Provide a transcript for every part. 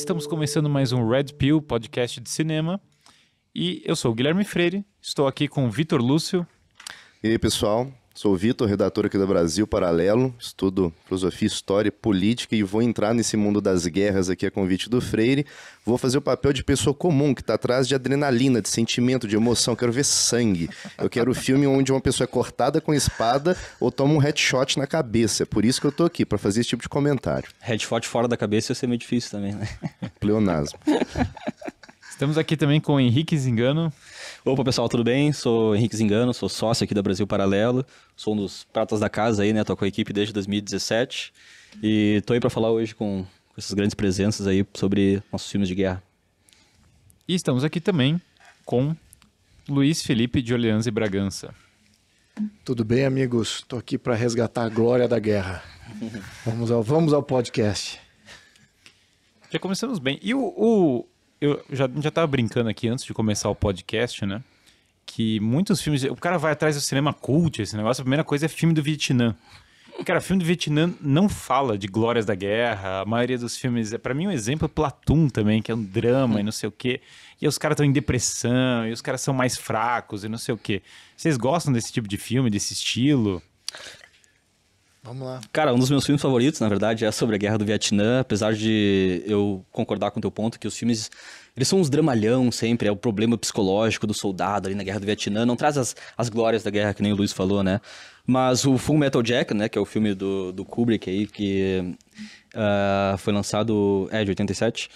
estamos começando mais um Red Pill, podcast de cinema. E eu sou o Guilherme Freire, estou aqui com o Vitor Lúcio. E aí, pessoal, Sou Vitor, redator aqui do Brasil Paralelo, estudo filosofia, história e política e vou entrar nesse mundo das guerras aqui a convite do Freire. Vou fazer o papel de pessoa comum que está atrás de adrenalina, de sentimento, de emoção. Quero ver sangue. Eu quero o filme onde uma pessoa é cortada com espada ou toma um headshot na cabeça. É por isso que eu estou aqui, para fazer esse tipo de comentário. Headshot fora da cabeça ia ser meio difícil também, né? Pleonasmo. Estamos aqui também com o Henrique Zingano. Opa, pessoal, tudo bem? Sou Henrique Zingano, sou sócio aqui da Brasil Paralelo, sou um dos pratas da casa aí, né? Tô com a equipe desde 2017 e tô aí para falar hoje com, com essas grandes presenças aí sobre nossos filmes de guerra. E estamos aqui também com Luiz Felipe de Orleans e Bragança. Tudo bem, amigos? Estou aqui para resgatar a glória da guerra. Vamos ao, vamos ao podcast. Já começamos bem. E o, o, eu já, já tava brincando aqui antes de começar o podcast, né? Que muitos filmes. O cara vai atrás do cinema cult, esse negócio, a primeira coisa é filme do Vietnã. Cara, filme do Vietnã não fala de glórias da guerra. A maioria dos filmes. É, para mim, um exemplo é Platum também, que é um drama e hum. não sei o quê. E os caras estão em depressão, e os caras são mais fracos e não sei o quê. Vocês gostam desse tipo de filme, desse estilo? Vamos lá. Cara, um dos meus filmes favoritos, na verdade, é sobre a Guerra do Vietnã, apesar de eu concordar com o teu ponto que os filmes eles são uns dramalhão sempre, é o problema psicológico do soldado ali na Guerra do Vietnã, não traz as, as glórias da guerra que nem o Luiz falou, né? Mas o Full Metal Jacket, né, que é o filme do, do Kubrick aí, que uh, foi lançado, é, de 87,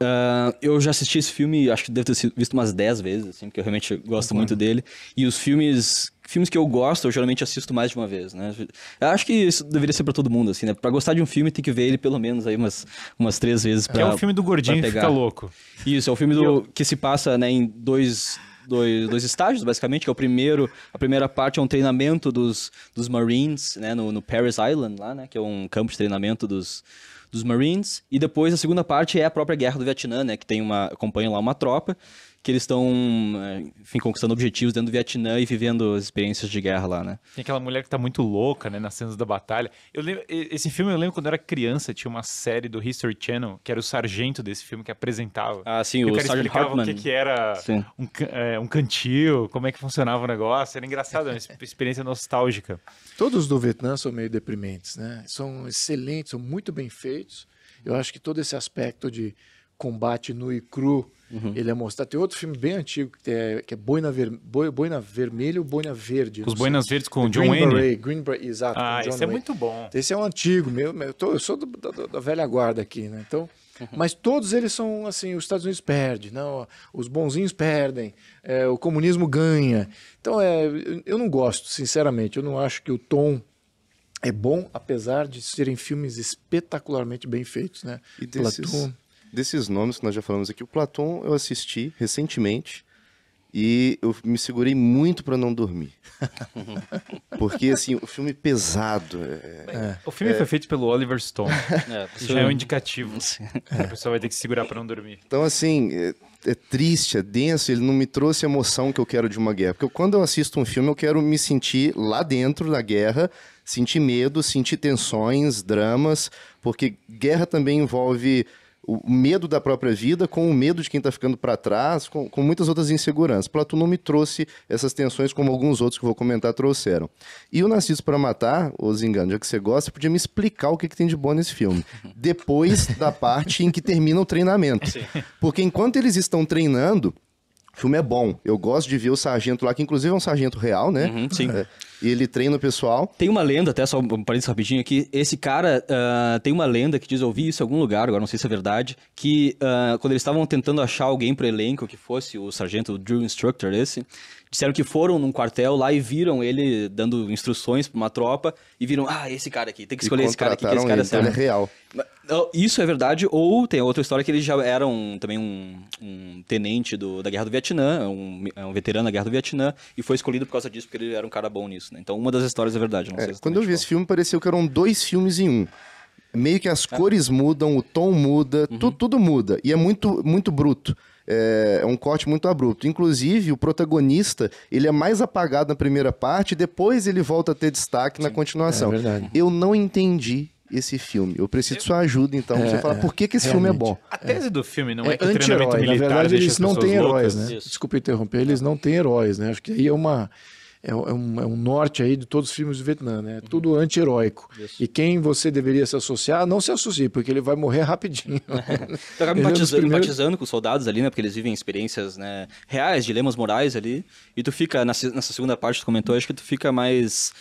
Uh, ah, eu já assisti esse filme, acho que deve ter visto umas 10 vezes, assim, porque eu realmente gosto Concordo. muito dele. E os filmes filmes que eu gosto, eu geralmente assisto mais de uma vez, né? Eu acho que isso deveria ser para todo mundo, assim, né? Pra gostar de um filme, tem que ver ele pelo menos aí umas, umas três vezes é pra, É o filme do gordinho fica louco. Isso, é o filme do, que se passa, né, em dois, dois, dois estágios, basicamente, que é o primeiro, a primeira parte é um treinamento dos, dos Marines, né, no, no Paris Island lá, né, que é um campo de treinamento dos, dos Marines, e depois a segunda parte é a própria guerra do Vietnã, né, que tem uma, acompanha lá uma tropa, que eles estão, é, enfim, conquistando objetivos dentro do Vietnã e vivendo as experiências de guerra lá, né? Tem aquela mulher que tá muito louca, né, nas cenas da batalha. Eu lembro, esse filme eu lembro quando eu era criança, tinha uma série do History Channel, que era o sargento desse filme que apresentava. Ah, sim, o, o Sargent Hartman. o que, que era um, é, um, cantil, como é que funcionava o negócio. Era engraçado, uma né, experiência nostálgica. Todos do Vietnã são meio deprimentes, né? São excelentes, são muito bem feitos. Eu acho que todo esse aspecto de combate nu e cru Uhum. Ele é mostrado. Tem outro filme bem antigo que é, que é Boina, Ver, Boina Vermelho Boina Verde. Os Boinas Verdes com o John Wayne? Beret, Green Beret, exato. Ah, esse é Wayne. é muito bom. Esse é um antigo, meu, meu eu, tô, eu sou do, da velha guarda aqui, né? Então, uhum. mas todos eles são assim, os Estados Unidos perdem, não, os bonzinhos perdem, é, o comunismo ganha. Então, é, eu não gosto, sinceramente, eu não acho que o tom é bom, apesar de serem filmes espetacularmente bem feitos, né? E desses, Platão desses nomes que nós já falamos aqui, o Platão eu assisti recentemente e eu me segurei muito para não dormir. Porque, assim, o filme pesado. É... É. O filme é... foi feito pelo Oliver Stone. Isso é, é um indicativo. A pessoa vai ter que segurar para não dormir. Então, assim, é, é, triste, é denso, ele não me trouxe a emoção que eu quero de uma guerra. Porque quando eu assisto um filme, eu quero me sentir lá dentro da guerra, sentir medo, sentir tensões, dramas, porque guerra também envolve o medo da própria vida com o medo de quem está ficando para trás, com, com, muitas outras inseguranças. Platão não me trouxe essas tensões como alguns outros que eu vou comentar trouxeram. E o Narciso para Matar, os Zingano, já que você gosta, podia me explicar o que, que tem de bom nesse filme. Depois da parte em que termina o treinamento. Porque enquanto eles estão treinando, o filme é bom. Eu gosto de ver o sargento lá, que inclusive é um sargento real, né? Uhum, sim. É, e ele treina o pessoal. Tem uma lenda, até só um parênteses rapidinho aqui. Esse cara, uh, tem uma lenda que diz, eu ouvi isso em algum lugar, agora não sei se é verdade, que uh, quando eles estavam tentando achar alguém pro elenco que fosse o sargento, o drill instructor esse, disseram que foram num quartel lá e viram ele dando instruções para uma tropa e viram, ah, esse cara aqui, tem que escolher esse cara aqui, que esse cara é ele, Então ele é real. Isso é verdade, ou tem outra história que ele já era um, também um, um tenente do, da Guerra do Vietnã, um, é um, veterano da Guerra do Vietnã, e foi escolhido por causa disso, porque ele era um cara bom nisso, né? Então uma das histórias é verdade. É, quando eu vi qual. esse filme, pareceu que eram dois filmes em um meio que as ah. cores mudam, o tom muda, uhum. tu, tudo muda. E é muito, muito bruto. É, é, um corte muito abrupto. Inclusive, o protagonista, ele é mais apagado na primeira parte, depois ele volta a ter destaque Sim, na continuação. É verdade. Eu não entendi esse filme. Eu preciso de sua ajuda, então. É, você falar é, por que, que esse realmente. filme é bom? A tese do filme não é, é que o treinamento militar. Na verdade, eles não têm heróis, loucas, né? Isso. Desculpa interromper, eles não têm heróis, né? Acho que aí é uma é, é, um, é, um, norte aí de todos os filmes do Vietnã, né? É uhum. Tudo anti-heróico. E quem você deveria se associar, não se associe, porque ele vai morrer rapidinho. então, acaba é empatizando, primeiros... empatizando com os soldados ali, né? Porque eles vivem experiências né, reais, dilemas morais ali. E tu fica, nessa, nessa segunda parte que tu comentou, acho que tu fica mais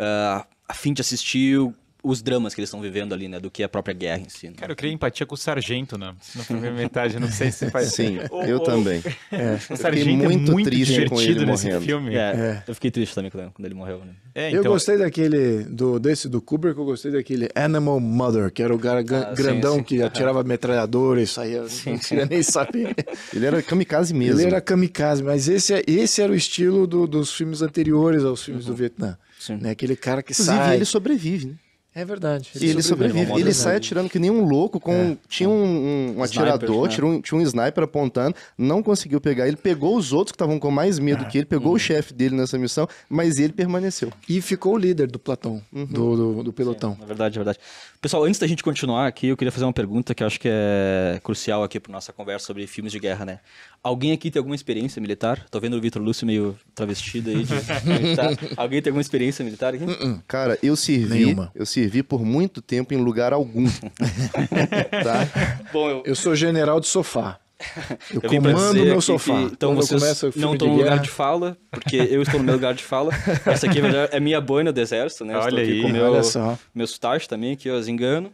uh, afim de assistir os dramas que eles estão vivendo ali, né? Do que a própria guerra em si. Né? Cara, eu criei empatia com o sargento, né? Na primeira metade, não sei se faz. Sim, ou, eu ou... também. É. O sargento é muito, é muito triste com ele nesse morrendo. filme. É, é. Eu fiquei triste também quando ele morreu. Né? É, então... Eu gostei daquele, do, desse do Kubrick, eu gostei daquele Animal Mother, que era o cara ah, grandão sim, sim. que atirava metralhadora e saía, sim, não tinha nem saber. ele era kamikaze mesmo. Ele era kamikaze, mas esse, esse era o estilo do, dos filmes anteriores aos filmes uhum. do Vietnã. Sim. Né? Aquele cara que Inclusive, sai... ele sobrevive, né? É verdade. Ele e ele sobrevive. Ele sai atirando que nem um louco. Com... É. Tinha um, um atirador, sniper, né? um, tinha um sniper apontando, não conseguiu pegar. Ele pegou os outros que estavam com mais medo é. que ele, pegou o uhum. chefe dele nessa missão, mas ele permaneceu. E ficou o líder do Platão, uhum. do, do, do, pelotão. Sim, é na verdade, na é verdade. Pessoal, antes da gente continuar aqui, eu queria fazer uma pergunta que acho que é crucial aqui para nossa conversa sobre filmes de guerra, né? Alguém aqui tem alguma experiência militar? Tô vendo o Vitor Lúcio meio travestido aí de militar. Alguém tem alguma experiência militar aqui? Uh-uh. Cara, eu servi, Nenhuma. eu servi por muito tempo em lugar algum. tá? Bom, eu... eu sou general de sofá. Eu, eu comando o meu sofá. Que, então Quando vocês eu não estão no lugar de fala, porque eu estou no meu lugar de fala. Essa aqui é minha boina do exército, né? olha aí, com meu, olha só. meu sotaque também, que eu engano.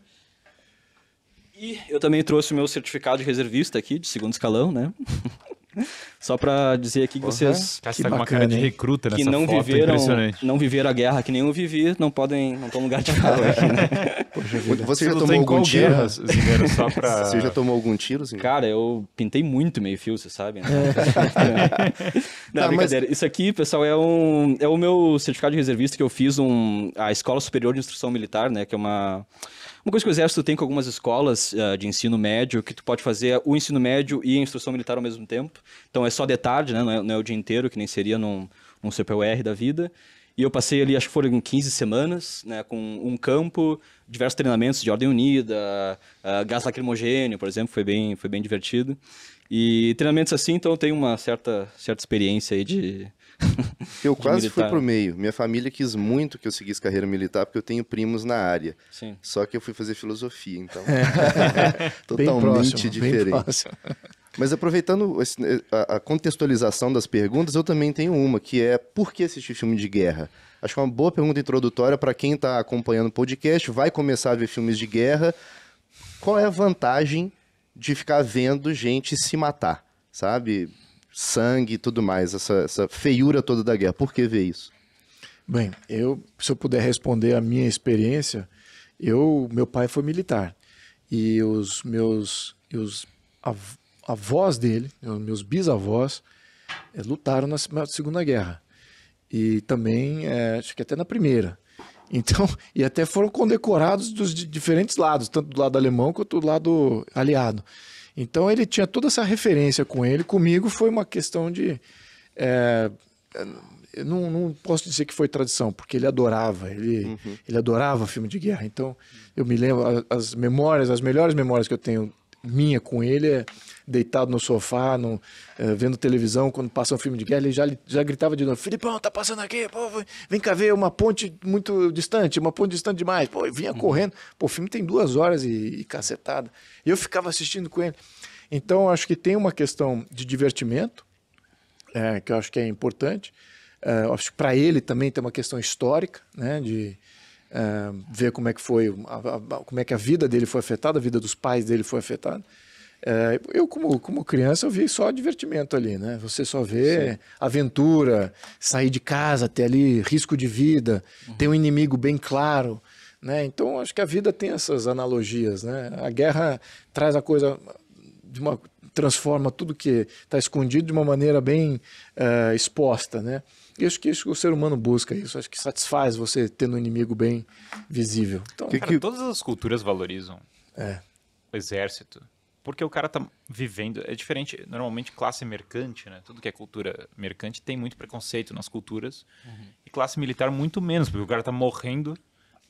E eu também trouxe o meu certificado de reservista aqui, de segundo escalão, né? Só para dizer aqui que uhum. vocês que tá bacana, com uma cara de recruta nessa que não foto, viveram, não viveram a guerra que nem eu vivi, não podem, não estão lugar de falar aqui, né? Poxa, você já tomou algum tiro? Guerra, só pra... Você já tomou algum tiro, Zinheiro? Cara, eu pintei muito meio fio, você sabe, né? É. não, tá, brincadeira. Mas... Isso aqui, pessoal, é um é o meu certificado de reservista que eu fiz um a Escola Superior de Instrução Militar, né, que é uma uma coisa que o Exército tem com algumas escolas uh, de ensino médio, que tu pode fazer o ensino médio e a instrução militar ao mesmo tempo. Então, é só de tarde, né? Não é, não é, o dia inteiro, que nem seria num, num CPUR da vida. E eu passei ali, acho que foram 15 semanas, né, com um campo, diversos treinamentos de ordem unida, uh, gás lacrimogênio, por exemplo, foi bem, foi bem divertido. E treinamentos assim, então eu tenho uma certa, certa experiência aí de. eu quase fui pro meio. Minha família quis muito que eu seguisse carreira militar, porque eu tenho primos na área. Sim. Só que eu fui fazer filosofia, então. É. Totalmente próximo, diferente. Mas aproveitando eh, a, contextualização das perguntas, eu também tenho uma, que é por que assistir filme de guerra? Acho que é uma boa pergunta introdutória para quem está acompanhando o podcast, vai começar a ver filmes de guerra. Qual é a vantagem de ficar vendo gente se matar, sabe? Sangue e tudo mais, essa, essa feiura toda da guerra. Por que ver isso? Bem, eu, se eu puder responder a minha experiência, eu, meu pai foi militar e os meus, os avós dele, meus bisavós, eh, lutaram na Segunda Guerra. E também, é, acho que até na Primeira. Então, e até foram condecorados dos diferentes lados, tanto do lado alemão quanto do lado aliado. Então, ele tinha toda essa referência com ele. Comigo foi uma questão de. É, eu não, não, posso dizer que foi tradição, porque ele adorava, ele, uhum. ele adorava filme de guerra. Então, eu me lembro, as memórias, as melhores memórias que eu tenho minha com ele é deitado no sofá, no, eh, vendo televisão, quando passa um filme de guerra, ele já, já gritava de novo: Filipão, tá passando aqui, pô, vem cá ver uma ponte muito distante, uma ponte distante demais. Pô, vinha uhum. correndo. Pô, o filme tem duas horas e, e cacetada. E eu ficava assistindo com ele. Então, acho que tem uma questão de divertimento, é, que eu acho que é importante. É, acho que para ele também tem uma questão histórica, né, de uh, ver como é que foi, a, a, como é que a vida dele foi afetada, a vida dos pais dele foi afetada. É, eu, como, como criança, eu vi só divertimento ali, né? Você só vê Sim. aventura, sair de casa, ter ali risco de vida, uhum. ter um inimigo bem claro. Né? Então, acho que a vida tem essas analogias. Né? A guerra traz a coisa de uma transforma tudo que está escondido de uma maneira bem uh, exposta, né? E acho que isso o ser humano busca isso, acho que satisfaz você tendo um inimigo bem visível. Então, que, cara, todas as culturas valorizam é. o exército, porque o cara tá vivendo. É diferente, normalmente, classe mercante, né? Tudo que é cultura mercante tem muito preconceito nas culturas. Uhum. E classe militar, muito menos, porque o cara tá morrendo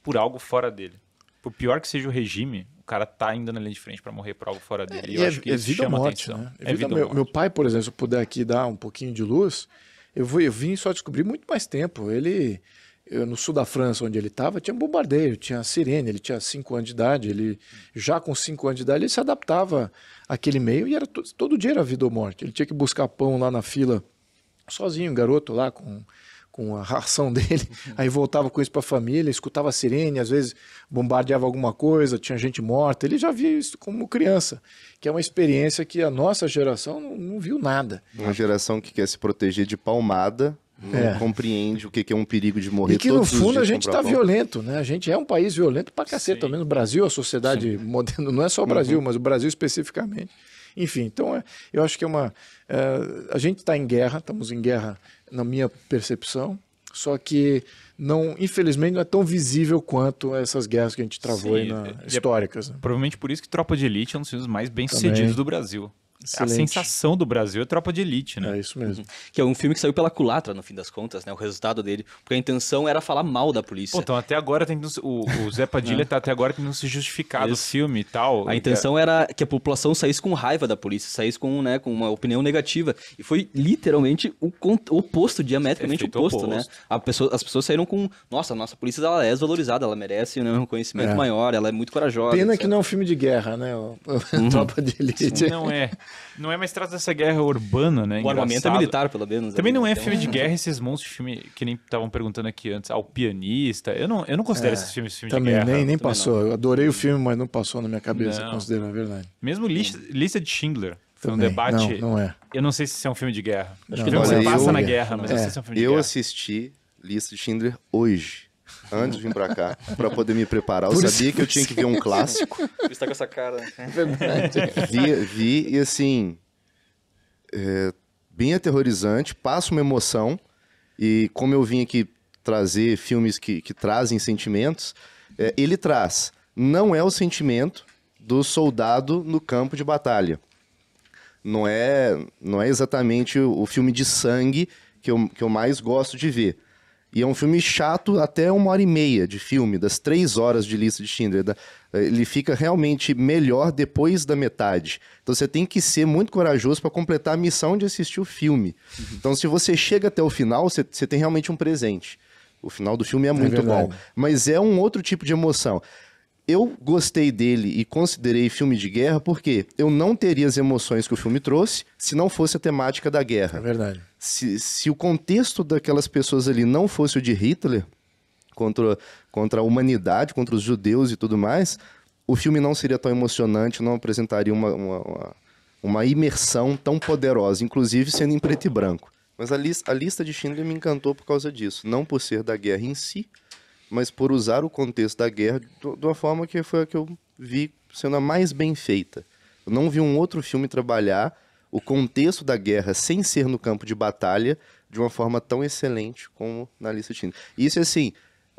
por algo fora dele. Por pior que seja o regime, o cara tá indo na linha de frente para morrer por algo fora dele. É, e eu é, acho que é vida chama morte, atenção. Né? É, é vida, vida meu, meu, pai, por exemplo, se eu puder aqui dar um pouquinho de luz, eu, vou, eu vim só descobrir muito mais tempo. Ele eu, no sul da França, onde ele estava, tinha um bombardeio, tinha sirene, ele tinha 5 anos de idade, ele já com 5 anos de idade, ele se adaptava àquele meio e era todo dia era vida ou morte. Ele tinha que buscar pão lá na fila sozinho, garoto lá com com a ração dele, uhum. aí voltava com isso para a família, escutava a sirene, às vezes bombardeava alguma coisa, tinha gente morta. Ele já via isso como criança, que é uma experiência que a nossa geração não, não viu nada. Uma geração que quer se proteger de palmada não é. compreende o que é um perigo de morrer. E que no fundo a gente está violento, né? A gente é um país violento para cacete, também no Brasil, a sociedade Sim. moderna, não é só o Brasil, uhum. mas o Brasil especificamente. Enfim, então é, eu acho que é uma. É, a gente está em guerra, estamos em guerra, na minha percepção, só que não, infelizmente, não é tão visível quanto essas guerras que a gente travou Sim, aí na, é históricas. É, né? Provavelmente por isso que Tropa de Elite é um dos mais bem-sucedidos do Brasil. Excelente. a sensação do Brasil é Tropa de Elite, né? É isso mesmo. Uhum. Que é um filme que saiu pela culatra, no fim das contas, né? O resultado dele. Porque a intenção era falar mal da polícia. Pô, então até agora tem o, o Zé Padilha tá até agora não se justificar do filme e tal. A intenção é... era que a população saísse com raiva da polícia, saísse com, né, com uma opinião negativa. E foi literalmente o oposto, diametricamente oposto, oposto, né? Pessoa, as pessoas saíram com, nossa, nossa polícia ela é desvalorizada, ela merece né, um reconhecimento é. maior, ela é muito corajosa. Pena que não é um filme de guerra, né? Uhum. Tropa de Elite. Não é não é mais trata dessa guerra urbana, né? O armamento é militar, pelo menos. Também né? não é então filme de guerra esses monstros de filme que nem estavam perguntando aqui antes, ao pianista. Eu não, eu não considero é, esses filmes filme também, de guerra. Nem, nem passou. Não. Eu adorei o filme, mas não passou na minha cabeça, não. considero na é verdade. Mesmo lista, lista de Schindler. Um debate. Não, não é. Eu não sei se é um filme de guerra. Acho que não, não passa eu, na guerra, mas é, eu não sei se é um filme de eu guerra. Eu assisti Lista de Schindler hoje antes de vir pra cá, pra poder me preparar. Eu por sabia isso, que eu tinha que ver um clássico. está tá com essa cara. Né? verdade. Vi, vi e assim. É, bem aterrorizante, passa uma emoção. E como eu vim aqui trazer filmes que, que trazem sentimentos, é, ele traz. Não é o sentimento do soldado no campo de batalha. Não é, não é exatamente o, o filme de sangue que eu, que eu mais gosto de ver. E é um filme chato até uma hora e meia de filme, das três horas de lista de Schindler. Eh, ele fica realmente melhor depois da metade. Então você tem que ser muito corajoso para completar a missão de assistir o filme. Uhum. Então, se você chega até o final, você, você, tem realmente um presente. O final do filme é, é muito é bom. Mas é um outro tipo de emoção. Eu gostei dele e considerei filme de guerra porque eu não teria as emoções que o filme trouxe se não fosse a temática da guerra. É verdade se, se o contexto daquelas pessoas ali não fosse o de Hitler, contra, contra a humanidade, contra os judeus e tudo mais, o filme não seria tão emocionante, não apresentaria uma, uma, uma, uma imersão tão poderosa, inclusive sendo em preto e branco. Mas a, li a lista de Schindler me encantou por causa disso. Não por ser da guerra em si, mas por usar o contexto da guerra de uma forma que foi a que eu vi sendo a mais bem feita. Eu não vi um outro filme trabalhar o contexto da guerra sem ser no campo de batalha de uma forma tão excelente como na lista de Isso, assim,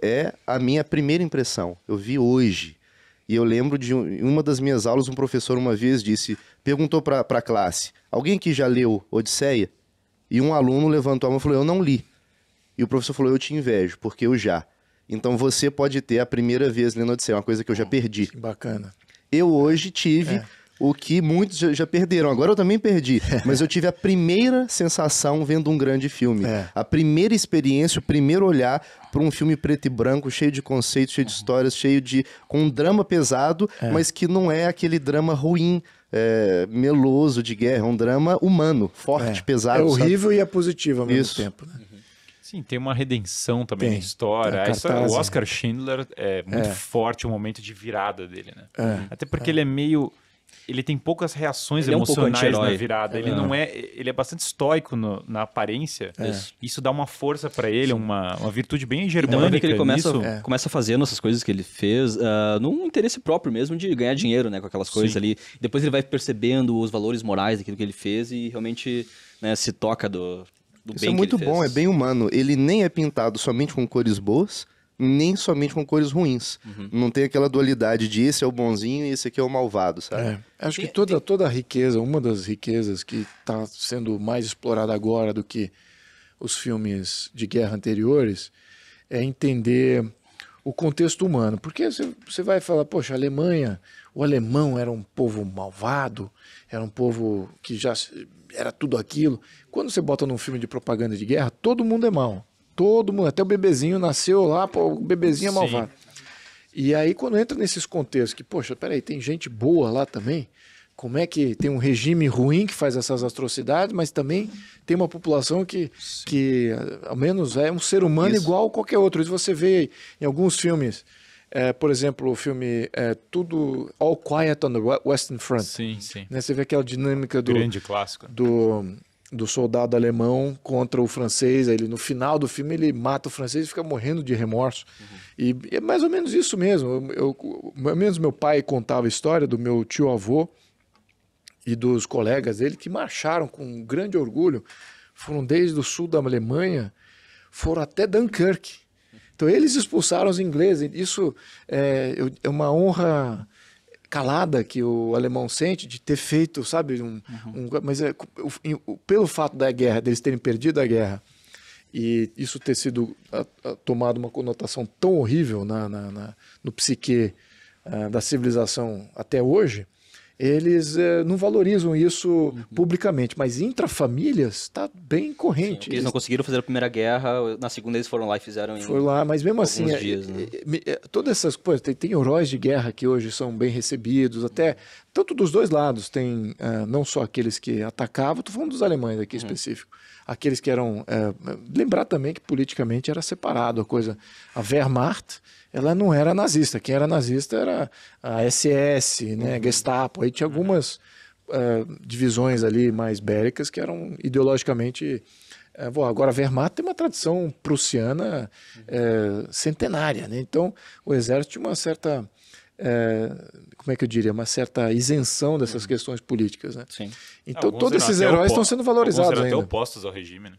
é a minha primeira impressão. Eu vi hoje. E eu lembro de uma das minhas aulas, um professor uma vez disse, perguntou para a classe, alguém que já leu Odisseia? E um aluno levantou a mão e falou, eu não li. E o professor falou, eu te invejo, porque eu já. Então você pode ter a primeira vez lendo Odisseia, uma coisa que eu já perdi. Que bacana. Eu hoje tive... É o que muitos já perderam. Agora eu também perdi, mas eu tive a primeira sensação vendo um grande filme. É. A primeira experiência, o primeiro olhar para um filme preto e branco, cheio de conceitos, cheio de histórias, cheio de. com um drama pesado, é. mas que não é aquele drama ruim. É, meloso de guerra, é um drama humano, forte, é. É pesado. É horrível sabe? e é positivo ao mesmo tempo. Né? Uhum. Sim, tem uma redenção também tem. na história. É, história. O né? Oscar Schindler é muito é. forte o momento de virada dele, né? É. Até porque ele é meio ele tem poucas reações ele emocionais é um na virada. É. Ele não é. Ele é bastante estoico no, na aparência. É. Isso dá uma força para ele, uma, uma virtude bem germânica. Então, que ele começa, nisso. É. começa fazendo essas coisas que ele fez uh, num interesse próprio mesmo de ganhar dinheiro, né? Com aquelas coisas Sim. ali. Depois ele vai percebendo os valores morais daquilo que ele fez e realmente né, se toca do. Isso é muito bom, é bem humano. Ele nem é pintado somente com cores boas, nem somente com cores ruins. Uhum. Não tem aquela dualidade de esse é o bonzinho e esse aqui é o malvado, sabe? É. Acho que toda, toda a riqueza, uma das riquezas que está sendo mais explorada agora do que os filmes de guerra anteriores é entender o contexto humano. Porque você vai falar, poxa, a Alemanha, o alemão era um povo malvado, era um povo que já era tudo aquilo. Quando você bota num filme de propaganda de guerra, todo mundo é mal. Todo mundo, até o bebezinho nasceu lá, pô, o bebezinho é malvado. Sim. E aí, quando entra nesses contextos que, poxa, peraí, tem gente boa lá também, como é que tem um regime ruim que faz essas atrocidades, mas também tem uma população que, que eh, ao menos é um ser humano Isso. igual a qualquer outro. Isso você vê em alguns filmes, é, por exemplo, o filme é, Tudo All Quiet on the Western Front. Sim, sim. Né? Você vê aquela dinâmica do. Grande clássico. Do do soldado alemão contra o francês. Ele no final do filme ele mata o francês e fica morrendo de remorso. Uhum. E é mais ou menos isso mesmo. Eu, eu, menos meu pai contava a história do meu tio avô e dos colegas dele que marcharam com grande orgulho. Foram desde o sul da Alemanha, foram até Dunkirk. Então eles expulsaram os ingleses. Isso é, é uma honra calada que o alemão sente de ter feito, sabe? Um, uhum. um mas é, o, o, pelo fato da guerra, deles terem perdido a guerra e isso ter sido a, a, tomado uma conotação tão horrível na, na, na no psique ah, da civilização até hoje, eles é, não valorizam isso uhum. publicamente, mas intrafamílias está bem corrente. Sim, eles não conseguiram fazer a Primeira Guerra, na Segunda eles foram lá e fizeram. Foi lá, mas mesmo assim, é, dias, né? É, é, todas essas coisas, tem, tem, heróis de guerra que hoje são bem recebidos, até tanto dos dois lados, tem uh, não só aqueles que atacavam, estou falando dos alemães aqui uhum. específico, aqueles que eram. Eh, lembrar também que politicamente era separado a coisa, a Wehrmacht ela não era nazista. Quem era nazista era a SS, né, uhum. Gestapo. Aí tinha uhum. algumas uh, divisões ali mais béricas que eram ideologicamente. bom, eh, agora, a Wehrmacht tem uma tradição prussiana uhum. eh, centenária, né? Então, o exército tinha uma certa. É, como é que eu diria, uma certa isenção dessas uhum. questões políticas, né? Sim. Então alguns todos esses heróis estão sendo valorizados alguns eram ainda. Até opostos ao regime, né?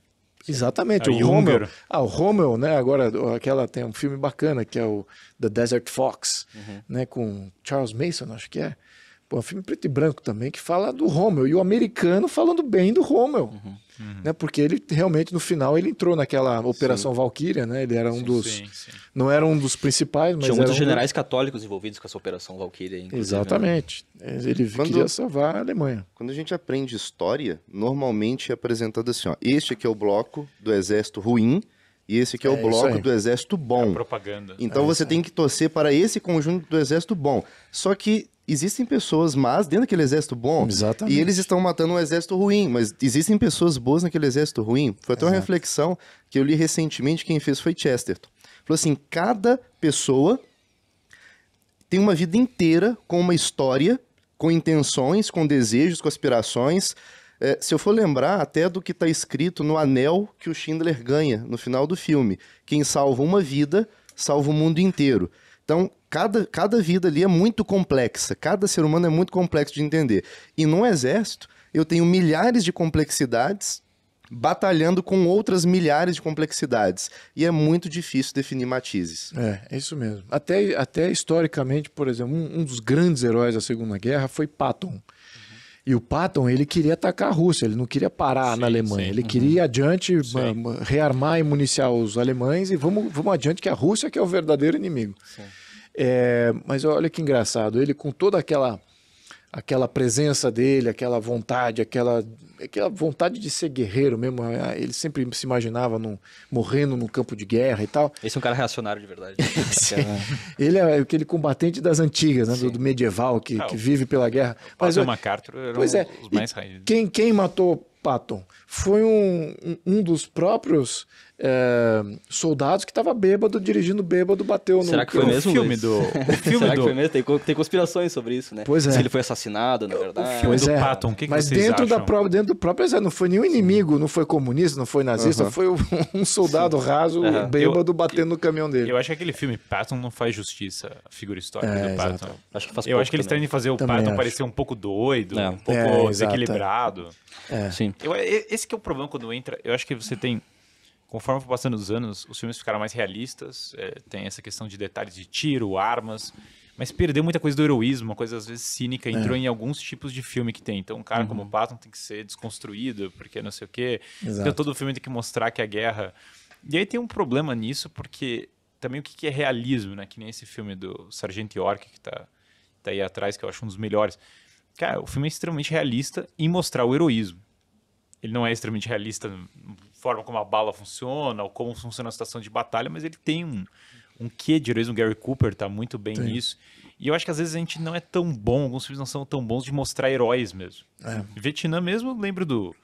Exatamente, é, o Rommel. Ah, o Rommel, né? Agora, aquela tem um filme bacana que é o The Desert Fox, uhum. né? Com Charles Mason, acho que é. Pô, é um filme preto e branco também que fala do Rommel e o americano falando bem do Rommel. Uhum uhum. né? Porque ele realmente no final ele entrou naquela Operação sim. Valkyria, né? Ele era um sim, dos sim, não era um dos principais, mas tinha muitos um generais católicos envolvidos com essa Operação Valkyria, né? Exatamente. Né? Ele quando, queria salvar a Alemanha. Quando a gente aprende história, normalmente é apresentado assim, ó, este aqui é o bloco do exército ruim, e esse aqui é, é o é, bloco do exército bom. É propaganda. Então é você tem que torcer para esse conjunto do exército bom. Só que existem pessoas más dentro daquele exército bom. Exatamente. E eles estão matando um exército ruim, mas existem pessoas boas naquele exército ruim. Foi até Exato. uma reflexão que eu li recentemente, quem fez foi Chesterton. Falou assim: cada pessoa tem uma vida inteira com uma história, com intenções, com desejos, com aspirações. É, se eu for lembrar até do que está escrito no anel que o Schindler ganha no final do filme: quem salva uma vida, salva o mundo inteiro. Então, cada, cada vida ali é muito complexa, cada ser humano é muito complexo de entender. E no exército, eu tenho milhares de complexidades batalhando com outras milhares de complexidades. E é muito difícil definir matizes. É, é isso mesmo. Até, até historicamente, por exemplo, um, um dos grandes heróis da Segunda Guerra foi Patton. E o Patton, ele queria atacar a Rússia, ele não queria parar sim, na Alemanha. Sim, ele uhum. queria adiante, rearmar e municiar os alemães e vamos, vamos adiante que a Rússia que é o verdadeiro inimigo. É, mas olha que engraçado, ele com toda aquela aquela presença dele, aquela vontade, aquela, aquela vontade de ser guerreiro mesmo. É, ele sempre se imaginava num, morrendo no campo de guerra e tal. Esse é um cara reacionário de verdade. ele é aquele combatente das antigas, né? do, do, medieval, que, ah, que vive pela guerra. Mas, Mas o MacArthur era pois um é, mais Quem, quem matou Patton? foi um, um dos próprios é, soldados que estava bêbado, dirigindo bêbado, bateu Será no que foi no mesmo filme do. O filme Será do... que foi mesmo? Tem, tem conspirações sobre isso, né? Pois é. Se ele foi assassinado, na é, verdade. O filme pois do é. Patton, o que, que Mas vocês dentro, acham? Da dentro do próprio exército, não foi nenhum inimigo, não foi comunista, não foi nazista, uhum. foi um soldado Sim. raso, uhum. bêbado, eu, batendo no caminhão dele. Eu acho que aquele filme Patton não faz justiça à figura histórica é, do Patton. Acho eu acho que eles também. fazer o também Patton acho. parecer um pouco doido, é. um pouco é, desequilibrado. Sim. Eu, esse que é o problema quando entra. Eu acho que você tem. Conforme for passando os anos, os filmes ficaram mais realistas. É, tem essa questão de detalhes de tiro, armas. Mas perdeu muita coisa do heroísmo, uma coisa às vezes cínica, entrou é. em alguns tipos de filme que tem. Então, um cara uhum. como o Patton tem que ser desconstruído, porque não sei o quê. Então, Exato. Então, todo filme tem que mostrar que a guerra. E aí tem um problema nisso, porque também o que é realismo, né? Que nem esse filme do Sargento York, que tá, tá aí atrás, que eu acho um dos melhores. Cara, o filme é extremamente realista em mostrar o heroísmo ele não é extremamente realista na forma como a bala funciona ou como funciona a situação de batalha, mas ele tem um, um quê de heroísmo. Gary Cooper tá muito bem Sim. nisso. E eu acho que às vezes a gente não é tão bom, alguns filmes não são tão bons de mostrar heróis mesmo. É. Vietnã mesmo, lembro do.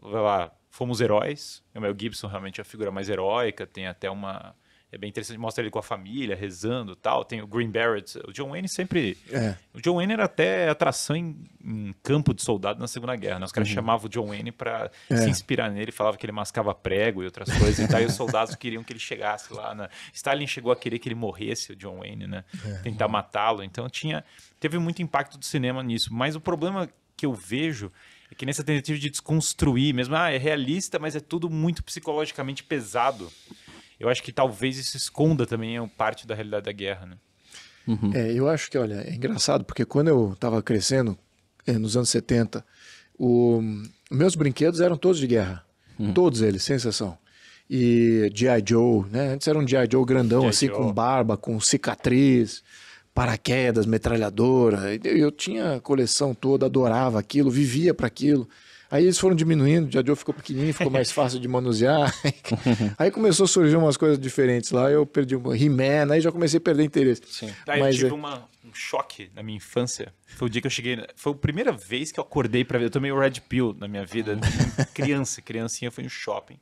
Vai lá, Fomos Heróis. O Mel Gibson realmente é a figura mais heróica, tem até uma é bem interessante, mostra ele com a família, rezando tal. Tem o Green Barrett. O John Wayne sempre. É. O John Wayne era até atração em, em campo de soldado na Segunda Guerra. Né? Os caras uhum. chamavam o John Wayne para é. se inspirar nele, falava que ele mascava prego e outras coisas. e daí os soldados queriam que ele chegasse lá. Na... Stalin chegou a querer que ele morresse, o John Wayne, né? É. Tentar matá-lo. Então tinha. Teve muito impacto do cinema nisso. Mas o problema que eu vejo é que nessa tentativa de desconstruir mesmo, ah, é realista, mas é tudo muito psicologicamente pesado eu acho que talvez isso esconda também parte da realidade da guerra, né? Uhum. É, eu acho que, olha, é engraçado, porque quando eu estava crescendo, é, nos anos 70, o, meus brinquedos eram todos de guerra. Uhum. Todos eles, sem exceção. E G.I. Joe, né? Antes era um G.I. Joe grandão, assim, com barba, com cicatriz, paraquedas, metralhadora. Eu, eu tinha a coleção toda, adorava aquilo, vivia para aquilo. Aí eles foram diminuindo, o Jadô ficou pequenininho, ficou mais fácil de manusear. aí começou a surgir umas coisas diferentes lá, eu perdi o Rimena, aí já comecei a perder interesse. Sim. Aí tá, Mas, eu tive é... uma, um choque na minha infância. Foi o dia que eu cheguei, foi a primeira vez que eu acordei para ver, eu tomei o Red Pill na minha vida, criança, criancinha, fui no shopping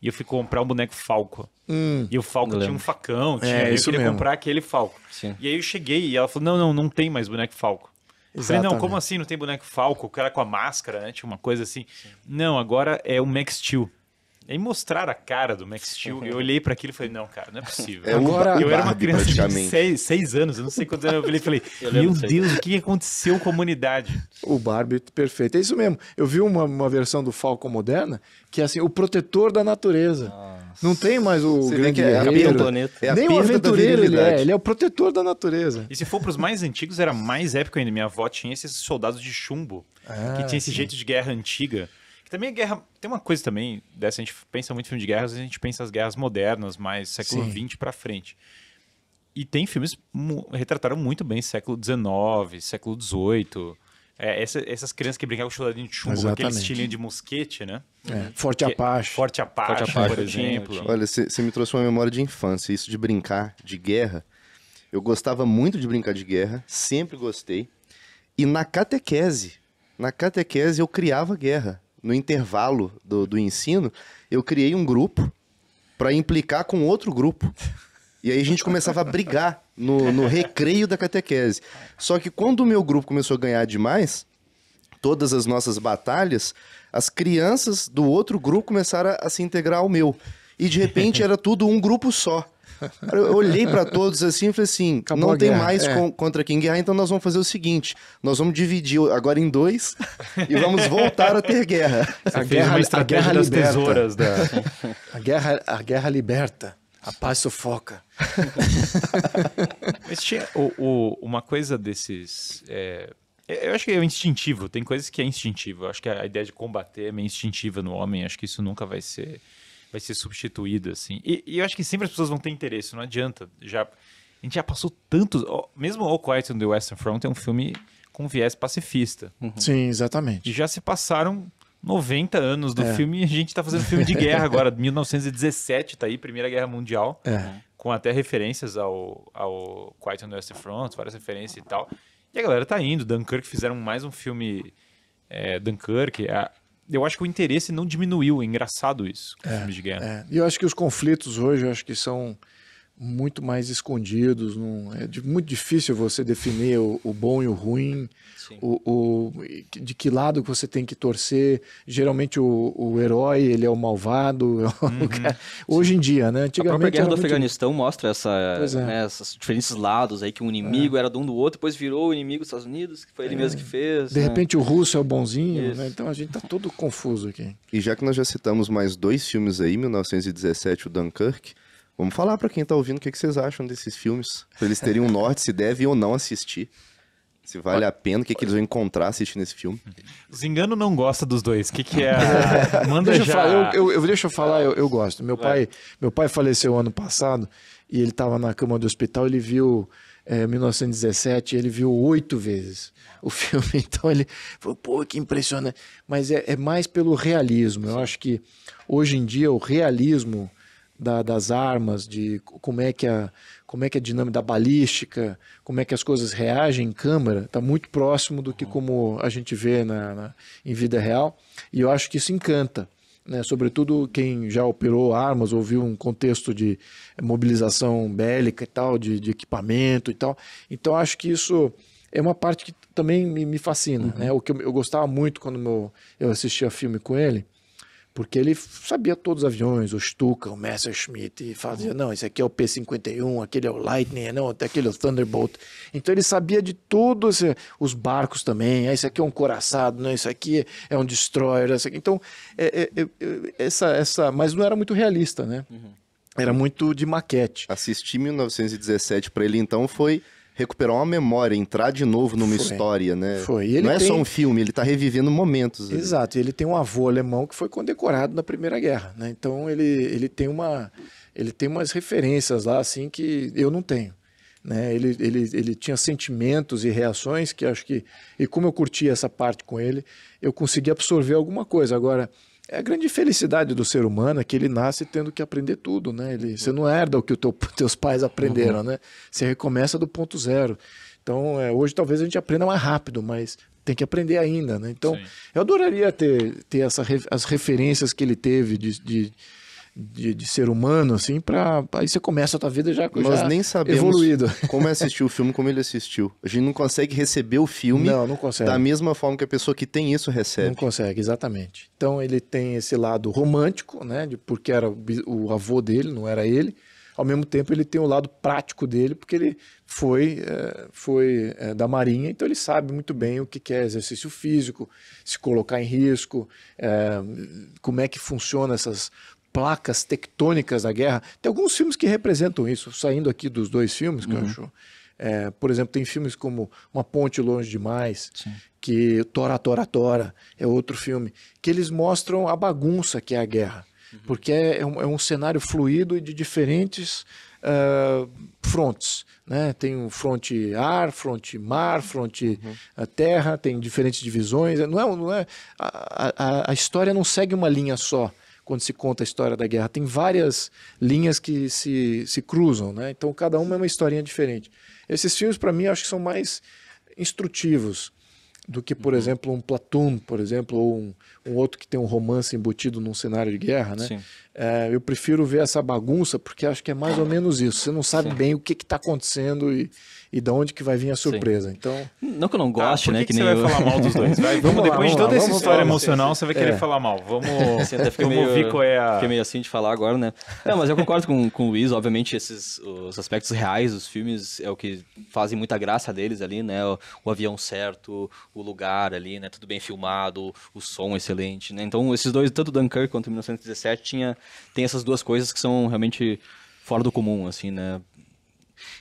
e eu fui comprar um boneco Falco. Hum, e o Falco tinha um facão, é, tinha, é, eu queria mesmo. comprar aquele Falco. Sim. E aí eu cheguei e ela falou: não, não, não tem mais boneco Falco. Falei, não, como assim não tem boneco Falco? O cara com a máscara, né? Tinha uma coisa assim. Não, agora é o Max Steel. E mostrar a cara do Max Steel, eu olhei para aquilo e falei, não, cara, não é possível. É agora, eu era uma criança de seis, seis anos, eu não sei quanto anos eu falei, falei meu Deus, o que aconteceu com a humanidade? O Barbie, perfeito, é isso mesmo. Eu vi uma, uma versão do Falcon moderna, que é assim, o protetor da natureza. Ah. Não tem mais o Você grande é guerreiro. planeta. É Nem é o aventureiro ele é, ele é o protetor da natureza. E se for pros mais antigos, era mais épico ainda. Minha avó tinha esses soldados de chumbo, ah, que tinha esse sim. jeito de guerra antiga. Que também é guerra... Tem uma coisa também dessa, a gente pensa muito em filme de guerra, às vezes a gente pensa as guerras modernas, mais século XX pra frente. E tem filmes que retrataram muito bem século XIX, século XVIII é, essa, essas crianças que brincavam com choradinho de chumbo, aquele estilinho de mosquete, né? É. Forte que, é Apache. Forte Apache, Forte Apache por exemplo. Olha, você me trouxe uma memória de infância, isso de brincar de guerra. Eu gostava muito de brincar de guerra, sempre gostei. E na catequese, na catequese eu criava guerra. No intervalo do, do ensino, eu criei um grupo para implicar com outro grupo. E aí a gente começava a brigar no, no recreio da catequese. Só que quando o meu grupo começou a ganhar demais, todas as nossas batalhas, as crianças do outro grupo começaram a se integrar ao meu. E de repente era tudo um grupo só. Eu olhei para todos assim e falei assim: Acabou não tem mais é. com, contra quem guerra, então nós vamos fazer o seguinte: nós vamos dividir agora em dois e vamos voltar a ter guerra. A guerra, a guerra liberta. tesouras. Da... A, guerra, a guerra liberta. A paz sufoca. Mas tinha o, o, uma coisa desses. É, é, eu acho que é instintivo, tem coisas que é instintivo. Eu acho que a ideia de combater é meio instintiva no homem, acho que isso nunca vai ser vai ser substituído assim. E, e, eu acho que sempre as pessoas vão ter interesse, não adianta. Já, a gente já passou tantos... mesmo O Quiet on the Western Front é um filme com viés pacifista. Uhum. Sim, exatamente. E já se passaram 90 anos do é. filme e a gente tá fazendo filme de guerra agora. 1917 tá aí, Primeira Guerra Mundial. É. Uhum. Com até referências ao, ao Quiet on the West Front, várias referências e tal. E a galera tá indo. Dunkirk fizeram mais um filme é, Dunkirk. A, eu acho que o interesse não diminuiu. É engraçado isso, com é, filmes de guerra. É. E eu acho que os conflitos hoje, eu acho que são muito mais escondidos. é muito difícil você definir o, o bom e o ruim, o, o, de que lado você tem que torcer. Geralmente o, o herói ele é o malvado. É uhum, cara, é hoje em dia, né? Antigamente, a própria guerra do Afeganistão muito... mostra essa, é. né, esses diferentes lados aí que um inimigo é. era de um do outro, depois virou o inimigo dos Estados Unidos, que foi ele é. mesmo que fez. De né? repente o russo é o bonzinho, né? então a gente tá todo confuso aqui. E já que nós já citamos mais dois filmes aí, 1917 o Dunkirk Vamos falar para quem tá ouvindo o que, que, vocês acham desses filmes. Pra eles terem um norte, se devem ou não assistir. Se vale a pena, o que, que eles vão encontrar assistindo esse filme. Zingano não gosta dos dois. O que, que é. Manda deixa já. Eu, falar, eu, eu, deixa eu falar, eu, eu gosto. Meu pai, meu pai faleceu ano passado e ele tava na cama do hospital, ele viu. É, 1917, ele viu oito vezes o filme, então ele falou, pô, que impressionante. Mas é, é mais pelo realismo. Eu acho que hoje em dia o realismo da, das armas, de como é que a como é que a dinâmica da balística, como é que as coisas reagem em câmera, está muito próximo do que como a gente vê na, na, em vida real. E eu acho que isso encanta. Né, sobretudo quem já operou armas ou viu um contexto de mobilização bélica e tal, de, de equipamento e tal. Então acho que isso é uma parte que também me, me fascina. Uhum. Né? O que eu, eu, gostava muito quando meu, eu assistia filme com ele porque ele sabia todos os aviões, o Stuka, o Messerschmitt, e fazia, não, esse aqui é o P-51, aquele é o Lightning, não, aquele é o Thunderbolt. Então ele sabia de todos os barcos também, ah, esse aqui é um coraçado, não, esse aqui é um destroyer, esse aqui. então, é, é, é, é, essa, essa, mas não era muito realista, né? Uhum. Era muito de maquete. Assistir 1917 para ele então foi recuperar uma memória, entrar de novo numa foi. história, né? Foi. Ele Não é só um filme, ele está revivendo momentos. Exato. Ele tem um avô alemão que foi condecorado na Primeira Guerra, né? Então ele, ele tem uma ele tem umas referências lá assim que eu não tenho. Né? Ele, ele, ele tinha sentimentos e reações que acho que. E como eu curti essa parte com ele, eu consegui absorver alguma coisa. Agora, é a grande felicidade do ser humano é que ele nasce tendo que aprender tudo, né? Ele, você não herda o que os teu, teus pais aprenderam, uhum. né? Você recomeça do ponto zero. Então, é, hoje talvez a gente aprenda mais rápido, mas tem que aprender ainda, né? Então, Sim. eu adoraria ter, ter essa, as referências que ele teve de, de de, de ser humano, assim, pra. Aí você começa a tua vida já com nem sabemos evoluído. como assistiu o filme, como ele assistiu. A gente não consegue receber o filme não, não consegue. da mesma forma que a pessoa que tem isso recebe. Não consegue, exatamente. Então ele tem esse lado romântico, né? De, porque era o, o avô dele, não era ele ao mesmo tempo ele tem o lado prático dele, porque ele foi, eh, foi eh, da Marinha, então ele sabe muito bem o que é exercício físico, se colocar em risco, eh, como é que funciona essas placas tectônicas da guerra. Tem alguns filmes que representam isso, saindo aqui dos dois filmes, que uhum. eu acho. É, por exemplo, tem filmes como Uma Ponte Longe Demais, Sim. que Tora, Tora, Tora é outro filme, que eles mostram a bagunça que é a guerra. Uhum. Porque é, é um, é, um, cenário fluido de diferentes uh, frontes. Né? Tem um fronte ar, fronte mar, fronte uhum. Ah, terra, tem diferentes divisões. Não é, não é, a, a, a história não segue uma linha só quando se conta a história da guerra. Tem várias linhas que se, se cruzam, né? Então cada uma é uma historinha diferente. Esses filmes, para mim, acho que são mais instrutivos do que, por uhum. exemplo, um Platoon, por exemplo, ou um, um, outro que tem um romance embutido num cenário de guerra, né? É, eu prefiro ver essa bagunça porque acho que é mais ou menos isso. Você não sabe Sim. bem o que está acontecendo e, e de onde que vai vir a surpresa. Sim. Então, não que eu não tá, goste, ah, né? Que, que, que, nem você eu... vai falar mal dos dois. Vai, vamos, lá, depois vamos de toda essa história emocional, você vai querer é. falar mal. Vamos, assim, até vamos meio, qual é a. Fiquei meio assim de falar agora, né? Não, mas eu concordo com, com o Luiz. Obviamente, esses os aspectos reais dos filmes é o que fazem muita graça deles ali, né? O, o avião certo, o lugar ali, né? Tudo bem filmado, o som excelente, né? Então, esses dois, tanto Dunkirk quanto 1917, tinha, tem essas duas coisas que são realmente fora do comum, assim, né?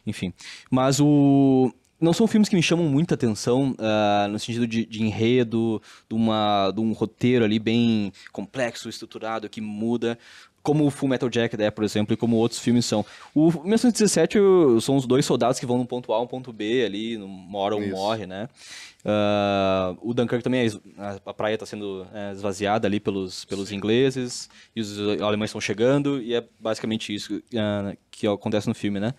enfim. Mas o não são filmes que me chamam muita atenção, uh, no sentido de, de enredo, de, uma, de, um roteiro ali bem complexo, estruturado, que muda, como o Full Metal Jacket é, por exemplo, e como outros filmes são. O 1917 são os dois soldados que vão de um ponto A um ponto B ali, uma hora um morre, né? Uh, o Dunkirk também, é, a praia está sendo é, esvaziada ali pelos, pelos ingleses, e os alemães estão chegando, e é basicamente isso uh, que acontece no filme, né?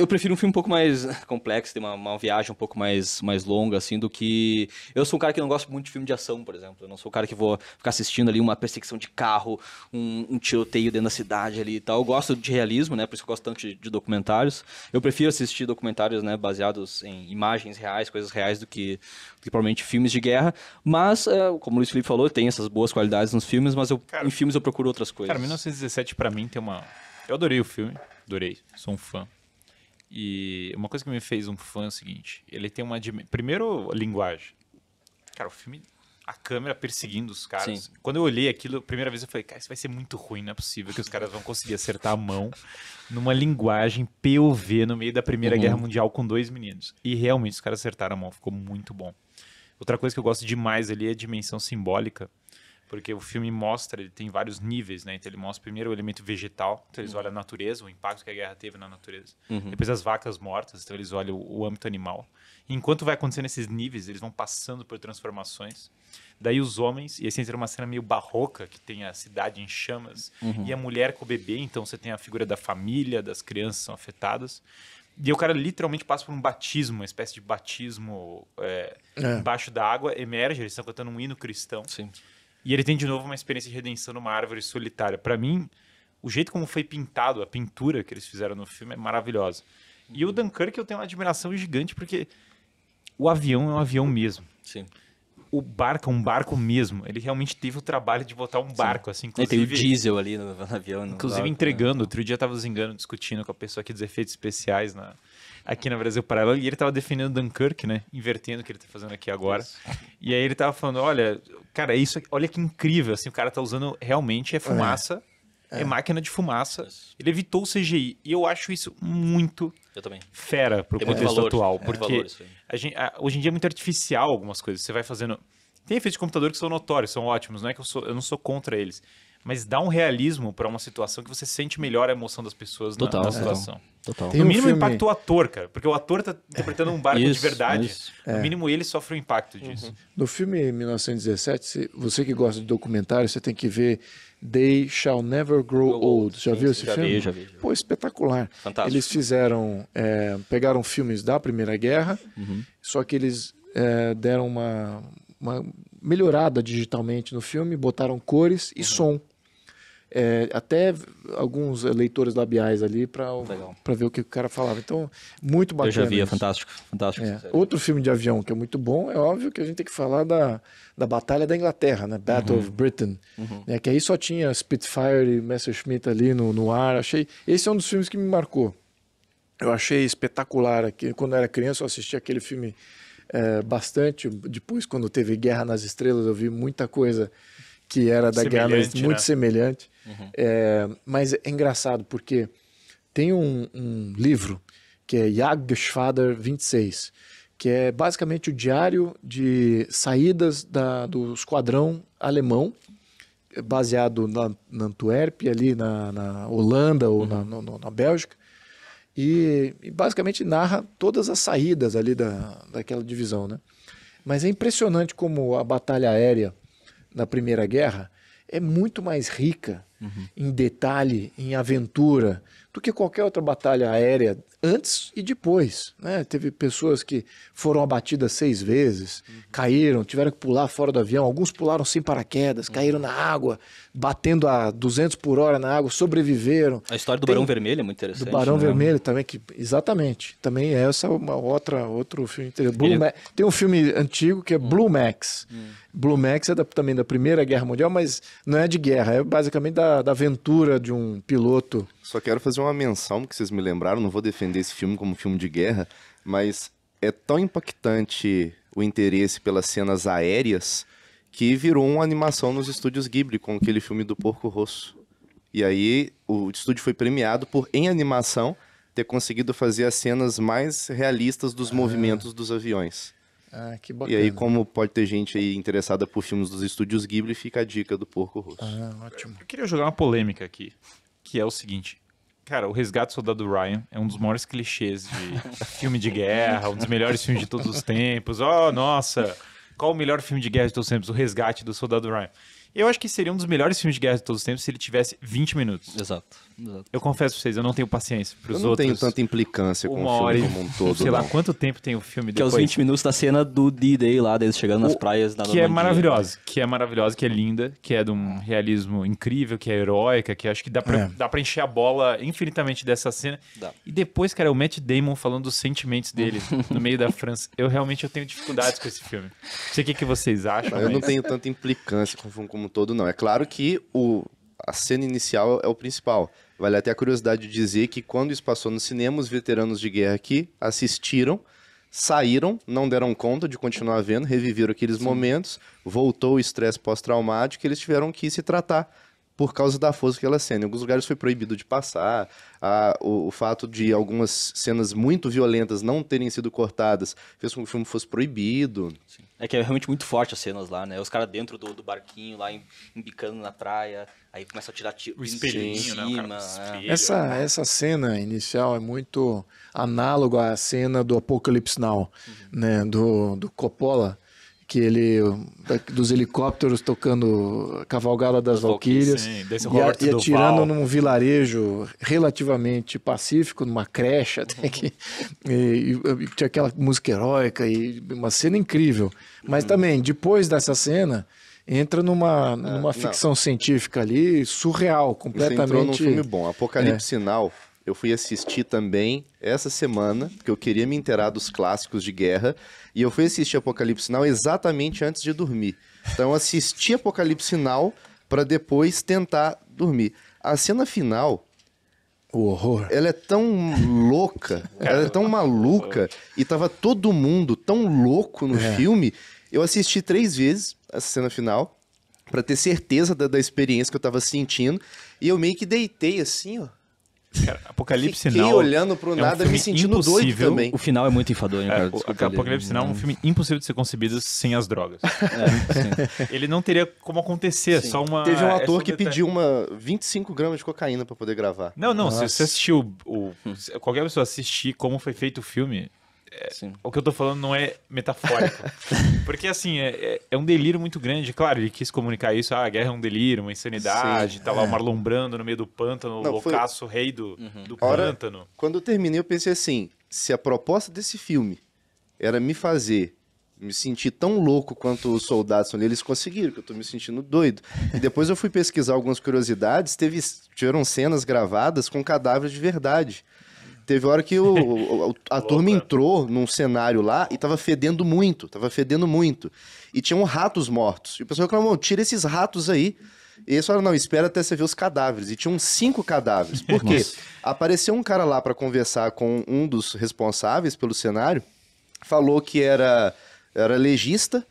eu prefiro um filme um pouco mais complexo, tem uma, uma, viagem um pouco mais, mais longa, assim, do que. Eu sou um cara que não gosto muito de filme de ação, por exemplo. Eu não sou um cara que vou ficar assistindo ali uma perseguição de carro, um, um tiroteio dentro da cidade ali e tal. Eu gosto de realismo, né? Por isso que eu gosto tanto de, de documentários. Eu prefiro assistir documentários, né, baseados em imagens reais, coisas reais, do que, do que provavelmente filmes de guerra. Mas, é, como o Luiz Felipe falou, tem essas boas qualidades nos filmes, mas eu, cara, em filmes eu procuro outras coisas. Cara, 1917 para mim tem uma. Eu adorei o filme, adorei, sou um fã. E uma coisa que me fez um fã é o seguinte: ele tem uma. Primeiro, linguagem. Cara, o filme. A câmera perseguindo os caras. Sim. Quando eu olhei aquilo, a primeira vez eu falei, cara, isso vai ser muito ruim, não é possível que os caras vão conseguir acertar a mão numa linguagem POV no meio da Primeira uhum. Guerra Mundial com dois meninos. E realmente os caras acertaram a mão, ficou muito bom. Outra coisa que eu gosto demais ali é a dimensão simbólica porque o filme mostra, ele tem vários níveis, né? Então ele mostra primeiro o elemento vegetal, então eles uhum. olham a natureza, o impacto que a guerra teve na natureza. Uhum. Depois as vacas mortas, então eles olham o, o âmbito animal. E enquanto vai acontecendo esses níveis, eles vão passando por transformações. Daí os homens, e assim entra uma cena meio barroca, que tem a cidade em chamas, uhum. e a mulher com o bebê, então você tem a figura da família, das crianças são afetadas. E o cara literalmente passa por um batismo, uma espécie de batismo é, é. embaixo da água, emerge, eles estão cantando um hino cristão. Sim. E ele tem de novo uma experiência de redenção numa árvore solitária. Para mim, o jeito como foi pintado, a pintura que eles fizeram no filme é maravilhosa. E o uhum. Dunkirk eu tenho uma admiração gigante porque o avião é um avião mesmo. Sim. O barco é um barco mesmo. Ele realmente teve o trabalho de botar um barco, Sim. assim. Inclusive, tem o diesel ali no, no avião. No inclusive barco, entregando. Né? Outro dia eu tava zingando, discutindo com a pessoa aqui dos efeitos especiais na, aqui no Brasil Paralelo, e ele estava defendendo Dunkirk, né? Invertendo o que ele está fazendo aqui agora. Isso. E aí ele estava falando, olha, cara, isso, olha que incrível, assim, o cara está usando realmente é, é fumaça, é, é máquina de fumaça. Isso. Ele evitou o CGI, e eu acho isso muito fera para o contexto valor, atual, porque a gente, a, hoje em dia é muito artificial algumas coisas, você vai fazendo... Tem efeitos de computador que são notórios, são ótimos, não é que eu, sou, eu não sou contra eles mas dá um realismo para uma situação que você sente melhor a emoção das pessoas total, na, na situação. É, total. Tem no mínimo um impacta o ator, cara, porque o ator tá interpretando um barco isso, de verdade. Isso. No é. mínimo ele sofre o impacto disso. Uhum. No filme 1917, você que gosta de documentário, você tem que ver They Shall Never Grow Old. Já viu esse já filme? Vi, já vi, já vi. Pô, espetacular. Fantástico. Eles fizeram, é, pegaram filmes da Primeira Guerra, uhum. só que eles é, deram uma, uma melhorada digitalmente no filme, botaram cores e uhum. som é, até alguns leitores labiais ali para ver o que o cara falava. Então, muito bacana. Eu já via, fantástico, fantástico. É. Outro filme de avião que é muito bom, é óbvio que a gente tem que falar da, da Batalha da Inglaterra, né? Battle uhum. of Britain. Uhum. Né? Que aí só tinha Spitfire e Messerschmitt ali no, no ar. Achei. Esse é um dos filmes que me marcou. Eu achei espetacular. Quando eu era criança, eu assisti aquele filme é, bastante. Depois, quando teve Guerra nas Estrelas, eu vi muita coisa que era da Guerra, muito né? semelhante. Uhum. É, mas é engraçado porque tem um, um livro que é Jagdfader 26, que é basicamente o diário de saídas da, do esquadrão alemão, baseado na, na Antuérpia, ali na, na Holanda ou uhum. na, no, na Bélgica, e, e, basicamente narra todas as saídas ali da, daquela divisão, né? Mas é impressionante como a batalha aérea na Primeira Guerra é muito mais rica uhum. em detalhe, em aventura, do que qualquer outra batalha aérea antes e depois. Né? Teve pessoas que foram abatidas seis vezes, uhum. caíram, tiveram que pular fora do avião, alguns pularam sem paraquedas, uhum. caíram na água, batendo a 200 por hora na água, sobreviveram. A história do Tem... Barão Vermelho é muito interessante. Do Barão né? Vermelho também, que exatamente. Também é essa é uma outra, outro filme interessante. Ele... Ma... Tem um filme antigo que é uhum. Blue Max. Hum. Blue Max é da, também da Primeira Guerra Mundial, mas não é de guerra, é basicamente da, da aventura de um piloto só quero fazer uma menção que vocês me lembraram, não vou defender esse filme como filme de guerra, mas é tão impactante o interesse pelas cenas aéreas que virou uma animação nos estúdios Ghibli com aquele filme do Porco Rosso. E aí o estúdio foi premiado por em animação ter conseguido fazer as cenas mais realistas dos ah. movimentos dos aviões. Ah, que bacana. E aí, como pode ter gente aí interessada por filmes dos estúdios Ghibli, fica a dica do Porco Rosso. Ah, ótimo. Eu queria jogar uma polêmica aqui, que é o seguinte. Cara, o Resgate do Soldado Ryan é um dos maiores clichês de filme de guerra, um dos melhores filmes de todos os tempos. Oh, nossa! Qual o melhor filme de guerra de todos os tempos? O Resgate do Soldado Ryan. Eu acho que seria um dos melhores filmes de guerra de todos os tempos se ele tivesse 20 minutos. Exato. Exato. Eu confesso pra vocês, eu não tenho paciência pros outros. Eu não outros. tenho tanta implicância com Uma o filme como um todo. Sei não. lá quanto tempo tem o filme depois. Que é os 20 minutos da cena do D-Day lá, deles chegando o... nas praias da Que é Normandia. é maravilhosa, que é maravilhosa, que é linda, que é de um realismo incrível, que é heróica, que acho que dá pra, é. dá pra encher a bola infinitamente dessa cena. Dá. E depois, cara, o Matt Damon falando dos sentimentos dele no meio da França. Eu realmente eu tenho dificuldades com esse filme. Não sei o que, que vocês acham. Eu mas... não tenho tanta implicância com o filme como um todo, não. É claro que o, a cena inicial é o principal. Vale até a curiosidade de dizer que quando isso passou no cinema, os veteranos de guerra que assistiram, saíram, não deram conta de continuar vendo, reviveram aqueles Sim. momentos, voltou o estresse pós-traumático, eles tiveram que se tratar por causa da força que ela cena. Em alguns lugares foi proibido de passar, a, o, o, fato de algumas cenas muito violentas não terem sido cortadas fez com que o filme fosse proibido. Sim. É que é realmente muito forte as cenas lá, né? Os caras dentro do, do barquinho, lá embicando na praia, aí começa a tirar tiro. O espelhinho, cima, né? O cara é. essa, né? essa cena inicial é muito análoga à cena do Apocalipse Now, uhum. né? Do, do Coppola, que ele dos helicópteros tocando Cavalgada das Valquírias e, e atirando num vilarejo relativamente pacífico, numa creche até que e, e, tinha aquela música heróica e uma cena incrível. Mas hum. também depois dessa cena entra numa, numa é, ficção científica ali surreal, completamente. Você entrou num filme bom, Apocalipse é. Sinal eu fui assistir também essa semana, porque eu queria me inteirar dos clássicos de guerra, e eu fui assistir Apocalipse Now exatamente antes de dormir. Então eu assisti Apocalipse Sinal para depois tentar dormir. A cena final, o horror. Ela é tão louca, ela é tão maluca, e tava todo mundo tão louco no é. filme. Eu assisti três vezes a cena final, para ter certeza da, da, experiência que eu tava sentindo. E eu meio que deitei assim, ó. Cara, Apocalipse Fiquei Now. olhando pro nada é um filme me sentindo impossível. doido também. O final é muito enfadonho, é, cara. É, Desculpa, Apocalipse Now é um filme impossível de ser concebido sem as drogas. É, ele não teria como acontecer, é sim. só uma. Teve um ator que pediu uma 25 gramas de cocaína para poder gravar. Não, não, Nossa. se você assistiu. O, o, qualquer pessoa assistir como foi feito o filme, o que eu tô falando não é metafórico. Porque, assim, é, é, é, um delírio muito grande. Claro, ele quis comunicar isso. Ah, a guerra é um delírio, uma insanidade. Sim, tá lá o é. Marlon Brando no meio do pântano, não, o loucaço foi... rei do, uhum. do Ora, pântano. Quando eu terminei, eu pensei assim, se a proposta desse filme era me fazer me sentir tão louco quanto os soldados ali, eles conseguiram, que eu tô me sentindo doido. E depois eu fui pesquisar algumas curiosidades, teve, tiveram cenas gravadas com cadáveres de verdade. Teve hora que o, a, a turma entrou num cenário lá e tava fedendo muito, tava fedendo muito. E tinham ratos mortos. E o pessoal reclamou, tira esses ratos aí. E eles falaram, não, espera até você ver os cadáveres. E tinham cinco cadáveres. Por quê? Apareceu um cara lá para conversar com um dos responsáveis pelo cenário, falou que era, era legista,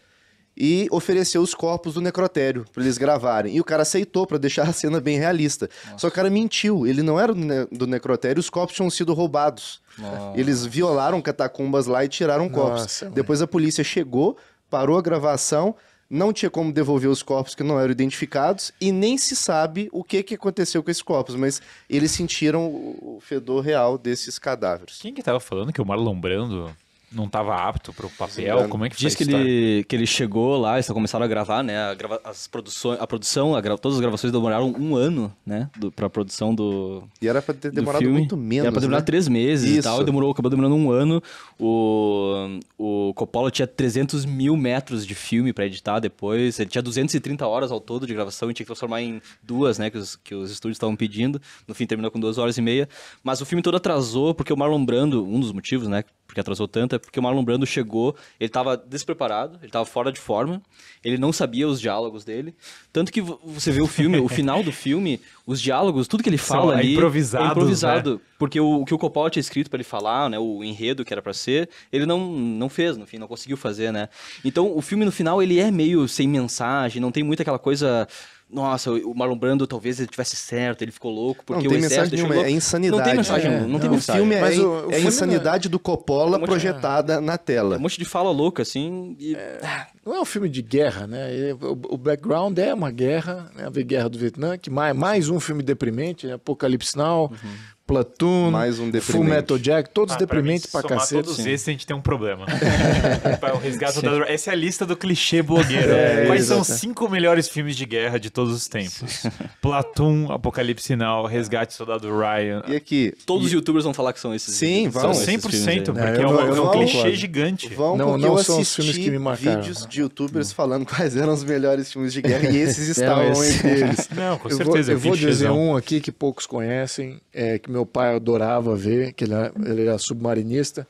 e ofereceu os corpos do necrotério para eles gravarem. E o cara aceitou para deixar a cena bem realista. Nossa. Só que o cara mentiu, ele não era do, necrotério, os corpos tinham sido roubados. Nossa. Eles violaram catacumbas lá e tiraram corpos. Nossa, Depois a polícia chegou, parou a gravação, não tinha como devolver os corpos que não eram identificados e nem se sabe o que, que aconteceu com esses corpos, mas eles sentiram o fedor real desses cadáveres. Quem que tava falando que o Marlon Brando não estava apto para o papel? É. Como é que Diz que ele, que ele chegou lá, eles começaram a gravar, né? A, grava, as produções, a produção, a todas as gravações demoraram um ano, né? Do, pra produção do. E era para ter demorado muito menos. era para demorar né? três meses Isso. e tal, e demorou, acabou demorando um ano. O, o Coppola tinha 300 mil metros de filme para editar depois, ele tinha 230 horas ao todo de gravação e tinha que transformar em duas, né? Que os, que os estúdios estavam pedindo. No fim terminou com duas horas e meia. Mas o filme todo atrasou, porque o Marlon Brando, um dos motivos, né? Porque atrasou tanto, é porque o Marlon Brando chegou, ele tava despreparado, ele tava fora de forma, ele não sabia os diálogos dele. Tanto que você vê o filme, o final do filme, os diálogos, tudo que ele fala São ali. É né? Improvisado. É improvisado. Né? Porque o, o, que o Coppola tinha escrito para ele falar, né? O enredo que era para ser, ele não, não fez, no fim, não conseguiu fazer, né? Então o filme no final ele é meio sem mensagem, não tem muita aquela coisa nossa, o Marlon Brando talvez ele tivesse certo, ele ficou louco, porque não, tem o exército mensagem é louco é insanidade. Não tem mensagem, é, né? não, não tem mensagem. O filme é Mas é, o, o é filme é- insanidade do Coppola um projetada de... na tela. Um monte de fala louca, assim. E... É, não é um filme de guerra, né? O, o background é uma guerra, né? a guerra do Vietnã, que mais, mais um filme deprimente, né? Apocalipse Now, uhum. Platoon, Mais um Full Metal Jack, todos ah, deprimentes pra, mim, pra cacete. todos sim. esses a gente tem um problema. da... Essa é a lista do clichê blogueiro. É, Quais são os cinco melhores filmes de guerra de todos os tempos? Platoon, Apocalipse Sinal, Resgate Soldado Ryan. E aqui? Todos e... os youtubers vão falar que são esses. Sim, vão. São 100%, porque é, é um, um clichê gigante. Vão, não, não eu filmes que me marcaram. vídeos de youtubers não. falando quais eram os melhores filmes de guerra e esses é, estavam entre eles. Não, com certeza. Eu vou, eu vou dizer um aqui que poucos conhecem, é que meu meu pai adorava ver, que ele era, ele era submarinista.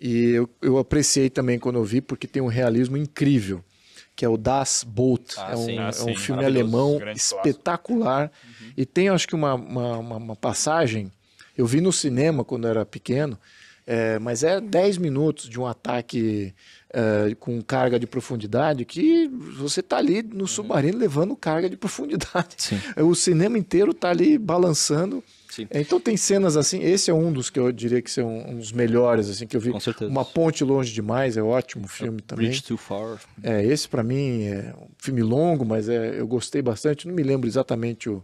E eu, eu, apreciei também quando eu vi, porque tem um realismo incrível, que é o Das Boot. Ah, é, um, é ah, é um filme alemão espetacular. Uhum. E tem, acho que, uma, uma, uma, passagem. Eu vi no cinema quando era pequeno, é, mas é 10 minutos de um ataque é, com carga de profundidade que você está ali no uhum. submarino levando carga de profundidade. Sim. O cinema inteiro está ali balançando então tem cenas assim, esse é um dos que eu diria que são um dos melhores, assim, que eu vi. Com certeza. Uma Ponte Longe Demais é ótimo é filme também. Bridge Too Far. É, esse para mim é um filme longo, mas é, eu gostei bastante, não me lembro exatamente o,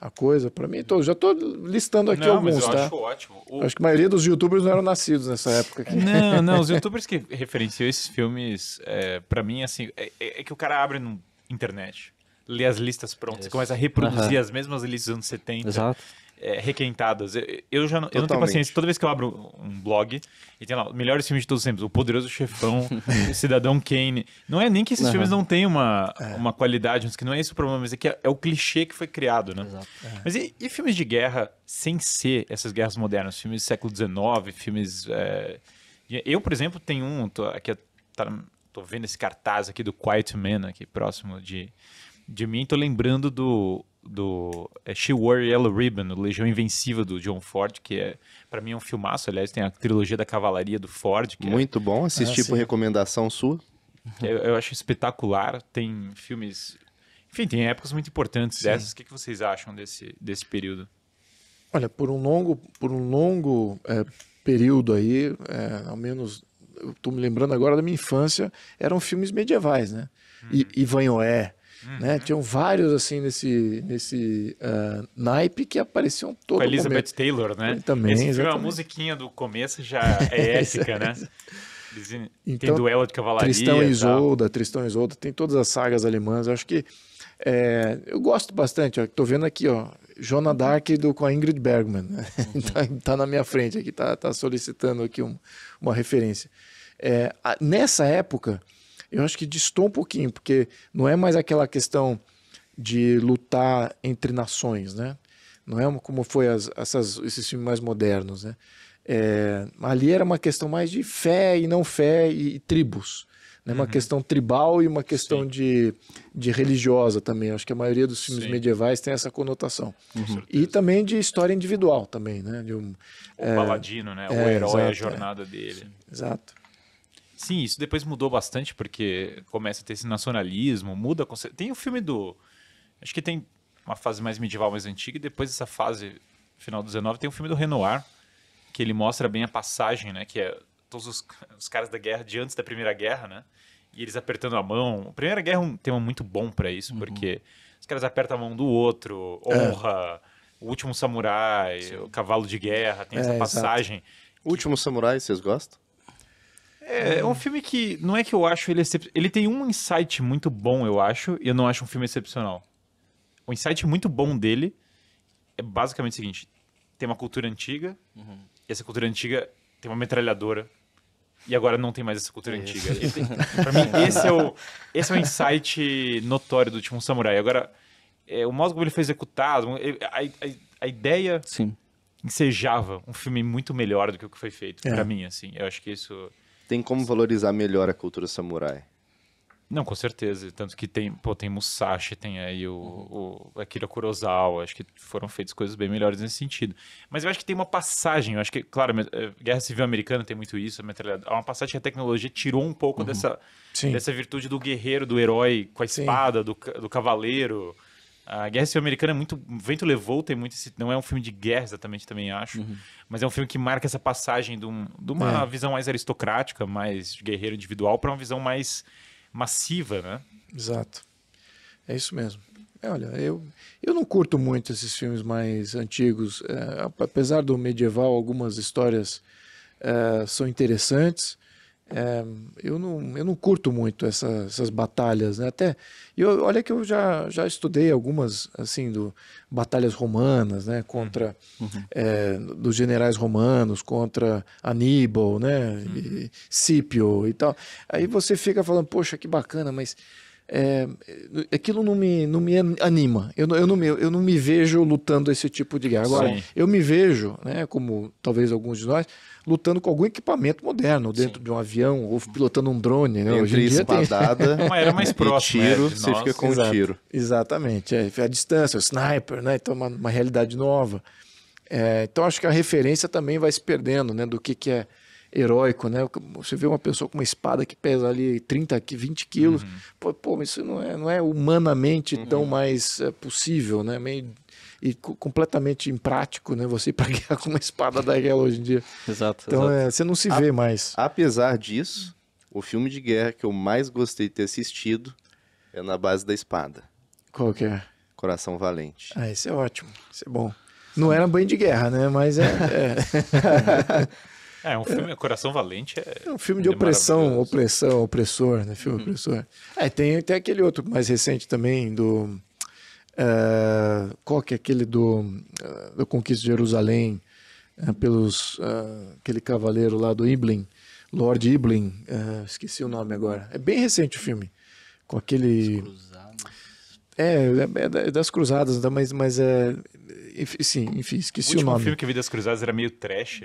a coisa. Para mim, tô, já estou listando aqui não, alguns, mas eu tá? Acho ótimo. O... Acho que a maioria dos youtubers não eram nascidos nessa época. Aqui. Não, não, os youtubers que referenciam esses filmes, é, para mim, assim, é, é, é, que o cara abre na internet, lê as listas prontas, começa a reproduzir as mesmas listas dos anos 70. Exato é, requentadas. Eu, eu já não, eu não tenho paciência. Toda vez que eu abro um blog e tem lá, melhores filmes de todos os tempos, O Poderoso Chefão, Cidadão Kane. Não é nem que esses uhum. filmes não tenham uma, é. uma qualidade, que não é esse o problema, mas é que é, é o clichê que foi criado, né? Exato. É. Mas e, e, filmes de guerra sem ser essas guerras modernas? Filmes do século XIX, filmes... É, eu, por exemplo, tenho um, tô, aqui tá, tô vendo esse cartaz aqui do Quiet Man, aqui próximo de, de mim, tô lembrando do do é She Wore Yellow Ribbon, Legião Invencível do John Ford, que é para mim é um filmaço, aliás, tem a trilogia da Cavalaria do Ford, é Muito é... bom assistir ah, por recomendação sua. Eu, eu, acho espetacular, tem filmes, enfim, tem épocas muito importantes sim. dessas. O que, vocês acham desse desse período? Olha, por um longo por um longo é, período aí, é, ao menos eu tô me lembrando agora da minha infância, eram filmes medievais, né? Hum. E Ivan Oé, Uhum. Né? Tinham vários, assim, nesse, nesse uh, naipe que apareciam todo Com a Elizabeth momento. Taylor, né? Também, Esse filme, é a musiquinha do começo já é épica, né? Tem então, duelo de cavalaria. Tristão e Isolda, Tristão e Isolda, tem todas as sagas alemãs. Eu acho que é, eu gosto bastante. Estou vendo aqui, ó, Jonah Dark do, com a Ingrid Bergman. está uhum. tá na minha frente aqui, está tá solicitando aqui um, uma referência. É, a, nessa época, eu acho que distou um pouquinho, porque não é mais aquela questão de lutar entre nações, né? Não é como foi as, essas, esses filmes mais modernos, né? É, ali era uma questão mais de fé e não fé e, e tribos. Né? Uma uhum. questão tribal e uma questão de, de religiosa também. Acho que a maioria dos filmes Sim. medievais tem essa conotação. Uhum. E também de história individual também, né? De um, o é, paladino, né? O é, herói, exato, a é. jornada dele. Exato. Sim, isso depois mudou bastante, porque começa a ter esse nacionalismo, muda. Tem o filme do. Acho que tem uma fase mais medieval, mais antiga, e depois dessa fase, final do 19, tem o filme do Renoir, que ele mostra bem a passagem, né? Que é todos os, os caras da guerra, de antes da Primeira Guerra, né? E eles apertando a mão. A Primeira Guerra é um tema muito bom para isso, uhum. porque os caras apertam a mão do outro, é. honra, é. o último samurai, Sim. o cavalo de guerra, tem é, essa passagem. o Último Samurai, vocês gostam? É, é um filme que não é que eu acho ele excep... ele tem um insight muito bom, eu acho, e eu não acho um filme excepcional. O insight muito bom dele é basicamente o seguinte: tem uma cultura antiga, uhum. e essa cultura antiga tem uma metralhadora e agora não tem mais essa cultura antiga. para pra mim, esse é, o, esse é o insight notório do último Samurai. Agora, é, o modo como ele foi executado, é, a, a, a ideia Sim. ensejava um filme muito melhor do que o que foi feito, é. pra mim, assim. Eu acho que isso tem como valorizar melhor a cultura samurai. Não, com certeza. Tanto que tem, pô, tem Musashi, tem aí o, uhum. o Akira Kurosawa. Acho que foram feitas coisas bem melhores nesse sentido. Mas eu acho que tem uma passagem. Eu acho que, claro, eh, Guerra Civil Americana tem muito isso. Há é uma passagem que a tecnologia tirou um pouco uhum. dessa, dessa virtude do guerreiro, do herói com a espada, do, do cavaleiro. A Guerra Civil Americana é muito. Vento levou, tem muito. Esse, não é um filme de guerra exatamente, também acho. Uhum. Mas é um filme que marca essa passagem de, um, de uma é. visão mais aristocrática, mais guerreiro individual, para uma visão mais massiva, né? Exato. É isso mesmo. É, olha, eu, eu não curto muito esses filmes mais antigos. É, apesar do medieval, algumas histórias é, são interessantes. É, eu, não, eu não curto muito essa, essas batalhas, né? Até, eu, olha que eu já, já estudei algumas, assim, do, batalhas romanas, né? Contra, uhum. é, dos generais romanos, contra Aníbal, né? Uhum. E, Cípio e tal. Aí você fica falando, poxa, que bacana, mas é, aquilo não me, não me anima. Eu, eu, não me, eu não me vejo lutando esse tipo de guerra. Agora, Sim. eu me vejo, né, como talvez alguns de nós, lutando com algum equipamento moderno, dentro Sim. de um avião ou pilotando um drone. Né? Hoje em dia tem... uma era mais próxima. né, você fica com Exato. um tiro. Exatamente. É, é, a distância, o sniper, né? então uma, uma realidade nova. É, então acho que a referência também vai se perdendo né, do que, que é heróico, né? Você vê uma pessoa com uma espada que pesa ali 30, 20 quilos, uhum. pô, pô, isso não é, não é humanamente uhum. tão mais é, possível, né? Meio e completamente imprático, né? Você ir pra guerra com uma espada daquela hoje em dia. Exato. Então exato. É, você não se vê A, mais. Apesar disso, o filme de guerra que eu mais gostei de ter assistido é na base da espada. Qual que é? Coração Valente. Ah, esse é ótimo. isso é bom. Não era banho de guerra, né? Mas é. é. É, é, um filme, é. Coração Valente é... é um filme de é opressão, opressão, opressor, né? Filme uhum. opressor. É, tem até aquele outro mais recente também, do... Uh, qual que é aquele do, uh, do Conquista de Jerusalém, uh, pelos... aquele cavaleiro lá do Iblin, Lord Iblin, esqueci o nome agora. É bem recente o filme, com aquele... É, é, das cruzadas, mas, mas é, Sim, enfim, esqueci o, o nome. O filme que eu vi das Cruzadas era meio trash.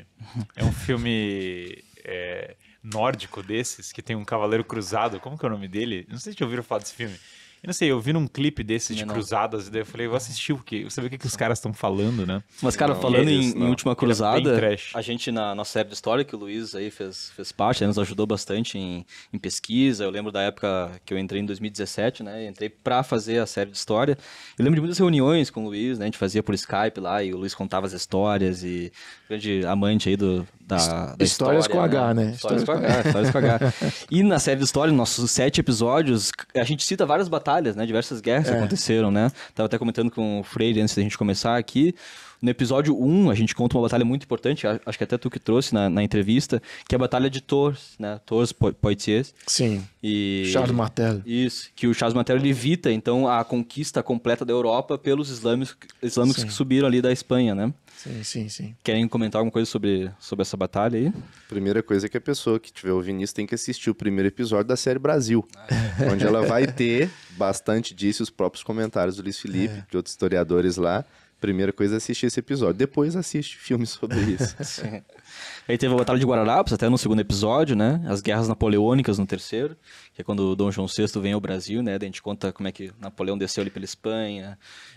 É um filme é, nórdico desses, que tem um cavaleiro cruzado. Como que é o nome dele? Não sei se já ouviram falar desse filme. Eu não sei, eu vi num clipe desses de não. cruzadas, e daí eu falei, vou assistir o quê? Você vê o que, que os caras estão falando, né? Mas, cara, não, falando eles, em, Última é Cruzada, é a gente na nossa série de história, que o Luiz aí fez, fez parte, né, nos ajudou bastante em, em pesquisa. Eu lembro da época que eu entrei em 2017, né? Entrei para fazer a série de história. Eu lembro de muitas reuniões com o Luiz, né? A gente fazia por Skype lá e o Luiz contava as histórias e grande amante aí do, da, da histórias história, com H, né? né? Histórias, histórias com H, histórias com H. E na série de história, nossos sete episódios, a gente cita várias batalhas, né? Diversas guerras é. que aconteceram, né? Tava até comentando com o Freire antes da gente começar aqui. No episódio 1, a gente conta uma batalha muito importante, acho que até tu que trouxe na, na entrevista, que é a batalha de Tours, né? Tours Poitiers. Sim. E... Charles Martel. Isso, que o Charles Martel evita, então, a conquista completa da Europa pelos islâmicos, islâmicos sim. que subiram ali da Espanha, né? Sim, sim, sim. Querem comentar alguma coisa sobre, sobre essa batalha aí? Primeira coisa é que a pessoa que tiver ouvindo isso tem que assistir o primeiro episódio da série Brasil, ah, é. onde ela vai ter bastante disso, os próprios comentários do Luiz Felipe, é. de outros historiadores lá, Primeira coisa é assistir esse episódio. Depois assiste filmes sobre isso. Sim. Aí teve a Batalha de Guararapes, até no segundo episódio, né? As Guerras Napoleônicas no terceiro, que é quando Dom João VI vem ao Brasil, né? Daí a gente conta como é que Napoleão desceu ali pela Espanha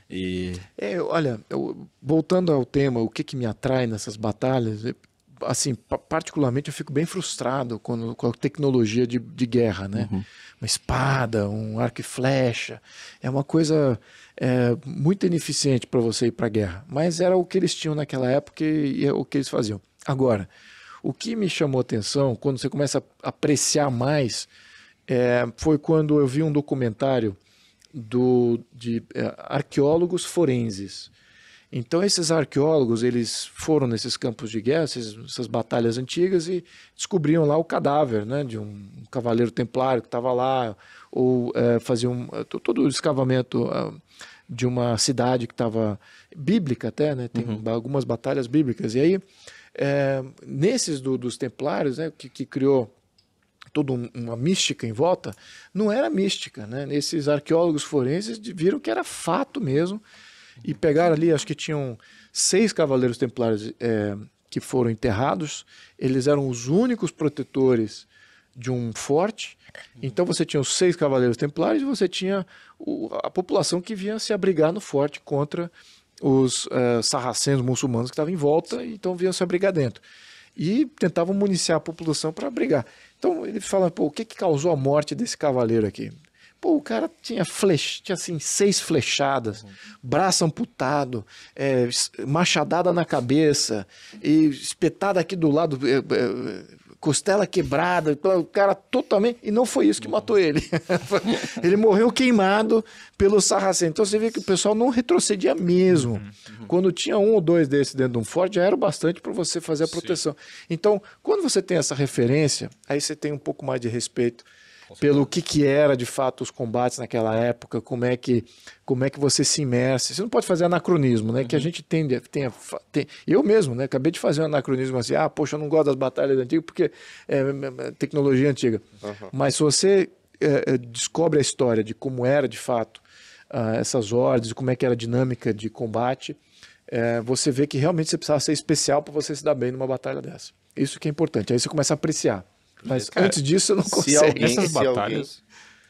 e... É, olha, eu, voltando ao tema, o que, que me atrai nessas batalhas... É, assim, particularmente eu fico bem frustrado quando, com a tecnologia de, de guerra, né? Uhum. Uma espada, um arco e flecha. É uma coisa é, muito ineficiente para você ir para a guerra, mas era o que eles tinham naquela época e é o que eles faziam. Agora, o que me chamou atenção quando você começa a apreciar mais é, foi quando eu vi um documentário do, de é, arqueólogos forenses. Então esses arqueólogos, eles foram nesses campos de guerra, esses, essas batalhas antigas e descobriam lá o cadáver, né, de um cavaleiro templário que estava lá ou é, faziam eh, todo o escavamento ah, de uma cidade que estava bíblica até, né? Tem uhum. algumas batalhas bíblicas. E aí, é, nesses do, dos templários, né, que, que criou toda um, uma mística em volta, não era mística, né? Esses arqueólogos forenses viram que era fato mesmo e pegaram ali, acho que tinham seis cavaleiros templários é, que foram enterrados. Eles eram os únicos protetores de um forte. Então você tinha os seis cavaleiros templários e você tinha o, a população que vinha se abrigar no forte contra os uh, sarracenos muçulmanos que estavam em volta, então vinham se abrigar dentro. E tentavam municiar a população para brigar. Então ele fala, pô, o que, que causou a morte desse cavaleiro aqui? Pô, o cara tinha, flech... tinha assim, seis flechadas, uhum. braço amputado, é, machadada na cabeça, e espetada aqui do lado, é, é, costela quebrada, então, o cara totalmente. E não foi isso que uhum. matou ele. ele morreu queimado pelo sarraceno. Então você vê que o pessoal não retrocedia mesmo. Uhum. uhum. Quando tinha um ou dois desses dentro de um forte, já era bastante para você fazer a proteção. Sim. Então, quando você tem essa referência, aí você tem um pouco mais de respeito pelo que, que era de fato os combates naquela época, como é que, como é que você se imerse. Você não pode fazer anacronismo, né? Uhum. Que a uhum. gente tende, tem, tem, eu mesmo, né? Acabei de fazer um anacronismo assim, ah, poxa, eu não gosto das batalhas antigas porque é, é, é tecnologia antiga. Uhum. Mas se você é, é, descobre a história de como era de fato uh, essas ordens, como é que era a dinâmica de combate, é, você vê que realmente você precisava ser especial para você se dar bem numa batalha dessa. Isso que é importante. Aí você começa a apreciar. Mas Cara, antes disso, eu não consigo Se alguém, Essas batalhas... Se alguém,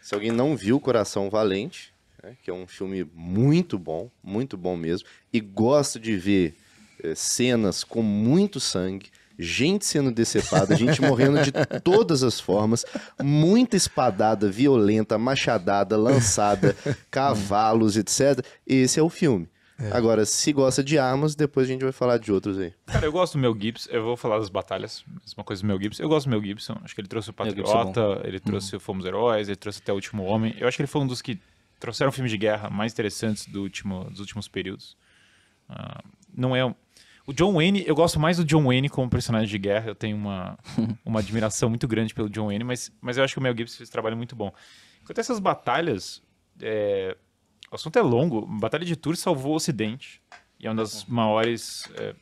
se alguém não viu Coração Valente, né, que é um filme muito bom, muito bom mesmo, e gosta de ver eh, cenas com muito sangue, gente sendo decepada, gente morrendo de todas as formas, muita espadada violenta, machadada, lançada, cavalos, etc. Esse é o filme. É. Agora, se gosta de armas, depois a gente vai falar de outros aí. Cara, eu gosto do meu Gibson, eu vou falar das batalhas, mesma coisa do meu Gibson. Eu gosto do meu Gibson, acho que ele trouxe o é Patriota, é ele uhum. trouxe hum. o Fomos Heróis, ele trouxe até o Último Homem. Eu acho que ele foi um dos que trouxeram filmes de guerra mais interessantes do último, dos últimos períodos. Uh, não é. O John Wayne, eu gosto mais do John Wayne como personagem de guerra, eu tenho uma, uma admiração muito grande pelo John Wayne, mas, mas eu acho que o Mel Gibson fez um trabalho muito bom. Quanto essas batalhas, é, o assunto é longo. A Batalha de Tours salvou o Ocidente. E é uma das uhum. maiores, é,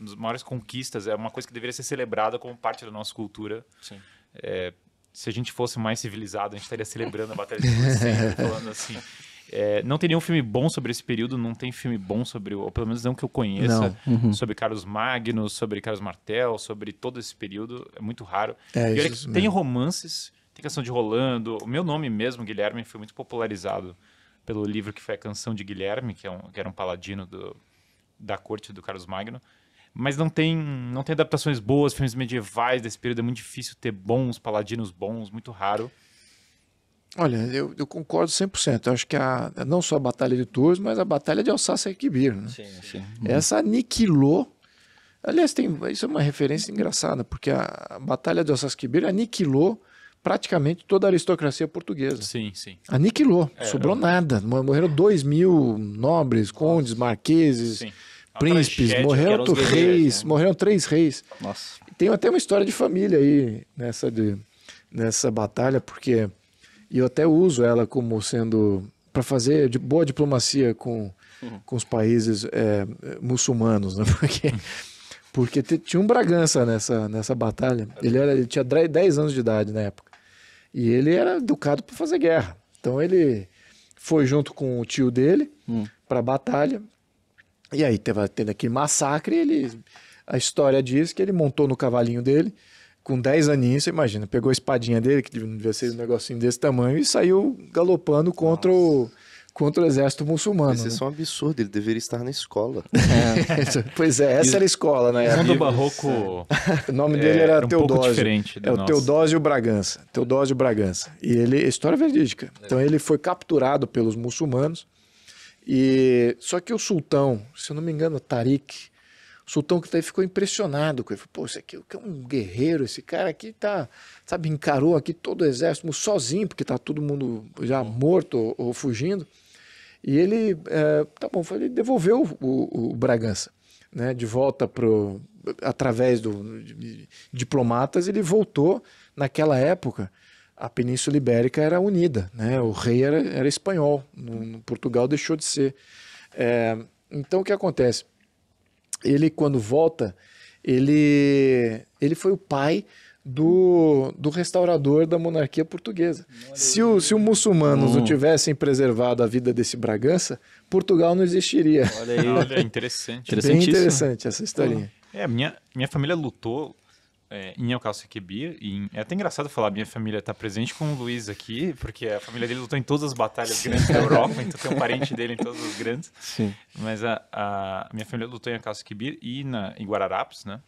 das maiores conquistas. É uma coisa que deveria ser celebrada como parte da nossa cultura. Sim. É, se a gente fosse mais civilizado, a gente estaria celebrando a Batalha de Tours sempre, falando assim. É, não tem nenhum filme bom sobre esse período, não tem filme bom sobre, ou pelo menos não que eu conheça, uhum. sobre Carlos Magno, sobre Carlos Martel, sobre todo esse período. É muito raro. É, e olha que tem romances, tem questão de Rolando. O meu nome mesmo, Guilherme, foi muito popularizado pelo livro que foi a Canção de Guilherme, que, é um, que era um paladino do, da corte do Carlos Magno. Mas não tem, não tem adaptações boas, filmes medievais desse período, é muito difícil ter bons paladinos bons, muito raro. Olha, eu, eu concordo 100%. Eu acho que a, não só a Batalha de Tours, mas a Batalha de Alsácia e Quibir. Né? Sim, sim. Uhum. Essa aniquilou. Aliás, tem, isso é uma referência engraçada, porque a, a Batalha de Alsácia e Quibir aniquilou praticamente toda a aristocracia portuguesa. Sim, sim. Aniquilou, é, sobrou era... É. nada. Morreram dois mil nobres, condes, marqueses, sim. príncipes, morreram reis, né? morreram três reis. Nossa. Tem até uma história de família aí nessa, de, nessa batalha, porque eu até uso ela como sendo para fazer de boa diplomacia com, uhum. com os países é, muçulmanos, né? Porque. Porque tinha um Bragança nessa, nessa batalha. Ele, era, ele tinha 10 anos de idade na época. E ele era educado para fazer guerra. Então ele foi junto com o tio dele hum. para a batalha. E aí teve, teve aquele massacre. Ele, a história diz que ele montou no cavalinho dele com 10 aninhos, você imagina, pegou a espadinha dele, que devia ser um negocinho desse tamanho, e saiu galopando contra Nossa. o contra o exército muçulmano. isso né? é um absurdo, ele deveria estar na escola. É. pois é, essa e era a escola, né? O Barroco. O nome dele era, é era um Teodósio. diferente é o nosso. Teodósio Bragança. Teodósio Bragança. E ele, é história verídica. É. Então ele foi capturado pelos muçulmanos. E só que o sultão, se eu não me engano, Tariq, o sultão que daí tá ficou impressionado com ele. Pô, esse aqui é um guerreiro, esse cara aqui tá, sabe, encarou aqui todo o exército sozinho, porque tá todo mundo já morto ou, ou fugindo. E ele, é, tá bom, ele devolveu o, o Bragança, né, de volta pro através do de, diplomatas, ele voltou naquela época a Península Ibérica era unida, né? O rei era, era espanhol, no, no Portugal deixou de ser. É, então o que acontece? Ele quando volta, ele ele foi o pai do, do restaurador da monarquia portuguesa. Se, o, se os muçulmanos hum. não tivessem preservado a vida desse Bragança, Portugal não existiria. Olha aí, olha, interessante. Bem interessante essa historinha. É, minha, minha família lutou é, em Alcalcequibir, e é até engraçado falar, minha família está presente com o Luiz aqui, porque a família dele lutou em todas as batalhas Sim. grandes da Europa, então tem um parente dele em todas as grandes. Sim. Mas a, a minha família lutou em Alcalcequibir e em Guararapes, né?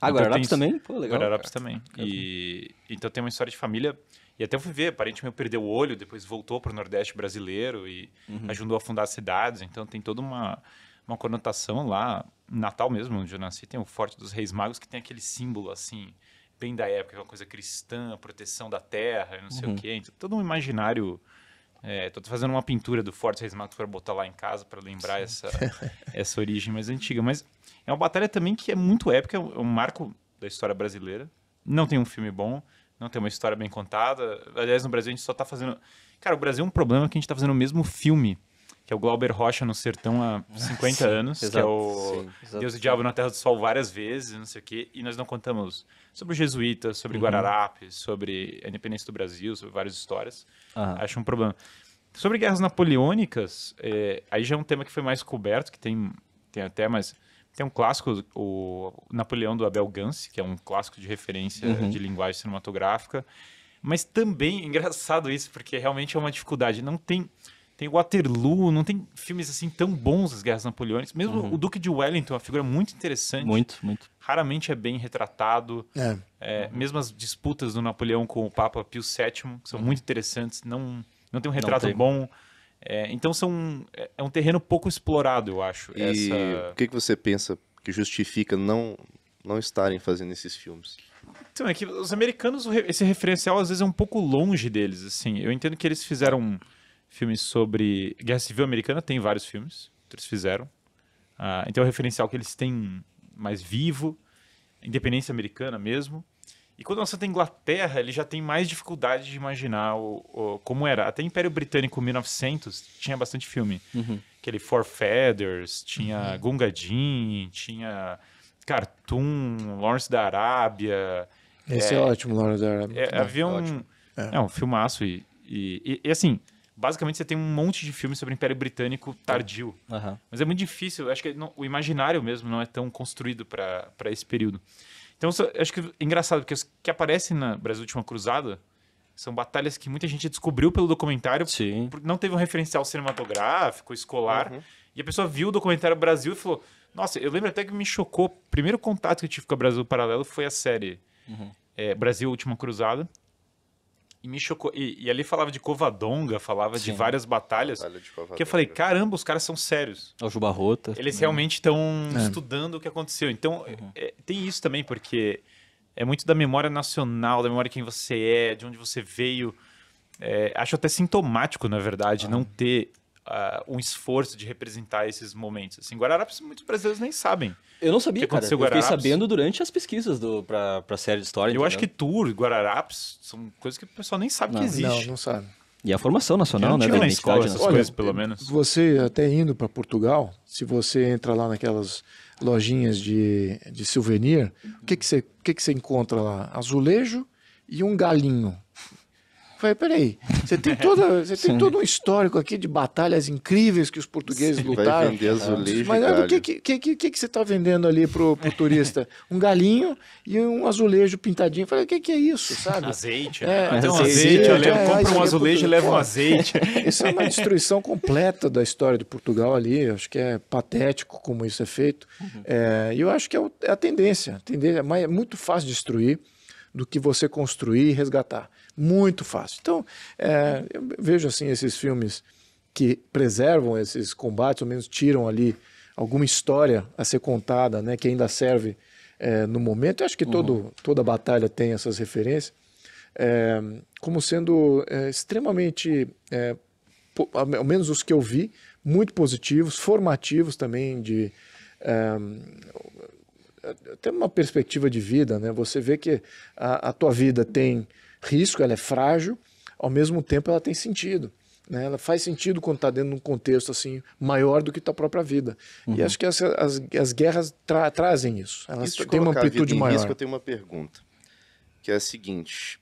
Agora então, tem... também? Pô, legal. Guararapes também. E... Então tem uma história de família. E até eu fui ver, parente meu perdeu o olho, depois voltou para o Nordeste brasileiro e uhum. ajudou a fundar cidades. Então tem toda uma, uma conotação lá. Natal mesmo, onde eu nasci, tem o Forte dos Reis Magos, que tem aquele símbolo assim, bem da época, é uma coisa cristã, proteção da terra, não sei uhum. o quê. Então, todo um imaginário é, tô fazendo uma pintura do Forte Reis Magos para botar lá em casa para lembrar essa, essa origem mais antiga. Mas é uma batalha também que é muito épica, é um marco da história brasileira. Não tem um filme bom, não tem uma história bem contada. Aliás, no Brasil a gente só tá fazendo. Cara, o Brasil é um problema que a gente tá fazendo o mesmo filme que é o Glauber Rocha no Sertão há 50 ah, sim, anos, exato, que é o sim, Deus e o Diabo na Terra do Sol várias vezes, não sei o quê, e nós não contamos sobre os jesuítas, sobre uhum. Guararapes, sobre a independência do Brasil, sobre várias histórias. Uhum. Acho um problema. Sobre guerras napoleônicas, é, aí já é um tema que foi mais coberto, que tem, tem até, mas tem um clássico, o Napoleão do Abel Gance, que é um clássico de referência uhum. de linguagem cinematográfica, mas também, engraçado isso, porque realmente é uma dificuldade, não tem tem Waterloo, não tem filmes assim tão bons as Guerras Napoleônicas. Mesmo uhum. o Duque de Wellington uma figura é muito interessante. Muito, muito. Raramente é bem retratado. É. é uhum. Mesmo as disputas do Napoleão com o Papa Pio VII, que são uhum. muito interessantes, não, não tem um retrato tem. bom. É, então são, é, é um terreno pouco explorado, eu acho. E essa... o que, que você pensa que justifica não, não estarem fazendo esses filmes? Então, é que os americanos, esse referencial às vezes é um pouco longe deles, assim. Eu entendo que eles fizeram filmes sobre guerra civil americana, tem vários filmes que eles fizeram. Ah, então é o referencial que eles têm mais vivo, independência americana mesmo. E quando lançado em Inglaterra, ele já tem mais dificuldade de imaginar o, o, como era. Até Império Britânico 1900 tinha bastante filme. Uhum. Aquele Four Feathers, tinha uhum. Gunga Din, tinha Cartoon, Lawrence da Arábia. Esse é, é ótimo, Lawrence da Arábia. É, havia um, é. é, um filmaço e, e, e, e assim, basicamente você tem um monte de filmes sobre o Império Britânico tardio. Uhum. Mas é muito difícil, acho que não, o imaginário mesmo não é tão construído para esse período. Então, acho que é engraçado, porque os que aparecem na Brasil Última Cruzada são batalhas que muita gente descobriu pelo documentário, Sim. não teve um referencial cinematográfico, escolar, uhum. e a pessoa viu o documentário Brasil e falou: Nossa, eu lembro até que me chocou. O primeiro contato que eu tive com o Brasil Paralelo foi a série uhum. é, Brasil Última Cruzada e me chocou. E, e, ali falava de Covadonga, falava Sim. de várias batalhas. Batalha de que eu falei, caramba, os caras são sérios. É o Jubarrota. Eles realmente estão é. estudando o que aconteceu. Então, uhum. É, é, tem isso também, porque é muito da memória nacional, da memória de quem você é, de onde você veio. É, acho até sintomático, na verdade, ah. não ter uh, um esforço de representar esses momentos. Assim, Guararapes, muitos brasileiros nem sabem. Eu não sabia, que cara. Eu fiquei sabendo durante as pesquisas do, pra, série de história. Eu entendeu? acho que tour, Guararapes, são coisas que o pessoal nem sabe não, que existe. Não, não sabe. E a formação nacional, né? Da na escola, essas Olha, coisas, pelo menos. Você, até indo para Portugal, se você entra lá naquelas lojinhas de, de souvenir, o que, que, você, que, que você encontra lá? Azulejo e um galinho. Falei, peraí, você tem, toda, você tem todo um histórico aqui de batalhas incríveis que os portugueses Sim. lutaram. Vai vender azulejo, Mas o que, que, que, que, você está vendendo ali pro, o turista? Um galinho e um azulejo pintadinho. Falei, o que, que é isso, sabe? Azeite. É, Então azeite, eu levo, é, compro um é azulejo e levo um azeite. Isso é uma destruição completa da história de Portugal ali. Eu acho que é patético como isso é feito. E uhum. é, eu acho que é, é a tendência. A tendência é muito fácil destruir do que você construir e resgatar. Muito fácil. Então, é, eu vejo assim esses filmes que preservam esses combates, ou menos tiram ali alguma história a ser contada, né, que ainda serve é, no momento. Eu acho que uhum. toda batalha tem essas referências, é, como sendo é, extremamente, é, ao menos os que eu vi, muito positivos, formativos também de é, tem uma perspectiva de vida, né? Você vê que a, a tua vida tem risco, ela é frágil, ao mesmo tempo ela tem sentido. Né? Ela faz sentido quando está dentro de um contexto assim maior do que tua própria vida. Uhum. E acho que as, as, as guerras tra, trazem isso. Elas isso é têm uma amplitude maior. Risco, eu tenho uma pergunta, que é a seguinte: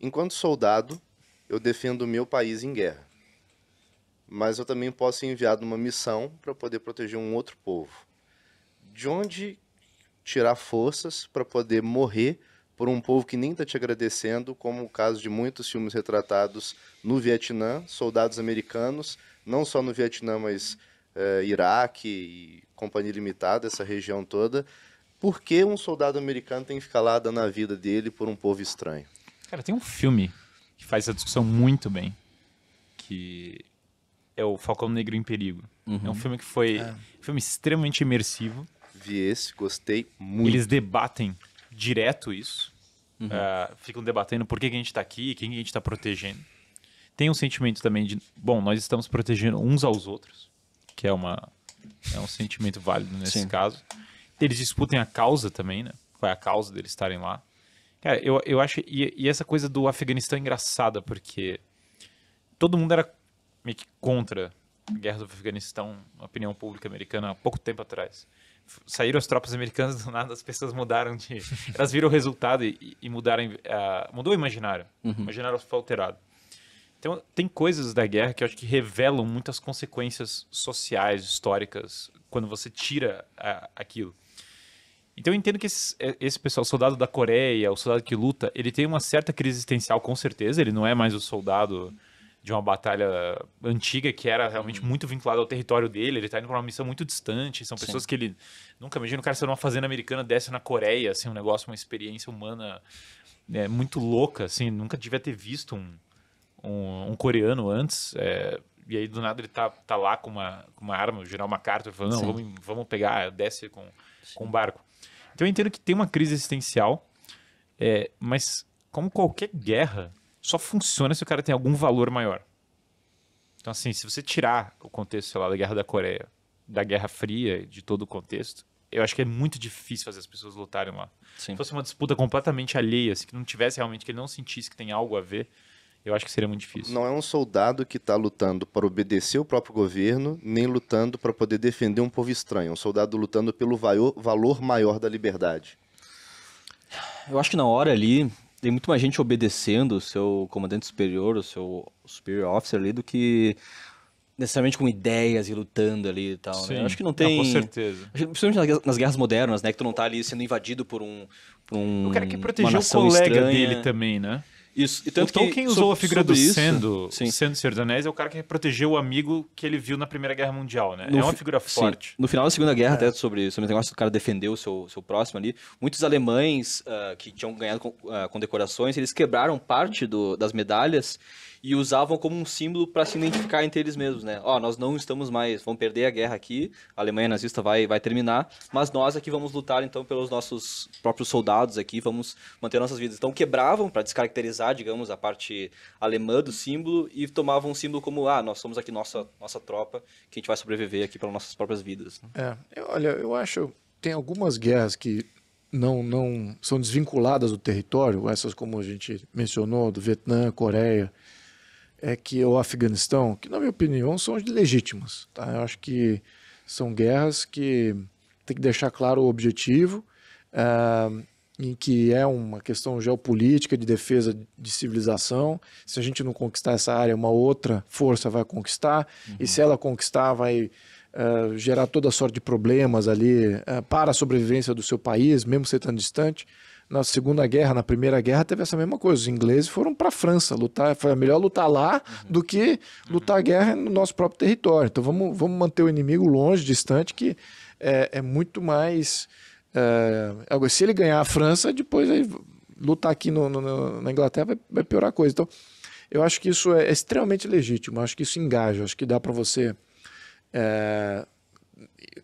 enquanto soldado, eu defendo o meu país em guerra. Mas eu também posso ser enviado numa missão para poder proteger um outro povo. De onde tirar forças para poder morrer por um povo que nem está te agradecendo, como o caso de muitos filmes retratados no Vietnã, soldados americanos, não só no Vietnã, mas é, Iraque e Companhia Limitada, essa região toda. Por que um soldado americano tem que ficar lá dando a vida dele por um povo estranho? Cara, tem um filme que faz essa discussão muito bem, que é o Falcão Negro em Perigo. Uhum. É um filme que foi é. um filme extremamente imersivo vi esse, gostei muito. Eles debatem direto isso. Uhum. Uh, ficam debatendo por que, que a gente está aqui, quem que a gente está protegendo. Tem um sentimento também de, bom, nós estamos protegendo uns aos outros, que é, uma, é um sentimento válido nesse Sim. caso. Eles disputam a causa também, né? Qual é a causa deles estarem lá. Cara, eu, eu acho. E, e essa coisa do Afeganistão é engraçada, porque todo mundo era meio que contra a guerra do Afeganistão, a opinião pública americana, há pouco tempo atrás saíram as tropas americanas do nada, as pessoas mudaram de. Elas viram o resultado e, e mudaram. Uh, mudou o imaginário. Uhum. O imaginário foi alterado. Então, tem coisas da guerra que eu acho que revelam muitas consequências sociais, históricas, quando você tira ah, aquilo. Então eu entendo que esse, eh, esse, pessoal, o soldado da Coreia, o soldado que luta, ele tem uma certa crise existencial, com certeza. Ele não é mais o soldado de uma batalha antiga que era realmente uhum. muito vinculada ao território dele. Ele tá indo pra uma missão muito distante. São pessoas Sim. que ele. Nunca imagina o cara ser numa fazenda americana, desce na Coreia, assim, um negócio, uma experiência humana é, muito louca, assim. Nunca devia ter visto um, um, um coreano antes. É, e aí, do nada, ele tá, tá lá com uma, com uma arma, o general MacArthur, falando: não, vamos, vamos pegar, desce com, com um barco. Então eu entendo que tem uma crise existencial, é, mas como qualquer guerra, só funciona se o cara tem algum valor maior. Então, assim, se você tirar o contexto, sei lá, da Guerra da Coreia, da Guerra Fria, de todo o contexto, eu acho que é muito difícil fazer as pessoas lutarem lá. Sim. Se fosse uma disputa completamente alheia, assim, que não tivesse realmente, que ele não sentisse que tem algo a ver, eu acho que seria muito difícil. Não é um soldado que está lutando para obedecer o próprio governo, nem lutando para poder defender um povo estranho. É um soldado lutando pelo valor maior da liberdade. Eu acho que na hora ali, tem muito mais gente obedecendo o seu comandante superior, o seu superior officer ali, do que necessariamente com ideias e lutando ali e tal, né? Sim. Né? Acho que não tem... com certeza. Principalmente nas guerras modernas, né? Que tu não tá ali sendo invadido por um... Por um o cara que proteger o colega estranha. dele também, né? Isso. E tanto o então, Tolkien que, quem usou so, a figura do isso, Sendo, sim. Sendo Senhor dos Anéis, é o cara que protegeu o amigo que ele viu na Primeira Guerra Mundial, né? No é uma figura forte. No final da Segunda Guerra, é. até sobre, sobre o negócio do cara defender o seu, seu próximo ali, muitos alemães uh, que tinham ganhado com, uh, ah, condecorações, eles quebraram parte do, das medalhas e usavam como um símbolo para se identificar entre eles mesmos, né? Ó, nós não estamos mais, vão perder a guerra aqui, a Alemanha nazista vai, vai terminar, mas nós aqui vamos lutar então pelos nossos próprios soldados aqui, vamos manter nossas vidas. Então quebravam para descaracterizar, digamos, a parte alemã do símbolo e tomavam um símbolo como, ah, nós somos aqui nossa, nossa tropa, que a gente vai sobreviver aqui pelas nossas próprias vidas. Né? É, eu, olha, eu acho, tem algumas guerras que não, não são desvinculadas do território, essas como a gente mencionou, do Vietnã, Coreia, é que o Afeganistão, que na minha opinião são legítimas, tá? Eu acho que são guerras que tem que deixar claro o objetivo, uh, em que é uma questão geopolítica de defesa de civilização. Se a gente não conquistar essa área, uma outra força vai conquistar, uhum. e se ela conquistar, vai uh, gerar toda sorte de problemas ali uh, para a sobrevivência do seu país, mesmo você tão distante na Segunda Guerra, na Primeira Guerra, teve essa mesma coisa. Os ingleses foram para a França lutar, foi melhor lutar lá do que lutar a guerra no nosso próprio território. Então vamos, vamos manter o inimigo longe, distante, que é, é muito mais. É, se ele ganhar a França, depois aí, lutar aqui no, no, na Inglaterra vai, vai, piorar a coisa. Então eu acho que isso é extremamente legítimo, eu acho que isso engaja, acho que dá para você é,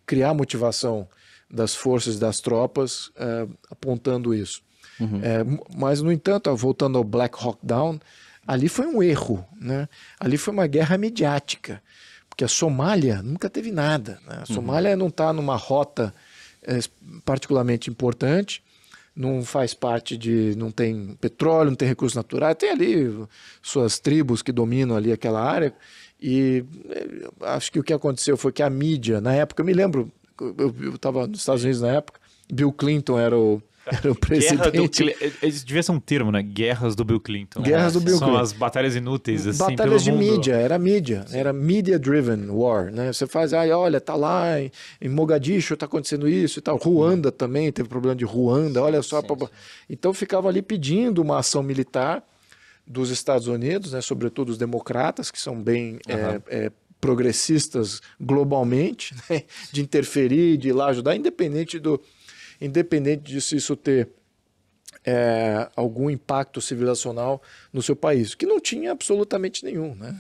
criar motivação das forças das tropas uh, apontando isso. Uhum. É, mas, no entanto, voltando ao Black Hawk Down, ali foi um erro. Né? Ali foi uma guerra mediática, porque a Somália nunca teve nada. Né? A uhum. Somália uhum. não está numa rota é, particularmente importante, não faz parte de. não tem petróleo, não tem recursos naturais, tem ali suas tribos que dominam ali aquela área. E acho que o que aconteceu foi que a mídia, na época, eu me lembro eu estava nos Estados Unidos na época, Bill Clinton era o, era o presidente. Eh, eles devia ser um termo, né? Guerras do Bill Clinton. Guerras né? do é. Bill São Clinton. São as batalhas inúteis, assim, Batalhas de mundo. mídia, era mídia. Era media-driven war, né? Você faz, ai, olha, tá lá em, em Mogadishu, tá acontecendo isso e tal. Ruanda também, teve problema de Ruanda, olha só. Sim, pra... sim. Então ficava ali pedindo uma ação militar dos Estados Unidos, né, sobretudo os democratas, que são bem uhum. é, é, progressistas globalmente, né? de interferir, de ir lá ajudar, independente do independente de se isso ter é, algum impacto civilizacional no seu país, que não tinha absolutamente nenhum. Né?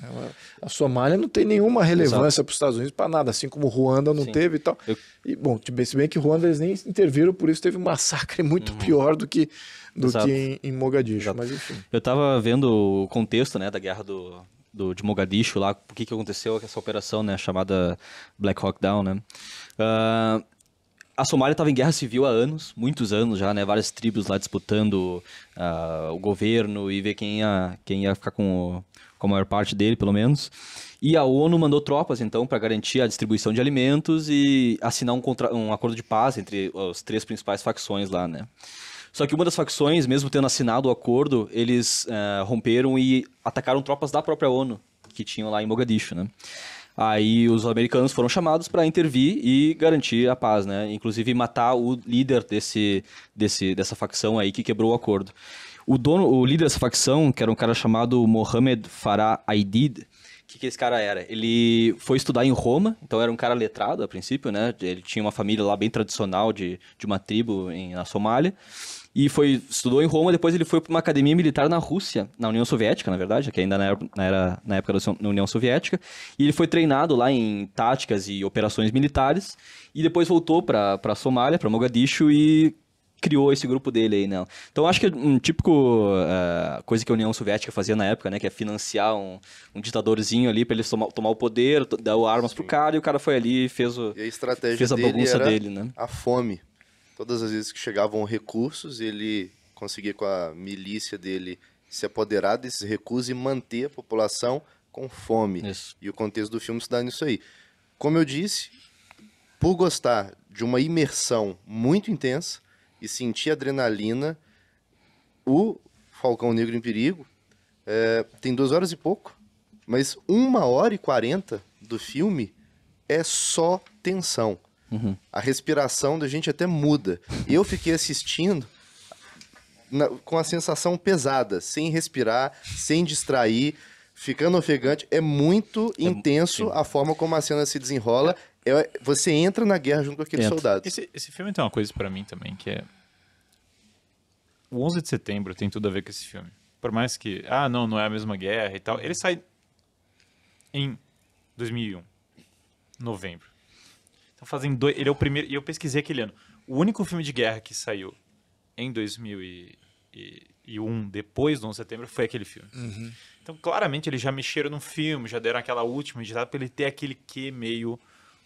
A Somália não tem nenhuma relevância para os Estados Unidos para nada, assim como Ruanda não Sim. teve e tal. Eu... E, bom, se bem que Ruanda eles nem interviram, por isso teve um massacre muito uhum. pior do que, do que em, em Mogadishu. Exato. Mas, enfim. Eu estava vendo o contexto né, da guerra do, do, de Mogadishu lá, o que, que aconteceu com essa operação, né, chamada Black Hawk Down, né. Uh, a Somália estava em guerra civil há anos, muitos anos já, né? Várias tribos lá disputando uh, o governo e ver quem ia, quem ia ficar com, o, com a maior parte dele, pelo menos. E a ONU mandou tropas, então, para garantir a distribuição de alimentos e assinar um, contra... um acordo de paz entre as três principais facções lá, né? Só que uma das facções, mesmo tendo assinado o acordo, eles uh, romperam e atacaram tropas da própria ONU, que tinham lá em Mogadishu, né? Aí os americanos foram chamados para intervir e garantir a paz, né? Inclusive matar o líder desse, desse, dessa facção aí que quebrou o acordo. O dono, o líder dessa facção, que era um cara chamado Mohamed Farah Aidid, o que, que esse cara era? Ele foi estudar em Roma, então era um cara letrado a princípio, né? Ele tinha uma família lá bem tradicional de, de uma tribo em, na Somália e foi estudou em Roma, depois ele foi para uma academia militar na Rússia, na União Soviética, na verdade, que ainda era, era na época da União Soviética, e ele foi treinado lá em táticas e operações militares, e depois voltou para a Somália, para Mogadishu e criou esse grupo dele aí, né? Então acho que um típico uh, coisa que a União Soviética fazia na época, né? Que é financiar um, um ditadorzinho ali para ele tomar, tomar o poder, dar armas Sim. pro cara e o cara foi ali e fez o e a estratégia fez a bagunça dele, né? A fome. Todas as vezes que chegavam recursos, ele conseguia com a milícia dele se apoderar desses recursos e manter a população com fome. Isso. E o contexto do filme se dá nisso aí. Como eu disse, por gostar de uma imersão muito intensa e sentir adrenalina, o Falcão Negro em Perigo é, tem duas horas e pouco, mas uma hora e quarenta do filme é só tensão. Uhum. A respiração da gente até muda. Eu fiquei assistindo na, com a sensação pesada, sem respirar, sem distrair, ficando ofegante. É muito é, intenso sim. a forma como a cena se desenrola. É, você entra na guerra junto com aquele entra. soldado. Esse, esse filme tem uma coisa para mim também, que é... O 11 de setembro tem tudo a ver com esse filme. Por mais que, ah, não, não é a mesma guerra e tal. Ele sai em 2001, novembro. Então fazem dois. Ele é o primeiro. E eu pesquisei aquele ano. O único filme de guerra que saiu em 2001, depois do 11 de setembro, foi aquele filme. Uhum. Então, claramente, eles já mexeram no filme, já deram aquela última editada pra ele ter aquele que meio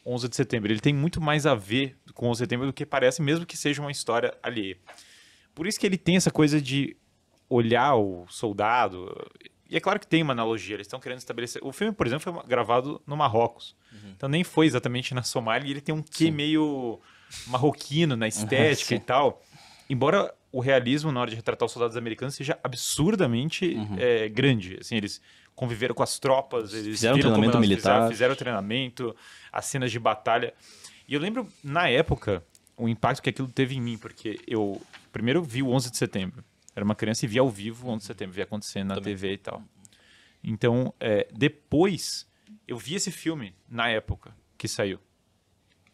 11 de setembro. Ele tem muito mais a ver com 11 de setembro do que parece, mesmo que seja uma história alheia. Por isso que ele tem essa coisa de olhar o soldado, e é claro que tem uma analogia, eles estão querendo estabelecer. O filme, por exemplo, foi gravado no Marrocos. Uhum. Então nem foi exatamente na Somália, e ele tem um quê sim. meio marroquino na né, estética uhum, e tal. Embora o realismo na hora de retratar os soldados americanos seja absurdamente uhum. é, grande. Assim, eles conviveram com as tropas, eles fizeram treinamento militar, fizeram, fizeram treinamento, as cenas de batalha. E eu lembro na época o impacto que aquilo teve em mim, porque eu primeiro vi o 11 de setembro era uma criança e via ao vivo onde você uhum. setembro, via acontecendo na Também. TV e tal. Então, é, depois, eu vi esse filme na época que saiu.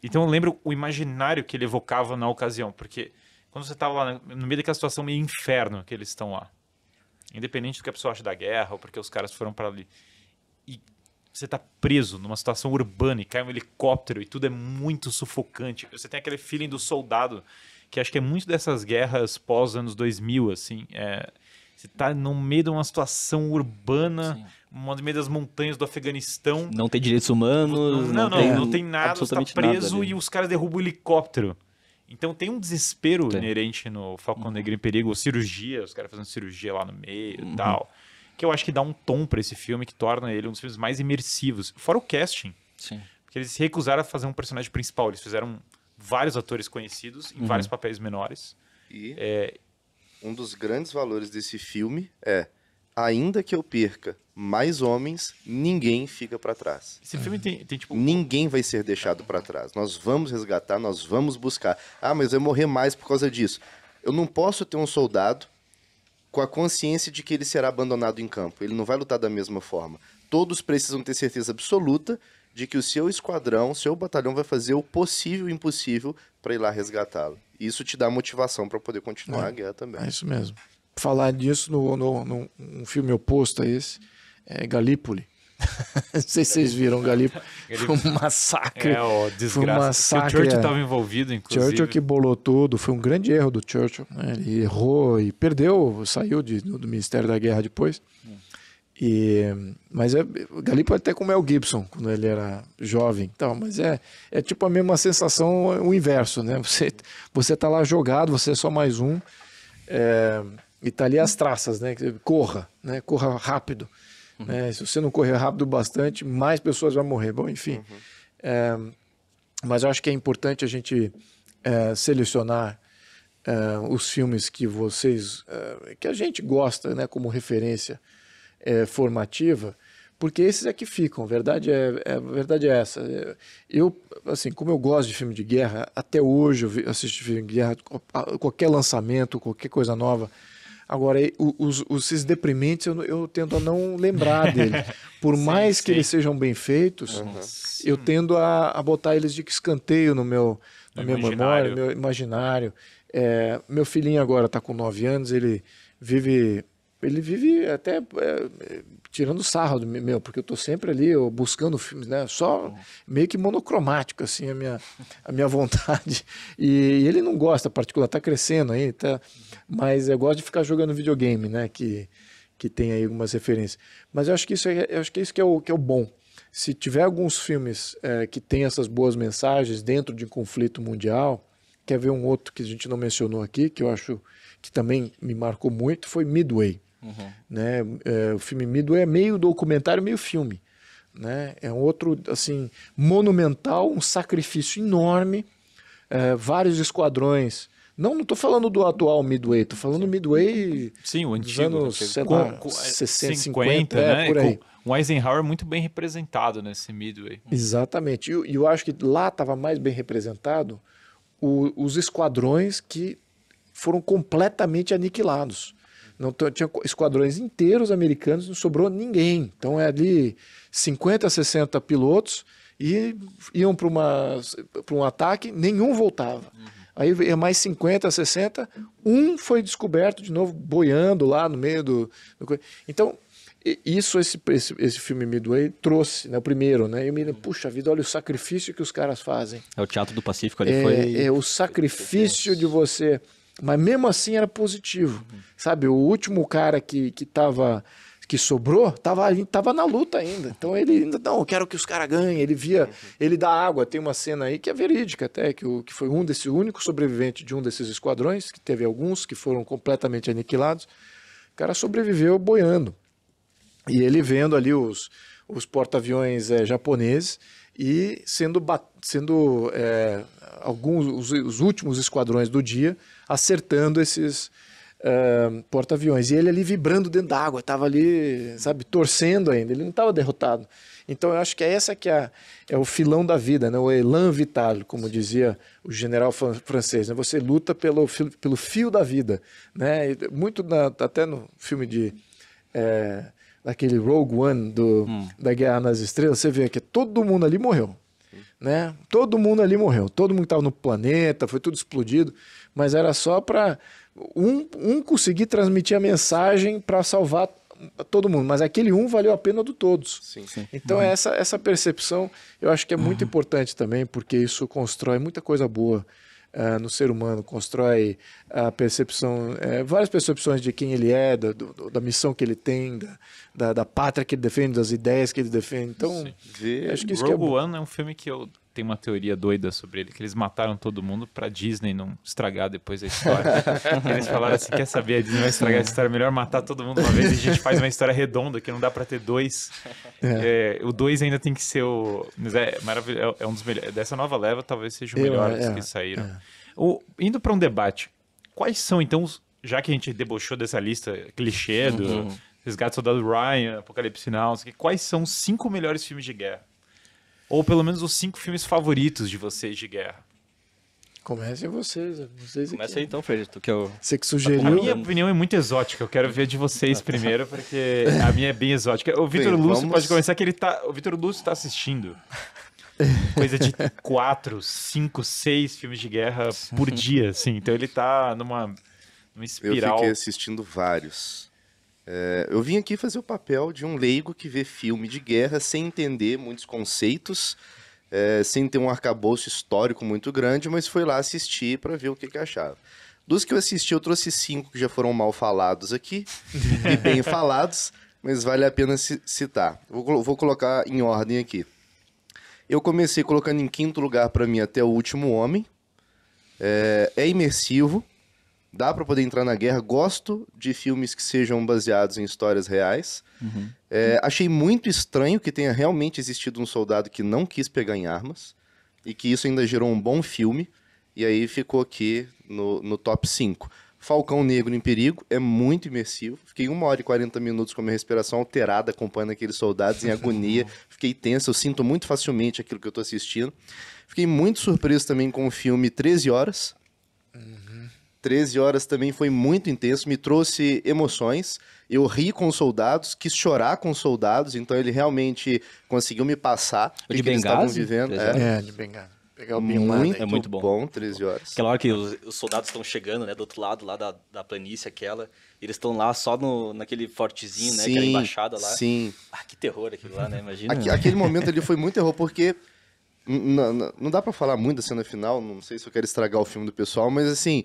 Então eu lembro o imaginário que ele evocava na ocasião, porque quando você estava lá no meio daquela situação meio inferno que eles estão lá, independente do que a pessoa acha da guerra ou porque os caras foram para ali, e você está preso numa situação urbana e cai um helicóptero e tudo é muito sufocante. Você tem aquele feeling do soldado que acho que é muito dessas guerras pós anos 2000, assim. É, você tá no meio de uma situação urbana, no meio das montanhas do Afeganistão. Não tem direitos humanos. Não, não, não tem, não tem nada, você tá preso e os caras derrubam o helicóptero. Então tem um desespero tem. inerente no Falcão uhum. Negro em Perigo, cirurgia, os caras fazendo cirurgia lá no meio e uhum. tal. Que eu acho que dá um tom para esse filme que torna ele um dos filmes mais imersivos. Fora o casting. Sim. Porque eles se recusaram a fazer um personagem principal, eles fizeram vários atores conhecidos em uhum. vários papéis menores. E é... um dos grandes valores desse filme é ainda que eu perca mais homens, ninguém fica para trás. Esse filme uhum. tem, tem, tipo ninguém vai ser deixado para trás. Nós vamos resgatar, nós vamos buscar. Ah, mas eu morrer mais por causa disso. Eu não posso ter um soldado com a consciência de que ele será abandonado em campo. Ele não vai lutar da mesma forma. Todos precisam ter certeza absoluta de que o seu esquadrão, seu batalhão vai fazer o possível e o impossível para ir lá resgatá-lo. Isso te dá motivação para poder continuar é, a guerra também. É isso mesmo. Falar disso no, no, no um filme oposto a esse, é Galípoli. Não sei se vocês viram Galípoli. Foi um massacre. É, ó, desgraça. Foi um massacre. o Churchill estava é. envolvido, inclusive. Churchill que bolou tudo. Foi um grande erro do Churchill. Né? Ele errou e perdeu, saiu de, do Ministério da Guerra depois. Hum e, mas é, ali pode até com o Mel Gibson, quando ele era jovem. Então, mas é, é tipo a mesma sensação, é o inverso, né? Você, você tá lá jogado, você é só mais um. É, e tá ali as traças, né? Corra, né? Corra rápido. Né? Uhum. Né? Se você não correr rápido bastante, mais pessoas vão morrer. Bom, enfim. Uhum. É, mas eu acho que é importante a gente é, selecionar é, os filmes que vocês... É, que a gente gosta, né? Como referência é, formativa, porque esses é que ficam, verdade é, é, verdade é essa. Eu, assim, como eu gosto de filme de guerra, até hoje eu assisto filme de guerra, qualquer lançamento, qualquer coisa nova. Agora, os, os deprimentes eu, eu tendo a não lembrar deles. Por sim, mais sim. que eles sejam bem feitos, uhum. eu tendo a, a botar eles de escanteio no meu, no na minha memória, no meu imaginário. É, meu filhinho agora está com 9 anos, ele vive ele vive até é, tirando sarro do meu, porque eu estou sempre ali eu, buscando filmes, né? Só uhum. meio que monocromático, assim, a minha, a minha vontade. E, e ele não gosta particular, está crescendo aí, tá, mas eu gosto de ficar jogando videogame, né? Que, que tem aí algumas referências. Mas eu acho que isso é, eu acho que é isso que é o, que é o bom. Se tiver alguns filmes é, que tem essas boas mensagens dentro de um conflito mundial, quer ver um outro que a gente não mencionou aqui, que eu acho que também me marcou muito, foi Midway Uhum. Né? É, o filme Mido é meio documentário, meio filme. Né? É um outro, assim, monumental, um sacrifício enorme, é, vários esquadrões. Não, não estou falando do atual Midway, estou falando Sim. do Midway Sim, o antigo, anos, sei com, lá, com, 60, 50, 50 é, né? por aí. Com, um Eisenhower muito bem representado nesse Midway. Exatamente. E eu, eu, acho que lá estava mais bem representado o, os esquadrões que foram completamente aniquilados. Não tinha esquadrões inteiros americanos, não sobrou ninguém. Então é ali 50, 60 pilotos e iam para um ataque, nenhum voltava. Uhum. Aí é mais 50, 60, um foi descoberto de novo, boiando lá no meio do. do... Então, isso esse, esse, esse filme Midway trouxe, né? O primeiro, né? e me lembro, puxa vida, olha o sacrifício que os caras fazem. É o Teatro do Pacífico ali é, foi. É o sacrifício de você mas mesmo assim era positivo. Uhum. Sabe, o último cara que, que tava que sobrou, tava, tava na luta ainda. Então ele ainda, não, eu quero que os caras ganhem. Ele via, ele dá água. Tem uma cena aí que é verídica até, que, o, que foi um desse único sobrevivente de um desses esquadrões, que teve alguns que foram completamente aniquilados. O cara sobreviveu boiando. E ele vendo ali os, os porta-aviões é, japoneses e sendo, sendo é, alguns os, os, últimos esquadrões do dia acertando esses uh, porta-aviões. E ele ali vibrando dentro d'água, estava ali, sabe, torcendo ainda, ele não estava derrotado. Então eu acho que é essa que é, é o filão da vida, né? o elan vital, como dizia o general francês. Né? Você luta pelo, fio, pelo fio da vida. Né? Muito na, até no filme de... É, daquele Rogue One do, hum. da Guerra nas Estrelas, você vê que todo mundo ali morreu né? Todo mundo ali morreu, todo mundo estava no planeta, foi tudo explodido, mas era só para um, um conseguir transmitir a mensagem para salvar todo mundo, mas aquele um valeu a pena do todos. Sim, sim. Então uhum. essa essa percepção eu acho que é muito uhum. importante também, porque isso constrói muita coisa boa uh, no ser humano, constrói a percepção, é, várias percepções de quem ele é, da do, da missão que ele tem, da, da, da, pátria que ele defende, das ideias que ele defende. Então, acho que isso Rogue que é... One é um filme que eu tem uma teoria doida sobre ele, que eles mataram todo mundo pra Disney não estragar depois a história. eles falaram assim, quer saber, a Disney vai estragar a história, melhor matar todo mundo uma vez e a gente faz uma história redonda, que não dá pra ter dois. É. É, o dois ainda tem que ser o... Mas é maravilhoso, é, é um dos melhores. É dessa nova leva, talvez seja o melhor dos é, que saíram. O, indo para um debate, quais são então os já que a gente debochou dessa lista clichê do uhum. Resgate Soldado Ryan, Apocalipse Now, quais são os cinco melhores filmes de guerra? Ou pelo menos os cinco filmes favoritos de vocês de guerra. Comecem vocês, vocês Começa aqui. aí então, Fred, que é o... Você que sugeriu. A minha opinião é muito exótica, eu quero ver de vocês primeiro, porque a minha é bem exótica. O Vitor Lúcio vamos... pode começar que ele tá... O Vitor Lúcio tá assistindo coisa de quatro, cinco, seis filmes de guerra por dia, assim. Então ele tá numa, numa espiral. Eu fiquei assistindo vários. É, eu vim aqui fazer o papel de um leigo que vê filme de guerra sem entender muitos conceitos, é, sem ter um arcabouço histórico muito grande, mas foi lá assistir para ver o que, que achava. Dos que eu assisti, eu trouxe cinco que já foram mal falados aqui, e bem falados, mas vale a pena citar. Vou, vou colocar em ordem aqui. Eu comecei colocando em quinto lugar para mim até o último homem. É, é, imersivo, dá para poder entrar na guerra. Gosto de filmes que sejam baseados em histórias reais. Uhum. É, achei muito estranho que tenha realmente existido um soldado que não quis pegar em armas e que isso ainda gerou um bom filme. E aí ficou aqui no, no top 5. Falcão Negro em Perigo é muito imersivo. Fiquei uma hora e 40 minutos com a minha respiração alterada, acompanhando aqueles soldados em agonia. Fiquei tenso, eu sinto muito facilmente aquilo que eu estou assistindo. Fiquei muito surpreso também com o filme 13 Horas, 13 horas também foi muito intenso, me trouxe emoções. Eu ri com os soldados, quis chorar com os soldados, então ele realmente conseguiu me passar o de que Benghazi, eles vivendo. É. é, de Benghazi. Pegar o Bin Muito, é muito bom. bom, 13 horas. Aquela hora que os, os soldados estão chegando, né, do outro lado, lá da, da planície aquela, eles estão lá só no, naquele fortezinho, né, sim, aquela embaixada lá. Sim. Ah, que terror aquilo lá, né, imagina. aquele momento ali foi muito terror, porque não, não, não dá para falar muito da assim cena final, não sei se eu quero estragar o filme do pessoal, mas assim,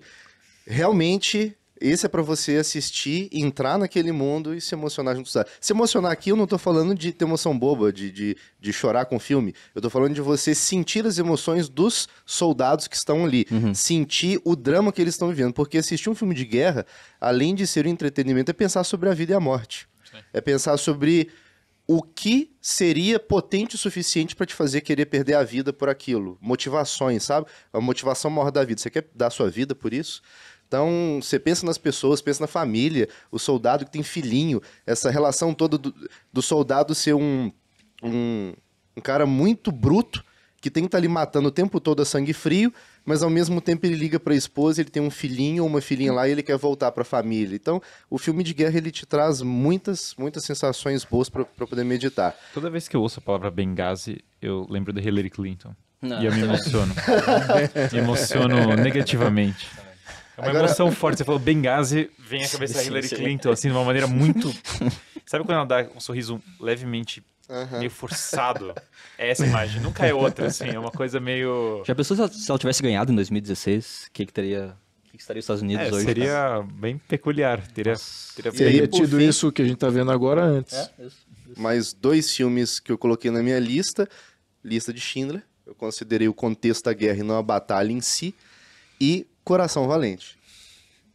realmente esse é para você assistir, entrar naquele mundo e se emocionar junto com Se emocionar aqui, eu não tô falando de ter emoção boba, de, de, de chorar com o filme. Eu tô falando de você sentir as emoções dos soldados que estão ali. Uhum. Sentir o drama que eles estão vivendo. Porque assistir um filme de guerra, além de ser um entretenimento, é pensar sobre a vida e a morte. Sim. É pensar sobre o que seria potente o suficiente para te fazer querer perder a vida por aquilo. Motivações, sabe? A motivação maior da vida. Você quer dar sua vida por isso? Então, você pensa nas pessoas, pensa na família, o soldado que tem filhinho, essa relação toda do, do soldado ser um, um, um cara muito bruto, que tem que estar tá ali matando o tempo todo a sangue frio, mas ao mesmo tempo ele liga para a esposa, ele tem um filhinho ou uma filhinha lá e ele quer voltar para a família. Então, o filme de guerra ele te traz muitas, muitas sensações boas para poder meditar. Toda vez que eu ouço a palavra Benghazi, eu lembro de Hillary Clinton. Não, e eu me emociono. me emociono negativamente. É uma Agora... emoção forte. Você falou Benghazi, vem a cabeça sim, da Hillary sim, Clinton, sim. assim, de uma maneira muito. Sabe quando ela dá um sorriso levemente Meio forçado. É essa imagem. Nunca é outra, assim. É uma coisa meio. Já pensou se ela, se ela tivesse ganhado em 2016? O que, que teria. Que, que estaria os Estados Unidos é, hoje? Seria bem peculiar. Teria, teria teria tido fim. isso que a gente tá vendo agora antes. É, isso, isso. Mais dois filmes que eu coloquei na minha lista: lista de Schindler. Eu considerei o contexto da guerra e não a batalha em si. E Coração Valente.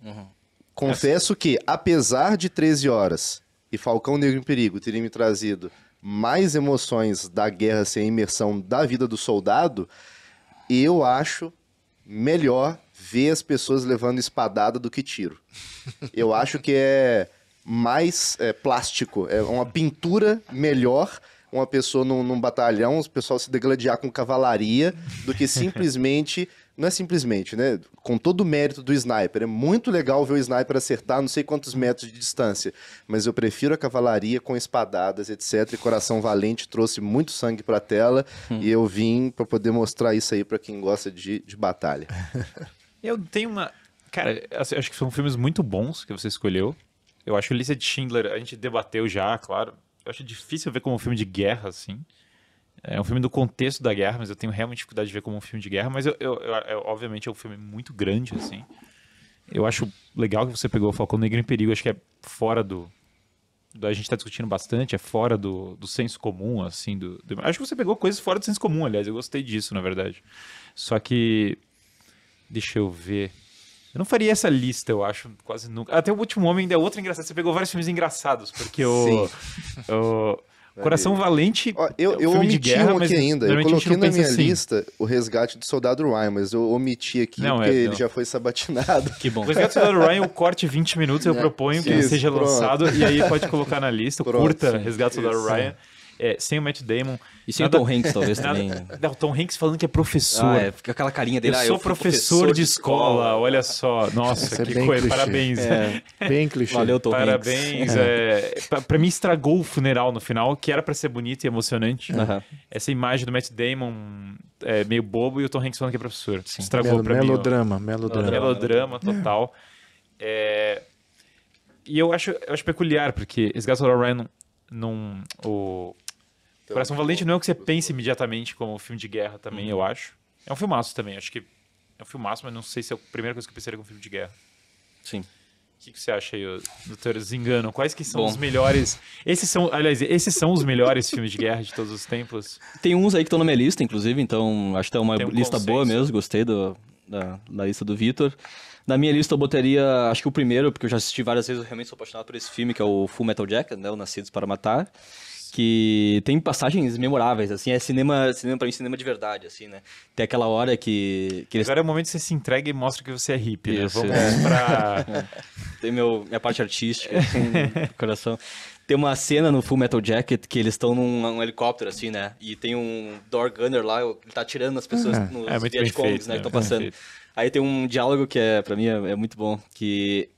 Uhum. Confesso que, apesar de 13 horas e Falcão Negro em Perigo terem me trazido mais emoções da guerra sem assim, a imersão da vida do soldado, eu acho melhor ver as pessoas levando espadada do que tiro. Eu acho que é mais é, plástico, é uma pintura melhor uma pessoa num, num batalhão, o pessoal se degladiar com cavalaria, do que simplesmente não é simplesmente, né? Com todo o mérito do sniper. É muito legal ver o sniper acertar não sei quantos metros de distância. Mas eu prefiro a cavalaria com espadadas, etc. E Coração Valente trouxe muito sangue pra tela. Hum. E eu vim para poder mostrar isso aí para quem gosta de, de batalha. eu tenho uma. Cara, assim, acho que são filmes muito bons que você escolheu. Eu acho Lista de Schindler, a gente debateu já, claro. Eu acho difícil ver como um filme de guerra, assim. É um filme do contexto da guerra, mas eu tenho realmente dificuldade de ver como um filme de guerra. Mas, eu, eu, eu obviamente, é um filme muito grande, assim. Eu acho legal que você pegou o Falcão Negro em Perigo. Acho que é fora do... do a gente está discutindo bastante, é fora do, do senso comum, assim. Do, do, acho que você pegou coisas fora do senso comum, aliás. Eu gostei disso, na verdade. Só que... Deixa eu ver... Eu não faria essa lista, eu acho, quase nunca. Até o último homem ainda é outro engraçado. Você pegou vários filmes engraçados, porque o, o, é, Coração Valente. Ó, eu, é um eu omiti de guerra, um aqui ainda. Eu coloquei na minha assim. lista o resgate do soldado Ryan, mas eu omiti aqui não, é, porque é, ele já foi sabatinado. Que bom. O resgate do soldado Ryan, eu é corte 20 minutos, eu proponho que seja pronto. lançado e aí pode colocar na lista. Pronto, curta sim, Resgate do soldado Ryan é, sem o Matt Damon. E sem nada, o Tom Hanks, talvez nada, também. Não, o Tom Hanks falando que é professor. Ah, é, fica aquela carinha dele. Eu ah, sou eu professor, professor, de escola, escola, olha só. Nossa, é que coisa, parabéns. É, bem clichê. Valeu, Tom Parabéns. Hanks. É, pra, pra, mim estragou o funeral no final, que era para ser bonito e emocionante. Essa imagem do Matt Damon é, meio bobo e o Tom Hanks falando que é professor. Sim. Estragou Melo, pra melodrama, mim. Melodrama, melodrama. Melodrama total. É, e eu acho, eu acho peculiar, porque esse Gasolor Ryan, o, então, Coração Valente não é o que você pensa imediatamente como filme de guerra também, uhum. eu acho. É um filmaço também, acho que é um filmaço, mas não sei se é a primeira coisa que eu pensaria com um filme de guerra. Sim. O que, que, você acha aí, doutor Zingano? Quais que são Bom. os melhores? Esses são, aliás, esses são os melhores filmes de guerra de todos os tempos? Tem uns aí que estão na minha lista, inclusive, então acho que é uma um lista consenso. boa mesmo, né? gostei do, da, da lista do Vitor. Na minha lista eu botaria, acho que o primeiro, porque eu já assisti várias vezes, eu realmente sou apaixonado por esse filme, que é o Full Metal Jacket, né, o Nascidos para Matar que tem passagens memoráveis, assim, é cinema, cinema pra mim, cinema de verdade, assim, né? Tem aquela hora que... que eles... Agora é o momento que você se entrega e mostra que você é hippie, né? Isso, né? Vamos é. pra... tem meu, minha parte artística, assim, coração. Tem uma cena no Full Metal Jacket que eles estão num, helicóptero, assim, né? E tem um door gunner lá, ele tá atirando nas pessoas uhum. nos é Vietcongs, né? Que estão né? passando. Aí tem um diálogo que é, pra mim, é, é muito bom, que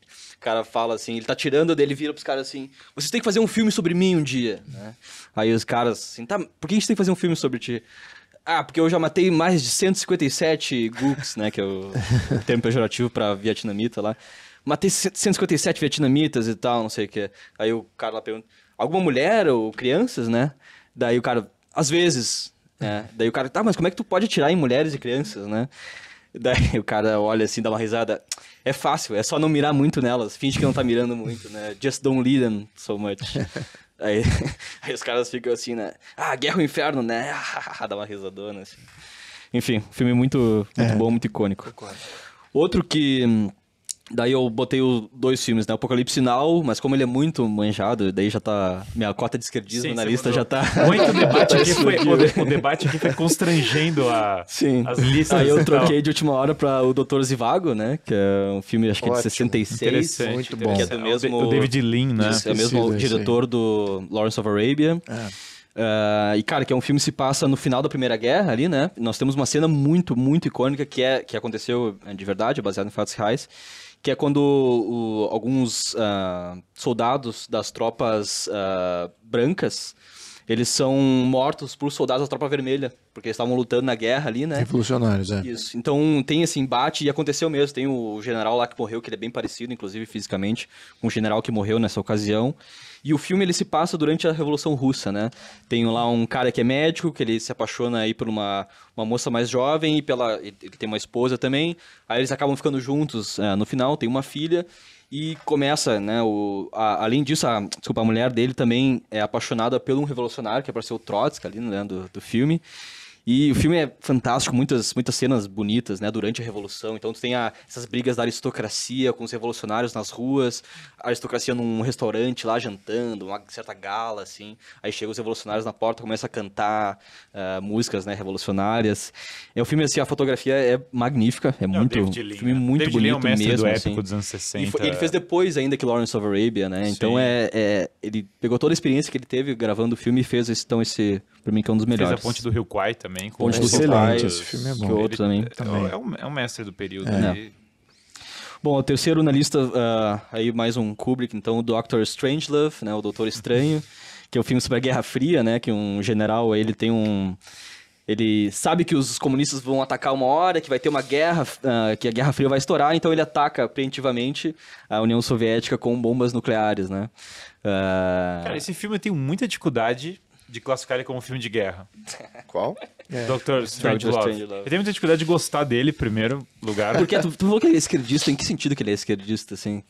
cara fala assim, ele tá tirando dele, vira pros caras assim, vocês têm que fazer um filme sobre mim um dia, né? Aí os caras assim, tá, por que a gente tem que fazer um filme sobre ti? Ah, porque eu já matei mais de 157 Gooks, né, que é o, termo pejorativo para vietnamita lá. Matei 157 vietnamitas e tal, não sei o que. Aí o cara lá pergunta, alguma mulher ou crianças, né? Daí o cara, às vezes, né? Daí o cara, tá, mas como é que tu pode atirar em mulheres e crianças, né? Daí o cara olha assim, dá uma risada. É fácil, é só não mirar muito nelas. Finge que não tá mirando muito, né? Just don't lead them so much. aí, aí os caras ficam assim, né? Ah, guerra ou inferno, né? dá uma risadona, assim. Enfim, filme muito, muito é. bom, muito icônico. Outro que hum, Daí eu botei os dois filmes, né? Apocalipse Sinal mas como ele é muito manjado, daí já tá. Minha cota de esquerdismo Sim, na lista já tá. Muito debate aqui foi, o, o, debate aqui foi constrangendo a, Sim. as listas. Aí eu troquei de última hora pra O Doutor Zivago, né? Que é um filme, acho que Ótimo, é de 66. Muito bom. Que é do é mesmo. O David Lean, né? É o mesmo diretor do Lawrence of Arabia. É. Uh, e, cara, que é um filme que se passa no final da Primeira Guerra ali, né? Nós temos uma cena muito, muito icônica que, é, que aconteceu é, de verdade, baseada em fatos reais, que é quando o, alguns uh, soldados das tropas uh, brancas eles são mortos por soldados da Tropa Vermelha, porque eles estavam lutando na guerra ali, né? Revolucionários, é. Isso. Então tem esse embate e aconteceu mesmo. Tem o general lá que morreu, que ele é bem parecido, inclusive fisicamente, com o general que morreu nessa ocasião. E o filme ele se passa durante a Revolução Russa, né? Tem lá um cara que é médico, que ele se apaixona aí por uma, uma moça mais jovem e pela ele tem uma esposa também. Aí eles acabam ficando juntos. É, no final tem uma filha e começa, né? O, a, além disso, a, desculpa, a mulher dele também é apaixonada pelo um revolucionário, que é para ser o Trotsky ali, né, do, do filme. E o filme é fantástico, muitas, muitas cenas bonitas, né, durante a Revolução. Então tu tem a, essas brigas da aristocracia com os revolucionários nas ruas, a aristocracia num restaurante lá jantando, uma certa gala, assim. Aí chegam os revolucionários na porta, começa a cantar uh, músicas, né, revolucionárias. É um filme, assim, a fotografia é magnífica, é Não, é muito... David filme né? muito David bonito é o mestre mesmo, do assim. épico assim. dos anos 60. E foi, ele fez depois ainda que Lawrence of Arabia, né, então é, é... Ele pegou toda a experiência que ele teve gravando o filme e fez, então, esse Pra mim que é um dos melhores. Fez a Ponte do Rio Quai também. Com Ponte do Rio Quai. Esse filme é bom. Que outro também. É, também. É, um, é um mestre do período. É. E... Bom, o terceiro na lista, uh, aí mais um Kubrick, então, o Doctor Strangelove, né, o Doutor Estranho, que é o um filme sobre a Guerra Fria, né, que um general, ele tem um... Ele sabe que os comunistas vão atacar uma hora, que vai ter uma guerra, uh, que a Guerra Fria vai estourar, então ele ataca preventivamente a União Soviética com bombas nucleares, né. Uh... Cara, esse filme eu tenho muita dificuldade de classificar ele como um filme de guerra. Qual? É. Dr. É. Love. Eu tenho muita dificuldade de gostar dele, primeiro lugar. Porque tu, tu falou que ele é esquerdista, em que sentido que ele é esquerdista, assim?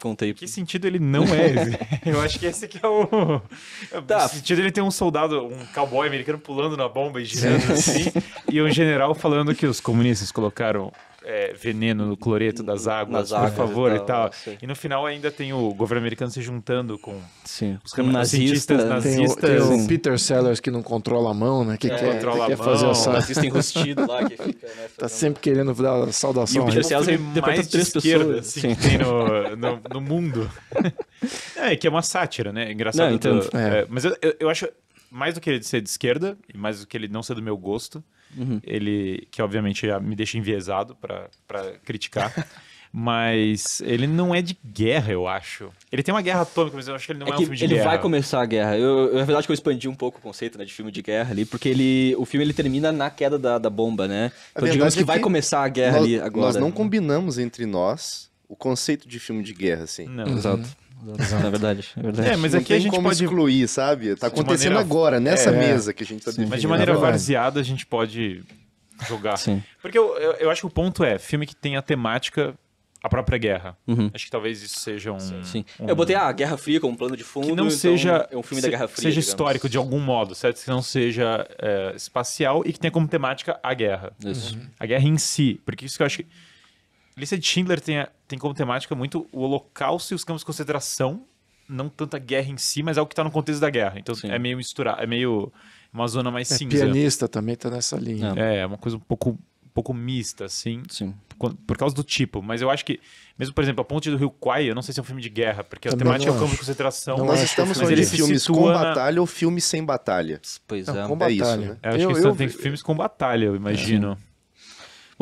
Conta aí. Que sentido ele não é? Eu acho que esse que é o. Tá. O sentido ele tem um soldado, um cowboy americano pulando na bomba e girando Sim. assim, e um general falando que os comunistas colocaram é, veneno no cloreto das águas, Nas por águas favor, e tal. E, tal. e no final ainda tem o governo americano se juntando com sim. os um nazista, cientistas nazistas. Tem o, tem o Peter Sellers que não controla a mão, né? Que é, quer, controla que a quer mão, fazer O nazista enrustido lá que fica, né? Tá sempre querendo dar saudação. E o Peter Sellers é mais de esquerda, pessoas. assim, que tem no, no, no mundo. é, que é uma sátira, né? Engraçado. Não, então, do, é. é. mas eu, eu, eu acho mais do que ele ser de esquerda, e mais do que ele não ser do meu gosto... Uhum. Ele, que obviamente já me deixa enviesado para criticar. mas ele não é de guerra, eu acho. Ele tem uma guerra atômica, mas eu acho que ele não é, é um filme de ele guerra. Ele vai começar a guerra. Eu, eu, na verdade, eu expandi um pouco o conceito né, de filme de guerra ali, porque ele, o filme ele termina na queda da, da bomba, né? Então, digamos que, é que, vai começar a guerra nós, ali agora. Nós não combinamos entre nós o conceito de filme de guerra, assim. Não. Exato na verdade, é verdade. É, mas não tem a gente como pode excluir, sabe? Tá acontecendo maneira... agora, nessa é. mesa que a gente tá Mas de maneira é varzeada a gente pode jogar. Sim. Porque eu, eu, eu, acho que o ponto é, filme que tem a temática a própria guerra. Uhum. Acho que talvez isso seja um... Sim. um... Eu botei a ah, Guerra Fria como plano de fundo. Que não então seja... É um filme se, da Guerra Fria, Seja digamos. histórico de algum modo, certo? Que não seja é, espacial e que tenha como temática a guerra. Isso. Uhum. A guerra em si. Porque isso que eu acho que Lista de Schindler tem, tem como temática muito o holocausto e os campos de concentração, não tanta guerra em si, mas é o que está no contexto da guerra. Então Sim. é meio misturar, é meio uma zona mais é, cinza. Pianista também está nessa linha. É, é uma coisa um pouco, um pouco mista, assim. Sim. Por, causa do tipo. Mas eu acho que, mesmo, por exemplo, A Ponte do Rio Kwai, eu não sei se é um filme de guerra, porque também a temática é o campo de concentração. Não, nós estamos falando de filmes com na... batalha ou filmes sem batalha. Pois é. Não, com é batalha. É isso, né? é, acho eu, que eu... tem filmes com batalha, eu imagino. É.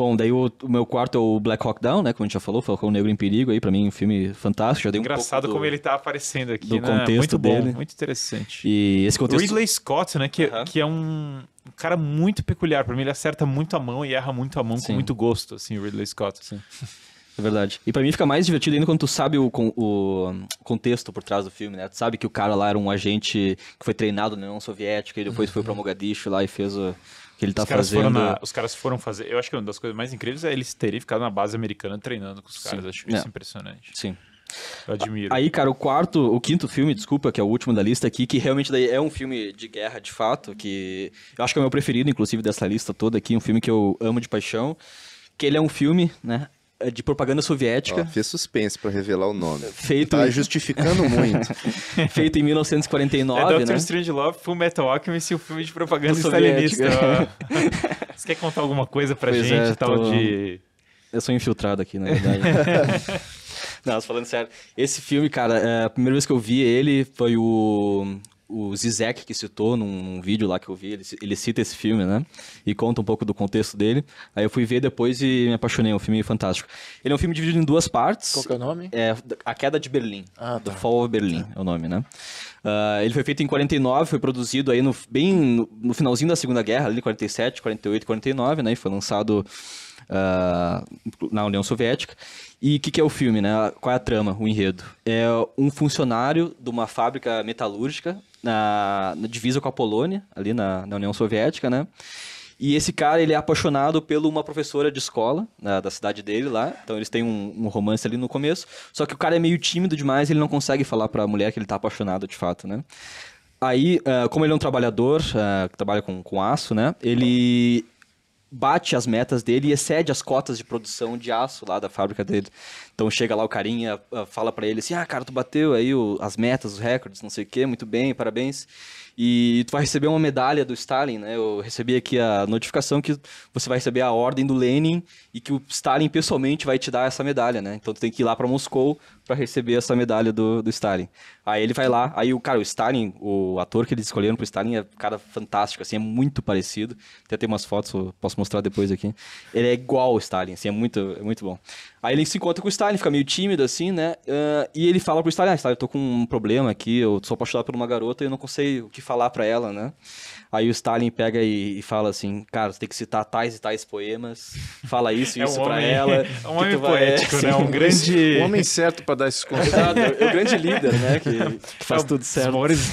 Bom, daí o, o, meu quarto é o Black Hawk Down, né? Como a gente já falou, Falcão Negro em Perigo aí, pra mim um filme fantástico. Já dei Engraçado um do, como ele tá aparecendo aqui, do né? contexto muito dele. Bom, muito interessante. E esse contexto... Ridley Scott, né? Que, que é um, cara muito peculiar. Pra mim ele acerta muito a mão e erra muito a mão Sim. com muito gosto, assim, o Ridley Scott. Sim. É verdade. E para mim fica mais divertido ainda quando tu sabe o, o, contexto por trás do filme, né? Tu sabe que o cara lá era um agente que foi treinado na União Soviética e depois uhum. foi pra Mogadishu lá e fez o que ele tá fazendo. Na, os caras foram fazer. Eu acho que uma das coisas mais incríveis é eles terem ficado na base americana treinando com os caras. Sim. Acho é. isso é. impressionante. Sim. Eu admiro. Aí, cara, o quarto, o quinto filme, desculpa, que é o último da lista aqui, que realmente daí é um filme de guerra de fato, que eu acho que é o meu preferido, inclusive, dessa lista toda aqui, um filme que eu amo de paixão, que ele é um filme, né, é, de propaganda soviética. Ó, fez suspense para revelar o nome. Feito. Tá justificando muito. Feito em 1949. É Doctor né? Strange Love, Full Metal Alchemist e o filme de propaganda stalinista. Você quer contar alguma coisa pra pois gente? É, tal tô... de. Eu sou infiltrado aqui, na verdade. Não, falando sério. Esse filme, cara, é, a primeira vez que eu vi ele foi o o Zizek que citou num, num, vídeo lá que eu vi, ele, ele, cita esse filme, né? E conta um pouco do contexto dele. Aí eu fui ver depois e me apaixonei, é um filme fantástico. Ele é um filme dividido em duas partes. Qual que é o nome? É A Queda de Berlim. Ah, tá. The Fall of Berlin tá. é o nome, né? Uh, ele foi feito em 49, foi produzido aí no, bem no, no finalzinho da Segunda Guerra, ali 47, 48, 49, né? E foi lançado uh, na União Soviética. E o que, que, é o filme, né? Qual é a trama, o enredo? É um funcionário de uma fábrica metalúrgica na, na divisa com a Polônia, ali na, na União Soviética, né? E esse cara, ele é apaixonado por uma professora de escola na, né, da cidade dele lá. Então eles têm um, um, romance ali no começo. Só que o cara é meio tímido demais, ele não consegue falar para a mulher que ele tá apaixonado de fato, né? Aí, uh, como ele é um trabalhador, uh, que trabalha com, com aço, né? Ele bate as metas dele e excede as cotas de produção de aço lá da fábrica dele. Então chega lá o carinha, ah, fala para ele assim: "Ah, cara, tu bateu aí o, as metas, os recordes, não sei o quê, muito bem, parabéns". E tu vai receber uma medalha do Stalin, né? Eu recebi aqui a notificação que você vai receber a ordem do Lenin e que o Stalin pessoalmente vai te dar essa medalha, né? Então tu tem que ir lá para Moscou para receber essa medalha do, do Stalin. Aí ele vai lá, aí o cara, o Stalin, o ator que eles escolheram pro Stalin é um cara fantástico, assim, é muito parecido. Até tem umas fotos, posso mostrar depois aqui. Ele é igual o Stalin, assim, é muito, é muito bom. Aí ele se encontra com o Stalin, fica meio tímido, assim, né? Uh, e ele fala pro Stalin, ah, Stalin, eu tô com um problema aqui, eu sou apaixonado por uma garota e eu não sei o que falar para ela, né? Aí o Stalin pega e, e fala assim, cara, você tem que citar tais e tais poemas, fala isso e é isso um para ela. É um homem poético, vai, é, né? Um grande... O homem certo para dar esses conselhos. é o grande líder, né? Que, que faz é, tudo certo. Os maiores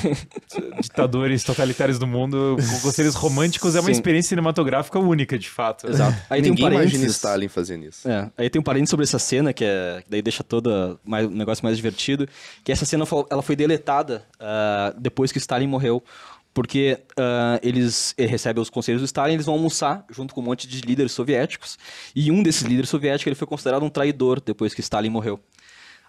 ditadores totalitários do mundo, com conselhos românticos, é uma Sim. experiência cinematográfica única, de fato. Né? Exato. Aí Ninguém tem um parente imagina Stalin fazendo isso. É. Aí tem um parênteses sobre essa cena, que é... daí deixa todo mais, um negócio mais divertido, que essa cena ela foi deletada uh, depois que Stalin morreu porque uh, eles eh, recebem os conselhos do Stalin, eles vão almoçar junto com um monte de líderes soviéticos, e um desses líderes soviéticos ele foi considerado um traidor depois que Stalin morreu.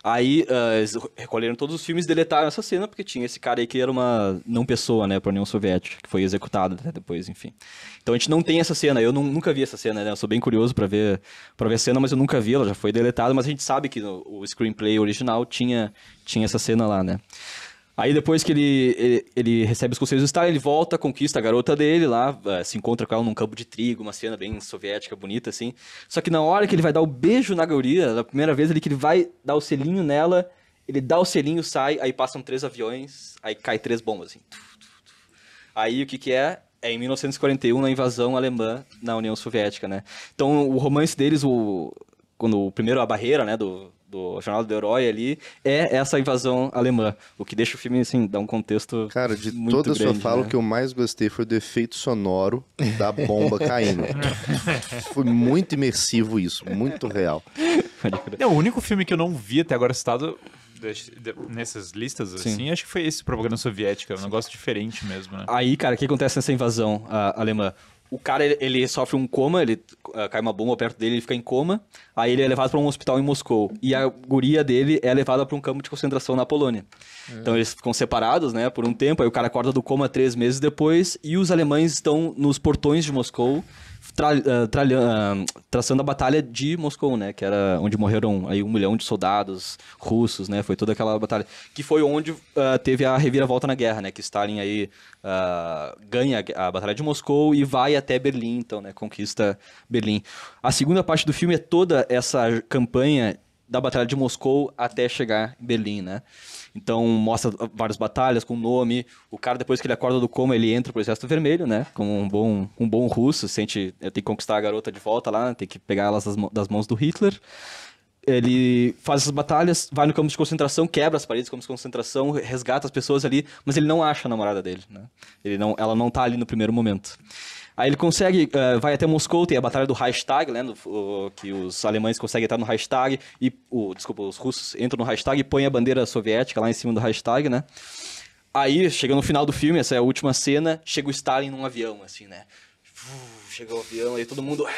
Aí uh, eles recolheram todos os filmes e deletaram essa cena, porque tinha esse cara aí que era uma não pessoa, né, pra União Soviética, que foi executado até depois, enfim. Então a gente não tem essa cena, eu não, nunca vi essa cena, né, eu sou bem curioso para ver, pra ver a cena, mas eu nunca vi, ela já foi deletada, mas a gente sabe que no, o screenplay original tinha, tinha essa cena lá, né. Aí depois que ele, ele, ele recebe os conselhos do Stalin, ele volta, conquista a garota dele lá, eh, se encontra com ela num campo de trigo, uma cena bem soviética, bonita assim. Só que na hora que ele vai dar o beijo na guria, da primeira vez ali que ele vai dar o selinho nela, ele dá o selinho, sai, aí passam três aviões, aí cai três bombas assim. Aí o que que é? É em 1941, na invasão alemã na União Soviética, né? Então o romance deles, o, quando o primeiro a barreira, né, do do Jornal do Herói ali, é essa invasão alemã. O que deixa o filme, assim, dar um contexto. Cara, de muito toda grande, a sua fala, né? o que eu mais gostei foi do efeito sonoro da bomba caindo. foi muito imersivo isso, muito real. É o único filme que eu não vi até agora citado nessas listas, assim, Sim. acho que foi esse propaganda soviética, é um Sim. negócio diferente mesmo, né? Aí, cara, o que acontece nessa invasão uh, alemã? o cara ele, ele, sofre um coma, ele uh, cai uma bomba perto dele, ele fica em coma. Aí ele é levado para um hospital em Moscou e a guria dele é levada para um campo de concentração na Polônia. Hum. Então eles ficam separados, né, por um tempo. Aí o cara acorda do coma três meses depois e os alemães estão nos portões de Moscou tra, uh, uh, traçando a batalha de Moscou, né? Que era onde morreram aí um milhão de soldados russos, né? Foi toda aquela batalha. Que foi onde eh, teve a reviravolta na guerra, né? Que Stalin aí ganha a batalha de Moscou e vai até Berlim, então, né? Conquista Berlim. A segunda parte do filme é toda essa campanha da Batalha de Moscou até chegar em Berlim, né? Então mostra várias batalhas com o nome. O cara, depois que ele acorda do coma, ele entra pro exército vermelho, né? Como um bom, um bom russo, sente. Tem que conquistar a garota de volta lá, tem que pegar ela das, das mãos do Hitler ele faz essas batalhas, vai no campo de concentração, quebra as paredes do campo de concentração, resgata as pessoas ali, mas ele não acha a namorada dele, né? Ele não, ela não tá ali no primeiro momento. Aí ele consegue, uh, vai até Moscou, tem a batalha do hashtag, né? que os alemães conseguem entrar no hashtag e, o, desculpa, os russos entram no hashtag e põem a bandeira soviética lá em cima do hashtag, né? Aí, chega no final do filme, essa é a última cena, chega o Stalin num avião, assim, né? chega o avião, aí todo mundo. É,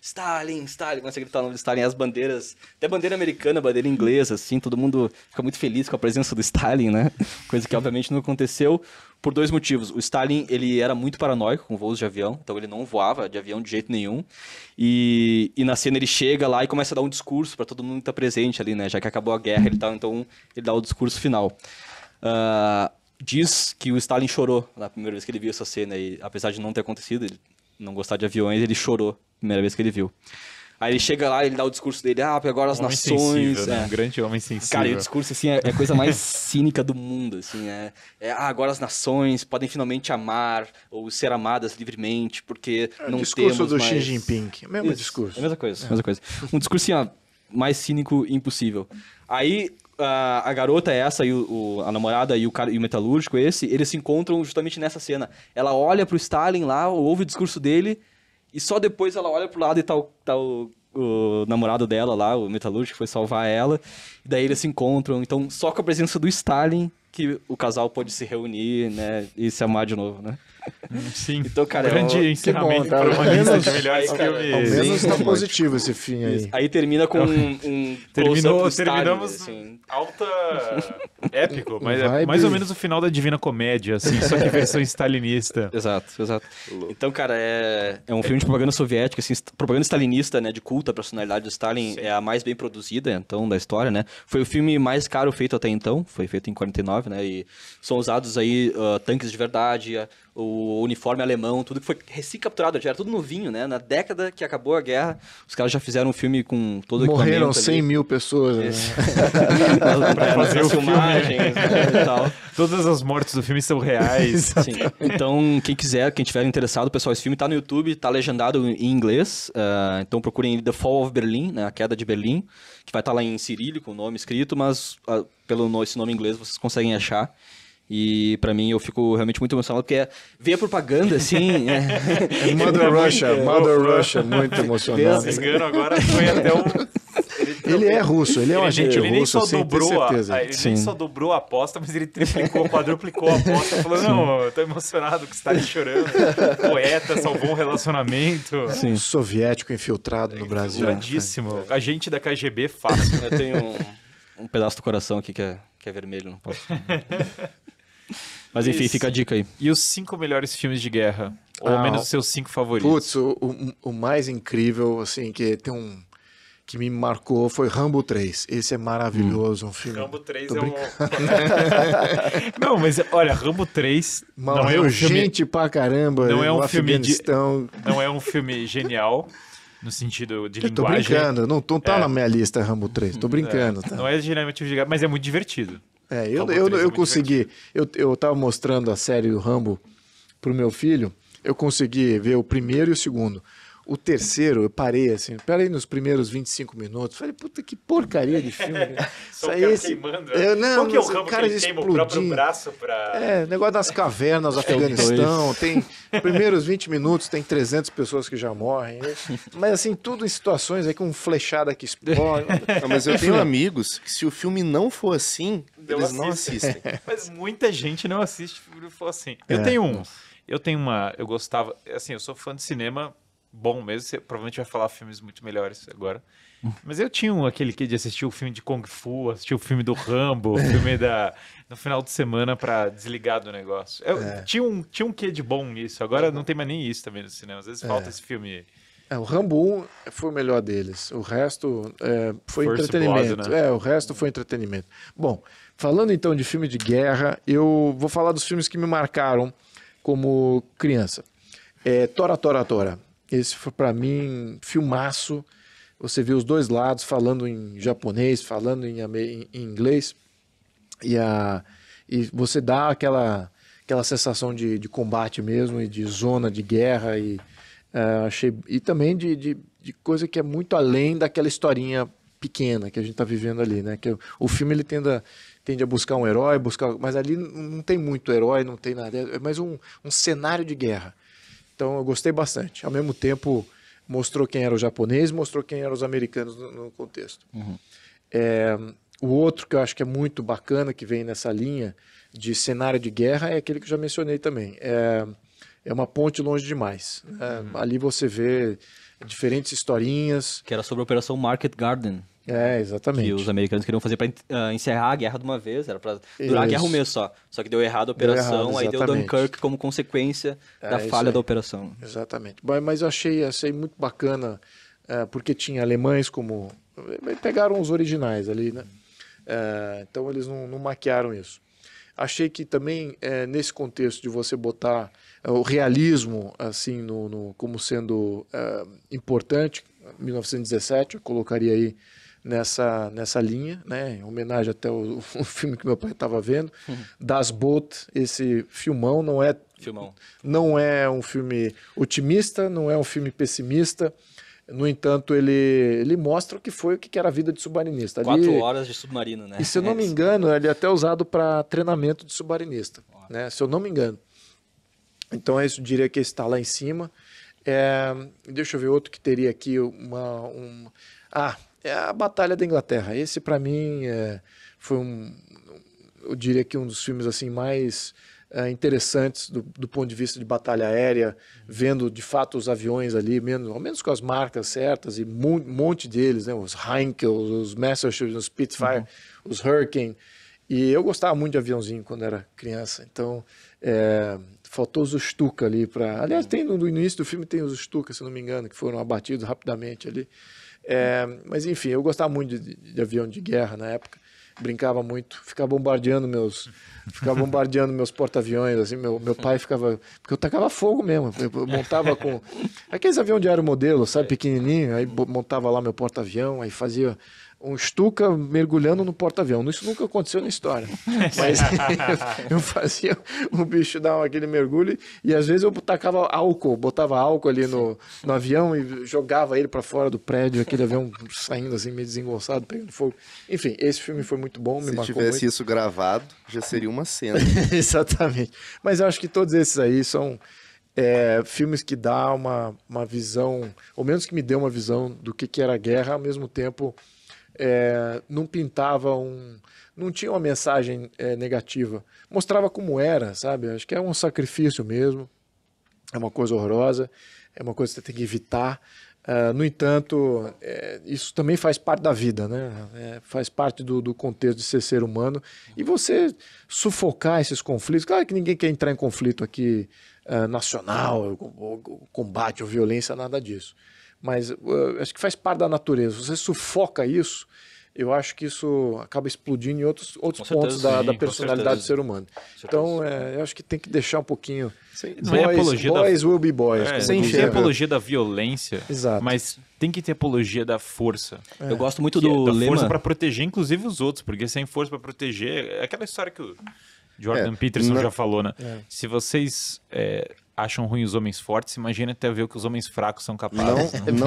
Stalin, Stalin, começa a gritar o nome do Stalin, as bandeiras, até bandeira americana, bandeira inglesa, assim, todo mundo fica muito feliz com a presença do Stalin, né? Coisa que obviamente não aconteceu por dois motivos. O Stalin, ele era muito paranoico com voos de avião, então ele não voava de avião de jeito nenhum. E, e na cena ele chega lá e começa a dar um discurso para todo mundo que está presente ali, né? Já que acabou a guerra, ele tá, então ele dá o discurso final. Uh, diz que o Stalin chorou na primeira vez que ele viu essa cena, e apesar de não ter acontecido, ele não gostar de aviões, ele chorou na primeira vez que ele viu. Aí ele chega lá, ele dá o discurso dele, ah, agora as um nações. Sensível, né? é. Um grande homem sensível. Cara, e o discurso assim, é, a é coisa mais cínica do mundo, assim, é, é, ah, agora as nações podem finalmente amar ou ser amadas livremente, porque é, não discurso O Discurso do Xi Jinping. É o mesmo Isso, discurso. É a mesma coisa, é. é. mesma coisa. Um discurso assim, ó, mais cínico impossível. Aí a, a garota essa e o, o, a namorada e o, cara, e o metalúrgico esse, eles se encontram justamente nessa cena. Ela olha pro Stalin lá, ouve o discurso dele e só depois ela olha pro lado e tá o, tá o, o namorado dela lá, o metalúrgico, que foi salvar ela. E daí eles se encontram. Então, só com a presença do Stalin que o casal pode se reunir, né? E se amar de novo, né? Sim. Então, cara, grande é, encerramento bom, para tá? uma lista de melhores filmes. Tá ao menos tá positivo esse fim aí. Aí termina com então, um, um Terminou, terminamos assim. alta épico, mas Vibe. é mais ou menos o final da Divina Comédia, assim, só que versão stalinista. Exato, exato. Então, cara, é, é um filme de propaganda soviética, assim, propaganda stalinista, né, de culto à personalidade do Stalin, Sim. é a mais bem produzida, então, da história, né? Foi o filme mais caro feito até então, foi feito em 49, né, e são usados aí uh, tanques de verdade, o uniforme alemão, tudo que foi recapturado, já era tudo novinho, né? Na década que acabou a guerra, os caras já fizeram um filme com todo o Morreram 100 ali. mil pessoas, né? pra, fazer o né, e tal. Todas as mortes do filme são reais. então, quem quiser, quem tiver interessado, pessoal, esse filme tá no YouTube, tá legendado em inglês, uh, então procurem The Fall of Berlin, né? A Queda de Berlim, que vai estar tá lá em cirílico, o nome escrito, mas uh, pelo esse nome em inglês vocês conseguem achar. E para mim eu fico realmente muito emocionado, porque é, ver a propaganda assim. É. é... Mother é Russia, Mother Russia, muito emocionado. Esse engano agora foi até um. Ele, é russo, ele é um ele, agente ele russo, sim, a, certeza. É, ele sim. nem só dobrou a aposta, mas ele triplicou, quadruplicou a aposta, falando, sim. não, eu tô emocionado que você tá chorando. Poeta, salvou um relacionamento. Sim. Um soviético infiltrado é, no Brasil. Né? Grandíssimo. É. Agente da KGB fácil. Eu tenho um, um pedaço do coração aqui que é, que é vermelho, não posso... Mas enfim, Isso. fica a dica aí. E os cinco melhores filmes de guerra? Ou ah, menos os seus cinco favoritos? Putz, o, o, o, mais incrível, assim, que tem um. Que me marcou foi Rambo 3. Esse é maravilhoso, hum. um filme. Rambo 3 Tô é um. não, mas olha, Rambo 3. Mas não é, é um gente filme... pra caramba. Não é, é um filme. De... Não é um filme genial. no sentido de eu linguagem. Tô brincando, não, não tá é. na minha lista Rambo 3, tô é. brincando. É. Tá. Não é geralmente um mas é muito divertido. É, eu, tá eu, eu, eu consegui. Eu, eu tava mostrando a série do Rambo pro meu filho. Eu consegui ver o primeiro e o segundo. O terceiro, eu parei assim, peraí, nos primeiros 25 minutos. Falei, puta que porcaria de filme. Né? Isso esse... Eu, né? é, não, Qual que é o ramo cara que ele queima o próprio braço pra... É, negócio das cavernas, Afeganistão. tem primeiros 20 minutos, tem 300 pessoas que já morrem. Mas assim, tudo em situações aí com um flechada que explode. Não, mas eu tenho amigos que se o filme não for assim, não eles não assistem. assistem. Mas muita gente não assiste se for assim. Eu é. tenho um. Eu tenho uma... Eu gostava... Assim, eu sou fã de cinema bom mesmo. Você provavelmente vai falar filmes muito melhores agora. Mas eu tinha um, aquele que de assistir o filme de Kung Fu, assistir o filme do Rambo, o filme da. no final de semana para desligar do negócio. Eu, é. tinha, um, tinha um quê de bom nisso. Agora é. não tem mais nem isso também no cinema. Às vezes é. falta esse filme. É, o Rambo 1 foi o melhor deles. O resto é, foi Force entretenimento. Blood, né? É, o resto foi entretenimento. Bom, falando então de filme de guerra, eu vou falar dos filmes que me marcaram como criança. É, tora, Tora, Tora. Esse foi para mim filmaço. Você vê os dois lados falando em japonês, falando em, em, em inglês. E, a, e você dá aquela, aquela sensação de, de combate mesmo, e de zona de guerra. E, uh, achei, e também de, de, de coisa que é muito além daquela historinha pequena que a gente está vivendo ali, né? Que o filme ele tende a, tende a buscar um herói, buscar, mas ali não tem muito herói, não tem nada, é mais um, um cenário de guerra. Então eu gostei bastante. Ao mesmo tempo, mostrou quem era o japonês, mostrou quem eram os americanos no, no contexto. Uhum. É, o outro que eu acho que é muito bacana, que vem nessa linha de cenário de guerra, é aquele que eu já mencionei também. É, é uma ponte longe demais. É, uhum. Ali você vê diferentes historinhas. Que era sobre a Operação Market Garden. É, exatamente. Que os americanos queriam fazer para uh, ah, encerrar a guerra de uma vez, era para durar a guerra um mês só. Só que deu errado a operação, errado, aí deu Dunkirk como consequência é, da falha da operação. Exatamente. Mas eu achei, achei muito bacana, uh, porque tinha alemães como. Eh, pegaram os originais ali, né? Uh, então eles não, não, maquiaram isso. Achei que também, é, nesse contexto de você botar o realismo assim no, no como sendo importante, 1917, eu colocaria aí nessa, nessa linha, né? Em homenagem até o, o filme que meu pai estava vendo, uhum. Das Boat, esse filmão não é filmão. não é um filme otimista, não é um filme pessimista. No entanto, ele, ele mostra o que foi o que era a vida de submarinista. Ali, Quatro horas de submarino, né? E se eu não me engano, ele é até usado para treinamento de submarinista, né? Se eu não me engano. Então é isso, diria que está lá em cima. É, deixa eu ver outro que teria aqui uma, uma... ah, é a Batalha da Inglaterra. Esse, para mim, é, foi um. Eu diria que um dos filmes assim mais é, interessantes do, do, ponto de vista de batalha aérea, vendo de fato os aviões ali, menos, ao menos com as marcas certas, e um monte deles, né, os Heinkel, os Messerschmitt, os Spitfire, uhum. os Hurricane. E eu gostava muito de aviãozinho quando era criança, então é, faltou os Stuka ali para. Aliás, tem no, no, início do filme tem os Stuka, se não me engano, que foram abatidos rapidamente ali. É, mas enfim, eu gostava muito de, de, avião de guerra na época, brincava muito, ficava bombardeando meus, ficava bombardeando meus porta-aviões, assim, meu, meu pai ficava, porque eu tacava fogo mesmo, eu montava com aqueles avião de aeromodelo, sabe, pequenininho, aí montava lá meu porta-avião, aí fazia um Stuka mergulhando no porta-avião. Isso nunca aconteceu na história. Mas eu fazia o bicho dar aquele mergulho e às vezes eu tacava álcool, botava álcool ali no, no avião e jogava ele para fora do prédio, aquele avião saindo assim, meio desengonçado, pegando fogo. Enfim, esse filme foi muito bom, me Se tivesse muito. isso gravado, já seria uma cena. Exatamente. Mas eu acho que todos esses aí são... É, filmes que dá uma, uma visão, ou menos que me deu uma visão do que, que era a guerra, ao mesmo tempo é, não pintava um. não tinha uma mensagem é, negativa. Mostrava como era, sabe? Acho que é um sacrifício mesmo, é uma coisa horrorosa, é uma coisa que você tem que evitar. Uh, no entanto, é, isso também faz parte da vida, né? É, faz parte do, do, contexto de ser ser humano. E você sufocar esses conflitos. Claro que ninguém quer entrar em conflito aqui uh, nacional, ou, ou, combate ou violência, nada disso mas uh, acho que faz parte da natureza. Você sufoca isso, eu acho que isso acaba explodindo em outros, outros certeza, pontos da, sim, da personalidade do ser humano. Então, é, eu acho que tem que deixar um pouquinho. sem não é boys, apologia boys da... will be boys. É, sem tem apologia da violência, Exato. mas tem que ter apologia da força. É. Eu gosto muito é do da lema... força para proteger, inclusive, os outros, porque sem força para proteger... É aquela história que o Jordan é. Peterson já falou, né? Se vocês eh, acham ruim os homens fortes, imagina até ver o que os homens fracos são capazes. Não,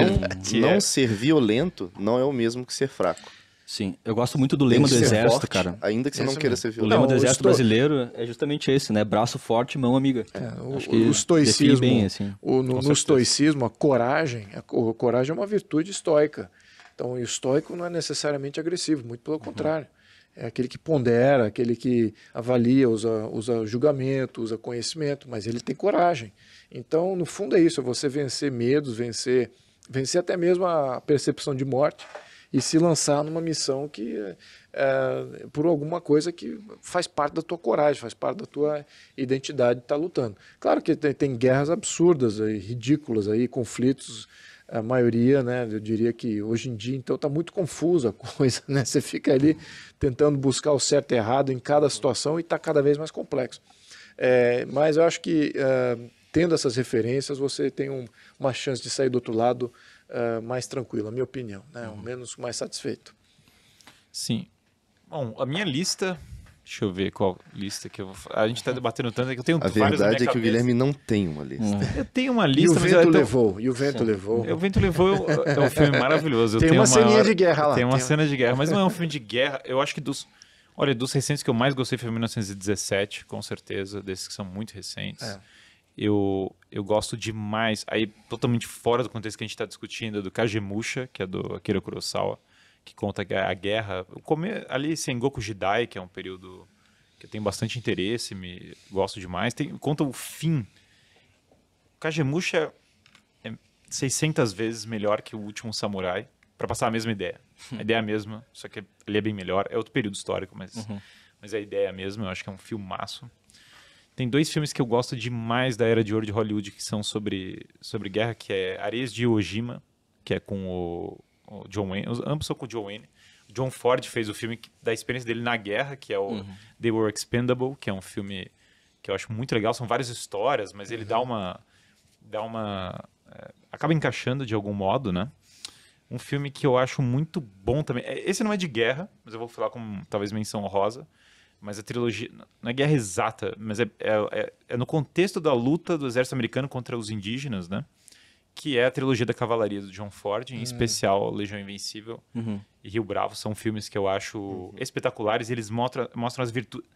não, não, é não ser violento não é o mesmo que ser fraco. Sim, eu gosto muito do lema do exército, forte, cara. Ainda que você Esse não queira mesmo. ser violento. O lema do exército estou... brasileiro é justamente esse, né? Braço forte, mão amiga. É, o, Acho que o estoicismo, bem, assim, o, no, no estoicismo, a coragem, a coragem é uma virtude estoica. Então, o estoico não é necessariamente agressivo, muito pelo uhum. contrário é aquele que pondera, aquele que avalia, usa, usa julgamento, usa conhecimento, mas ele tem coragem. Então, no fundo, é isso: é você vencer medos, vencer, vencer até mesmo a percepção de morte e se lançar numa missão que é, é por alguma coisa que faz parte da tua coragem, faz parte da tua identidade estar tá lutando. Claro que tem, tem guerras absurdas aí, ridículas aí, conflitos a maioria, né, eu diria que hoje em dia, então, está muito confusa a coisa, né? Você fica ali tentando buscar o certo e errado em cada situação e está cada vez mais complexo. É, mas eu acho que uh, tendo essas referências, você tem um, uma chance de sair do outro lado uh, mais tranquilo, a minha opinião, né? Ou uhum. menos mais satisfeito. Sim. Bom, a minha lista Deixa eu ver qual lista que eu vou. A gente tá uhum. debatendo tanto é que eu tenho A verdade é que cabeça. o Guilherme não tem uma lista. Hum. Eu tenho uma lista, e o vento mas levou. E o vento Sim. levou. O vento levou é um é filme maravilhoso. Tem uma ceninha de guerra lá. Tem uma tem... cena de guerra, mas não é um filme de guerra. Eu acho que dos. Olha, dos recentes que eu mais gostei foi 1917, com certeza, desses que são muito recentes. É. Eu, eu gosto demais. Aí, totalmente fora do contexto que a gente está discutindo, é do Kagemusha, que é do Akira Kurosawa que conta a guerra. Come, ali Sengoku Jidai, que é um período que eu tenho bastante interesse, me gosto demais. Tem, conta o fim. Kagemusha é 600 vezes melhor que o último samurai para passar a mesma ideia. Uhum. A ideia é a mesma, só que ele é bem melhor. É outro período histórico, mas, uhum. mas a ideia é a mesma. Eu acho que é um filmaço. Tem dois filmes que eu gosto demais da Era de Ouro de Hollywood que são sobre, sobre guerra, que é Areias de Iwo Jima, que é com o John Wayne, ambos são com John Wayne. John Ford fez o filme da experiência dele na guerra, que é o uhum. They Were Expendable, que é um filme que eu acho muito legal. São várias histórias, mas ele uhum. dá uma. dá uma. É, acaba encaixando de algum modo, né? Um filme que eu acho muito bom também. É, esse não é de guerra, mas eu vou falar com talvez menção rosa, Mas a trilogia. Não é guerra exata, mas é, é, é, é no contexto da luta do exército americano contra os indígenas, né? que é a trilogia da Cavalaria do John Ford, em hum. especial Legião Invencível uhum. e Rio Bravo, são filmes que eu acho uhum. espetaculares. Eles mostram, mostram as virtudes.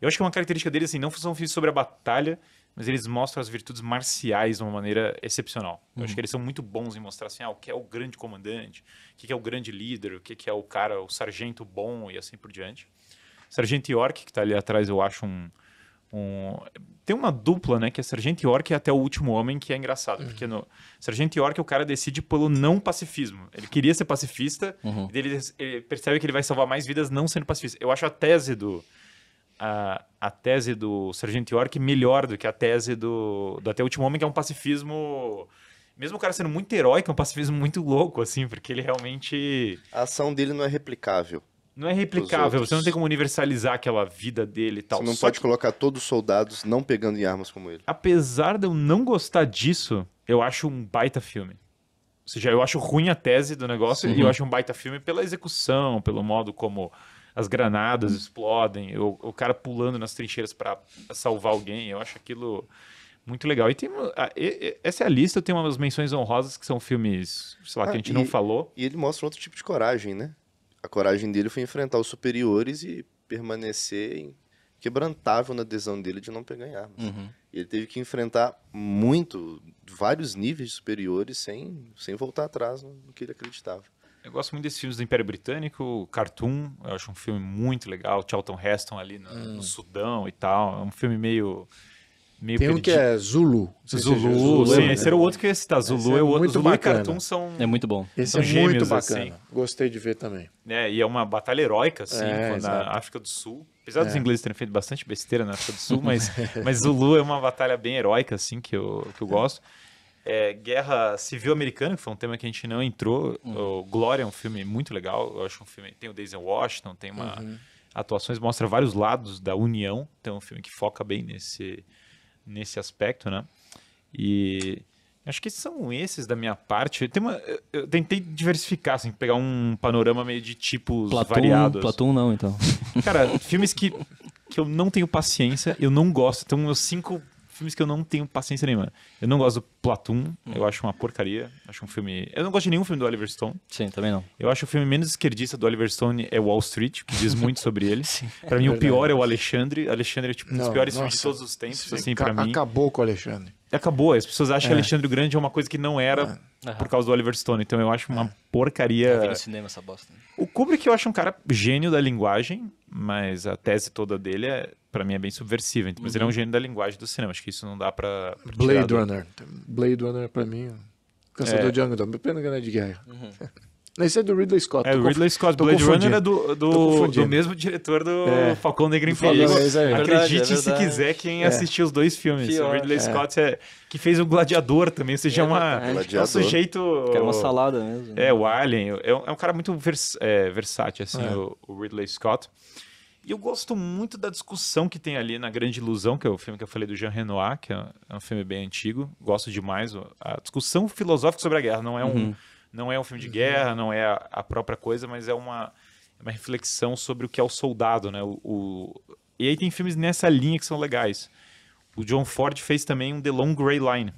Eu acho que uma característica deles, assim, não são filmes sobre a batalha, mas eles mostram as virtudes marciais de uma maneira excepcional. Eu acho uhum. que eles são muito bons em mostrar, assim, ah, o que é o grande comandante, o que é o grande líder, o que é o cara, o sargento bom e assim por diante. Sargento York, que está ali atrás, eu acho um, um tem uma dupla, né, que é Sargento York e até o último homem, que é engraçado, uhum. porque no Sargento York o cara decide pelo não pacifismo. Ele queria ser pacifista, uhum. e ele, ele, percebe que ele vai salvar mais vidas não sendo pacifista. Eu acho a tese do a, a tese do Sargento York melhor do que a tese do, do até o último homem, que é um pacifismo mesmo o cara sendo muito heróico, é um pacifismo muito louco, assim, porque ele realmente. A ação dele não é replicável. Não é replicável, você não tem como universalizar aquela vida dele e tal. Você não Só pode que... colocar todos os soldados não pegando em armas como ele. Apesar de eu não gostar disso, eu acho um baita filme. Ou seja, eu acho ruim a tese do negócio Sim. e eu acho um baita filme pela execução, pelo modo como as granadas explodem, o, o cara pulando nas trincheiras para salvar alguém. Eu acho aquilo muito legal. E tem a, essa é a lista, tem umas menções honrosas que são filmes, sei lá, ah, que a gente e, não falou. E ele mostra outro tipo de coragem, né? A coragem dele foi enfrentar os superiores e permanecer quebrantável na decisão dele de não pegar em armas. Uhum. Ele teve que enfrentar muito, vários níveis superiores, sem, sem voltar atrás no que ele acreditava. Eu gosto muito desses filmes do Império Britânico, Cartoon, eu acho um filme muito legal, Charlton Heston ali no, hum. no Sudão e tal, é um filme meio meio Tem um que é Zulu. Zulu, Zulu, sim. É, esse era o outro que ia citar. Tá, Zulu, esse é o é outro, Zulu bacana. e Cartoon são. É muito bom. Esse são é gêmeos, muito assim. bacana. Assim. Gostei de ver também. É, e é uma batalha heróica, assim, é, na África do Sul. Apesar é. dos ingleses terem feito bastante besteira na África do Sul, mas, mas Zulu é uma batalha bem heróica, assim, que eu, que eu gosto. É, Guerra Civil Americana, que foi um tema que a gente não entrou. Uhum. O Glória é um filme muito legal. Eu acho um filme. Tem o Daisy Washington, tem uma. Uhum. Atuações mostra vários lados da União. Então, é um filme que foca bem nesse nesse aspecto, né? E acho que são esses da minha parte. Tem uma, eu tentei diversificar, assim, pegar um panorama meio de tipos Platão, variados. Platão não, então. Cara, filmes que, que eu não tenho paciência, eu não gosto. Tem então, meus cinco filmes que eu não tenho paciência nenhuma. Eu não gosto do Platoon, hum. eu acho uma porcaria. Acho um filme. Eu não gosto de nenhum filme do Oliver Stone. Sim, também não. Eu acho o filme menos esquerdista do Oliver Stone é Wall Street, que diz muito sobre ele. Sim, pra é mim, verdade. o pior é o Alexandre. Alexandre é tipo um dos piores filmes de todos os tempos, assim, para mim. Acabou com o Alexandre acabou. As pessoas acham é. que Alexandre o Grande é uma coisa que não era é. por causa do Oliver Stone. Então eu acho uma é. porcaria. Eu vi no cinema essa bosta. Né? O Kubrick eu acho um cara gênio da linguagem, mas a tese toda dele é para mim é bem subversiva. Então, mas uhum. ele é um uhum. gênio da linguagem do cinema. Acho que isso não dá para Blade do... Runner. Blade Runner para mim. É caçador é. de Angdor. Pena que não é de guerra. Uhum. Esse é do Ridley Scott. É, o Ridley Scott. Blade Runner é do, do, do mesmo diretor do é. Falcão Negro em Perigo. É, é Acredite se quiser quem é. assistiu os dois filmes. O Ridley é. Scott é, que fez o Gladiador também, ou seja, é, uma, um sujeito... Que era uma salada mesmo. Né? É, o Alien. É, um é cara muito vers, versátil, assim, o, o Ridley Scott. E eu gosto muito da discussão que tem ali na Grande Ilusão, que é o filme que eu falei do Jean Renoir, que é um filme bem antigo. Gosto demais. A discussão filosófica sobre a guerra não é um... Uhum não é um filme de uhum. guerra, não é a, a própria coisa, mas é uma, é uma reflexão sobre o que é o soldado, né? O, o... E aí tem filmes nessa linha que são legais. O John Ford fez também um The Long Grey Line,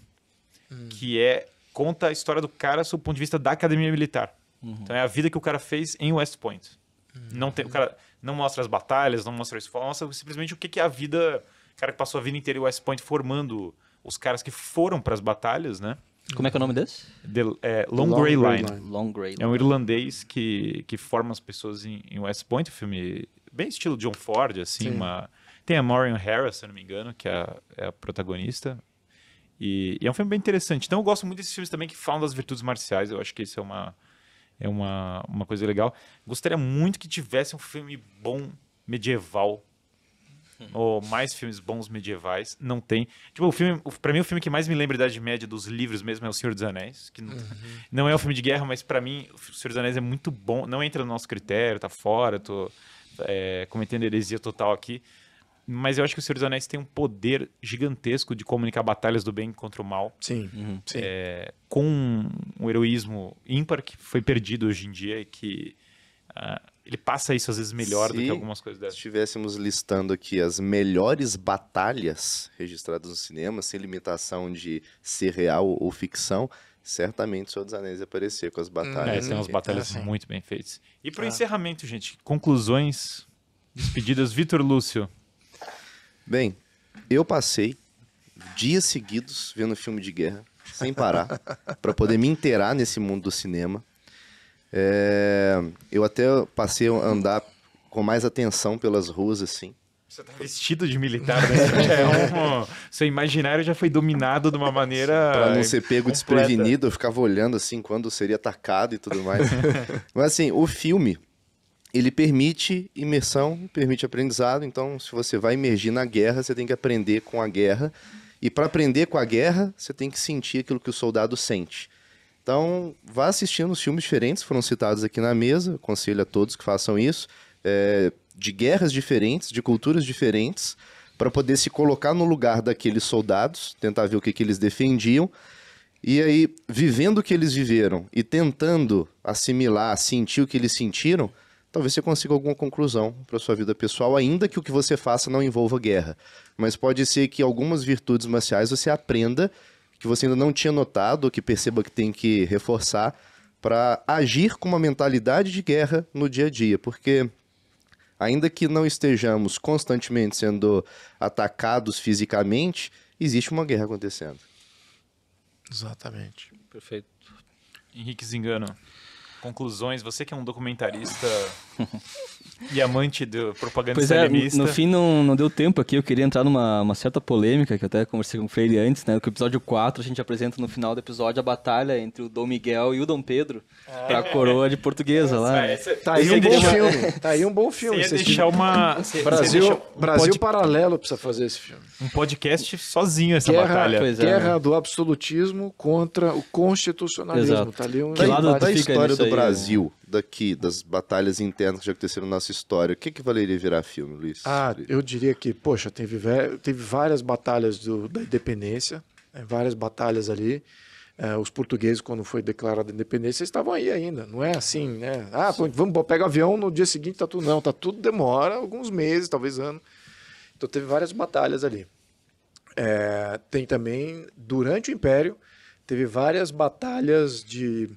hum. que é conta a história do cara sob o ponto de vista da academia militar. Uhum. Então é a vida que o cara fez em West Point. Uhum. Não tem, o cara não mostra as batalhas, não mostra isso, mostra simplesmente o que é a vida, o cara que passou a vida inteira em West Point formando os caras que foram para as batalhas, né? Como é que é o nome desse? The, é, Long, Long Grey Line. Line. Long Grey Line. É um irlandês que, que forma as pessoas em, em West Point, um filme bem estilo John Ford, assim, uma... Tem a Maureen Harris, se não me engano, que é a, é a protagonista. E, e, é um filme bem interessante. Então eu gosto muito desses filmes também que falam das virtudes marciais. Eu acho que isso é uma, é uma, uma coisa legal. Gostaria muito que tivesse um filme bom medieval ou mais filmes bons medievais. Não tem. Tipo, o filme, para mim, o filme que mais me lembra da Idade Média dos livros mesmo é O Senhor dos Anéis, que não, uhum. não é um filme de guerra, mas para mim, O Senhor dos Anéis é muito bom. Não entra no nosso critério, tá fora, tô é, cometendo heresia total aqui. Mas eu acho que O Senhor dos Anéis tem um poder gigantesco de comunicar batalhas do bem contra o mal. Sim, uhum, sim. É, com um heroísmo ímpar que foi perdido hoje em dia e que. Uh, ele passa isso às vezes melhor Se do que algumas coisas dessas. Se estivéssemos listando aqui as melhores batalhas registradas no cinema, sem limitação de ser real ou ficção, certamente o Senhor dos Anéis aparecer com as hum, batalhas. É, né? tem umas batalhas muito bem feitas. E para o ah. Tá. encerramento, gente, conclusões, despedidas, Vitor Lúcio. Bem, eu passei dias seguidos vendo filme de guerra, sem parar, para poder me inteirar nesse mundo do cinema. É, eu até passei a andar com mais atenção pelas ruas, assim. Você tá vestido de militar, né? é um, seu imaginário já foi dominado de uma maneira. Pra não ser pego completa. desprevenido, eu ficava olhando assim quando seria atacado e tudo mais. Mas assim, o filme, ele permite imersão, permite aprendizado. Então, se você vai emergir na guerra, você tem que aprender com a guerra. E para aprender com a guerra, você tem que sentir aquilo que o soldado sente. Então, vá assistindo os filmes diferentes, foram citados aqui na mesa, aconselho a todos que façam isso, é, de guerras diferentes, de culturas diferentes, para poder se colocar no lugar daqueles soldados, tentar ver o que, que eles defendiam, e aí, vivendo o que eles viveram e tentando assimilar, sentir o que eles sentiram, talvez você consiga alguma conclusão para sua vida pessoal, ainda que o que você faça não envolva guerra. Mas pode ser que algumas virtudes marciais você aprenda que você ainda não tinha notado, que perceba que tem que reforçar para agir com uma mentalidade de guerra no dia a dia, porque ainda que não estejamos constantemente sendo atacados fisicamente, existe uma guerra acontecendo. Exatamente. Perfeito. Henrique Zingano, conclusões. Você que é um documentarista Diamante do propaganda pois é, no fim não, não deu tempo aqui, eu queria entrar numa uma certa polêmica, que eu até conversei com o Freire antes, né? Que o episódio 4 a gente apresenta no final do episódio a batalha entre o Dom Miguel e o Dom Pedro ah, pra coroa de portuguesa lá. É, tá, aí um bom filme, tá aí um bom filme. Você deixar uma... Brasil, um Brasil pod... Paralelo precisa fazer esse filme. Um podcast sozinho essa guerra, batalha. Pois é, guerra né? do absolutismo contra o constitucionalismo. Exato. Tá ali um... Que lado da história do aí, né? Brasil. Né? daqui, das batalhas internas que já aconteceram na nossa história, o que, que valeria virar filme, Luiz? Ah, eu diria que, poxa, teve, teve várias batalhas do, da independência, né, várias batalhas ali. É, os portugueses, quando foi declarada a independência, estavam aí ainda. Não é assim, né? Ah, vamos, pega avião, no dia seguinte tá tudo. Não, tá tudo demora, alguns meses, talvez ano. Então teve várias batalhas ali. É, tem também, durante o Império, teve várias batalhas de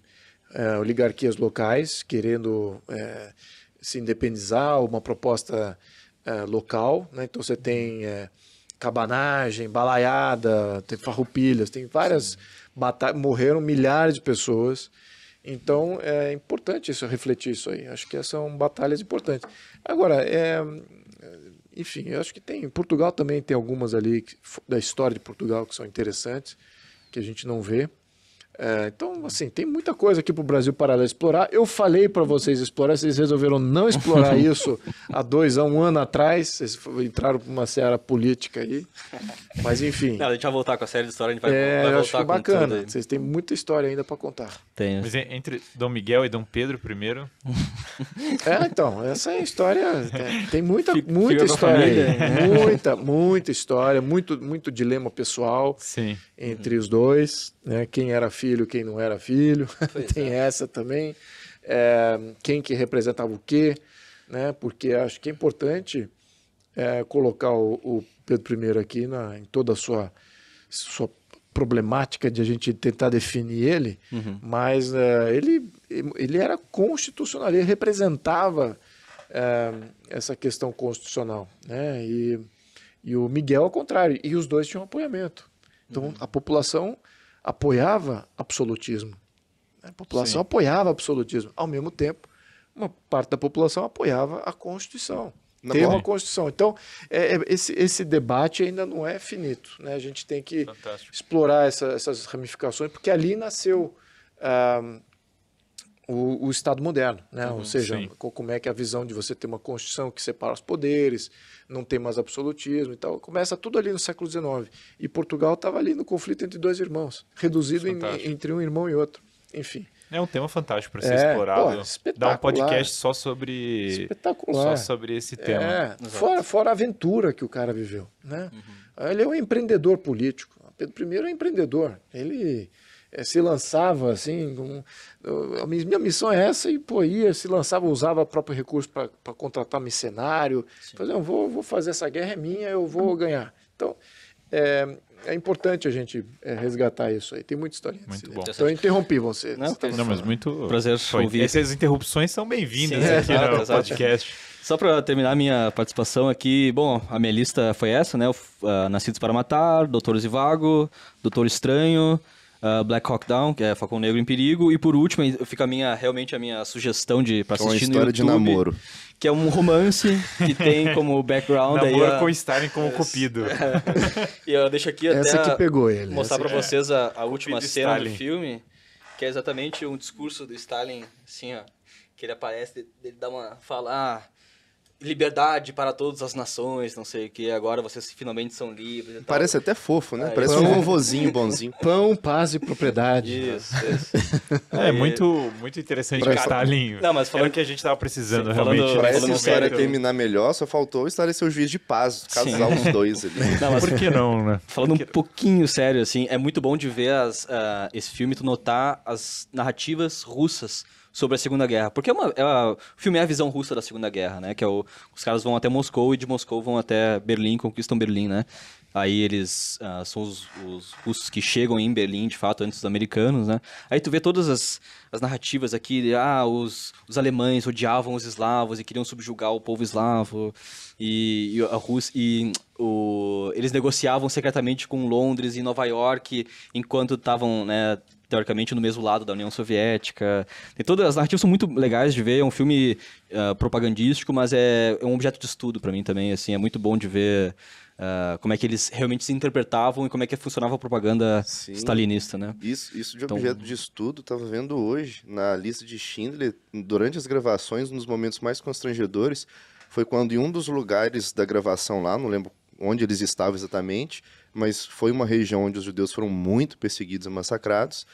é, oligarquias locais querendo é, se independizar, uma proposta é, local. Né? Então você tem é, cabanagem, balaiada, tem farroupilhas, tem várias batalhas, morreram milhares de pessoas. Então é importante isso, refletir isso aí. Acho que essas são batalhas importantes. Agora, é, enfim, eu acho que tem. Portugal também tem algumas ali que, da história de Portugal que são interessantes, que a gente não vê. É, então, assim, tem muita coisa aqui para o Brasil parar de explorar. Eu falei para vocês explorar, vocês resolveram não explorar isso há dois, há um ano atrás. Vocês entraram para uma seara política aí. Mas, enfim. Não, a gente vai voltar com a série de história, a gente vai, é, vai voltar com bacana. Vocês têm muita história ainda para contar. Tem. Mas entre Dom Miguel e Dom Pedro primeiro. é, então, essa é a história. Tem, é, tem muita, Fica muita história aí. Né? Muita, muita história, muito, muito dilema pessoal Sim. entre os dois né? quem era filho, quem não era filho, tem é. essa também, é, quem que representava o quê, né? porque acho que é importante é, colocar o, o, Pedro I aqui na, em toda a sua, sua problemática de a gente tentar definir ele, uhum. mas é, ele, ele era constitucional, ele representava é, essa questão constitucional. Né? E, e o Miguel ao contrário, e os dois tinham apoiamento. Então uhum. a população apoiava absolutismo. A população Sim. apoiava absolutismo. Ao mesmo tempo, uma parte da população apoiava a Constituição. Na ter uma Constituição. Então, é, é, esse, esse debate ainda não é finito. Né? A gente tem que Fantástico. explorar essa, essas ramificações, porque ali nasceu. Ah, o, o Estado moderno, né? Uhum, ou seja, sim. como é que é a visão de você ter uma Constituição que separa os poderes, não tem mais absolutismo e tal, começa tudo ali no século XIX. E Portugal estava ali no conflito entre dois irmãos, reduzido em, entre um irmão e outro. Enfim. É um tema fantástico para ser é, explorado. Pô, Dá um podcast só sobre espetacular. só sobre esse tema. É, fora, fora a aventura que o cara viveu, né? Uhum. Ele é um empreendedor político. Pedro I é um empreendedor. Ele eh, se lançava assim. Um, eh, minha missão é essa, e pô, ia, se lançava, usava o próprio recurso para contratar mercenário Fazer, eu vou, vou fazer essa guerra, é minha, eu vou uhum. ganhar. Então, é, é importante a gente é, resgatar isso aí. Tem muita história. Muito bom. Então eu interrompi você. Não, não, tá não mas muito prazer foi. ouvir. Essas interrupções são bem-vindas aqui exato, no exato. podcast. Só para terminar minha participação aqui, bom, a minha lista foi essa, né? uh, Nascidos para Matar, Doutor Zivago, Doutor Estranho, uh, Black Hawk Down, que é Falcão Negro em Perigo. E por último, fica a minha, realmente a minha sugestão de pra assistir é uma história YouTube, de namoro. Que é um romance que tem como background... namoro a... com Stalin como é, cupido. e eu deixo aqui Essa até... Essa que pegou ele. Mostrar Essa... pra é. vocês a, a última cena Stalin. do filme, que é exatamente um discurso do Stalin, assim, ó. Que ele aparece, ele dá uma... Fala... Ah, liberdade para todas as nações, não sei o que, agora vocês finalmente são livres. Parece até fofo, né? Aí, é, Parece pão, um vovozinho bonzinho. Pão, paz e propriedade. Isso, isso. É, muito, muito interessante o Stalin. Não, mas falando que a gente estava precisando, Sim, realmente. Falando, pra essa falando história terminar melhor, só faltou estabelecer o juiz de paz, casar os dois ali. Não, mas... Por que não, né? Falando um pouquinho sério, assim, é muito bom de ver as, uh, esse filme, tu notar as narrativas russas sobre a Segunda Guerra. Porque é uma, é o filme é a visão russa da Segunda Guerra, né? Que é o, os caras vão até Moscou e de Moscou vão até Berlim, conquistam Berlim, né? Aí eles uh, são os, os, russos que chegam em Berlim, de fato, antes dos americanos, né? Aí tu vê todas as, as narrativas aqui, ah, os, os alemães odiavam os eslavos e queriam subjugar o povo eslavo, e, e a Rússia... E o, eles negociavam secretamente com Londres e Nova York, enquanto estavam, né, teoricamente, no mesmo lado da União Soviética. Tem todas as narrativas são muito legais de ver, é um filme uh, propagandístico, mas é, é, um objeto de estudo para mim também, assim, é muito bom de ver uh, como é que eles realmente se interpretavam e como é que funcionava a propaganda Sim. stalinista, né? Isso, isso de então... objeto de estudo, estava vendo hoje, na lista de Schindler, durante as gravações, um dos momentos mais constrangedores, foi quando em um dos lugares da gravação lá, não lembro onde eles estavam exatamente, mas foi uma região onde os judeus foram muito perseguidos e massacrados.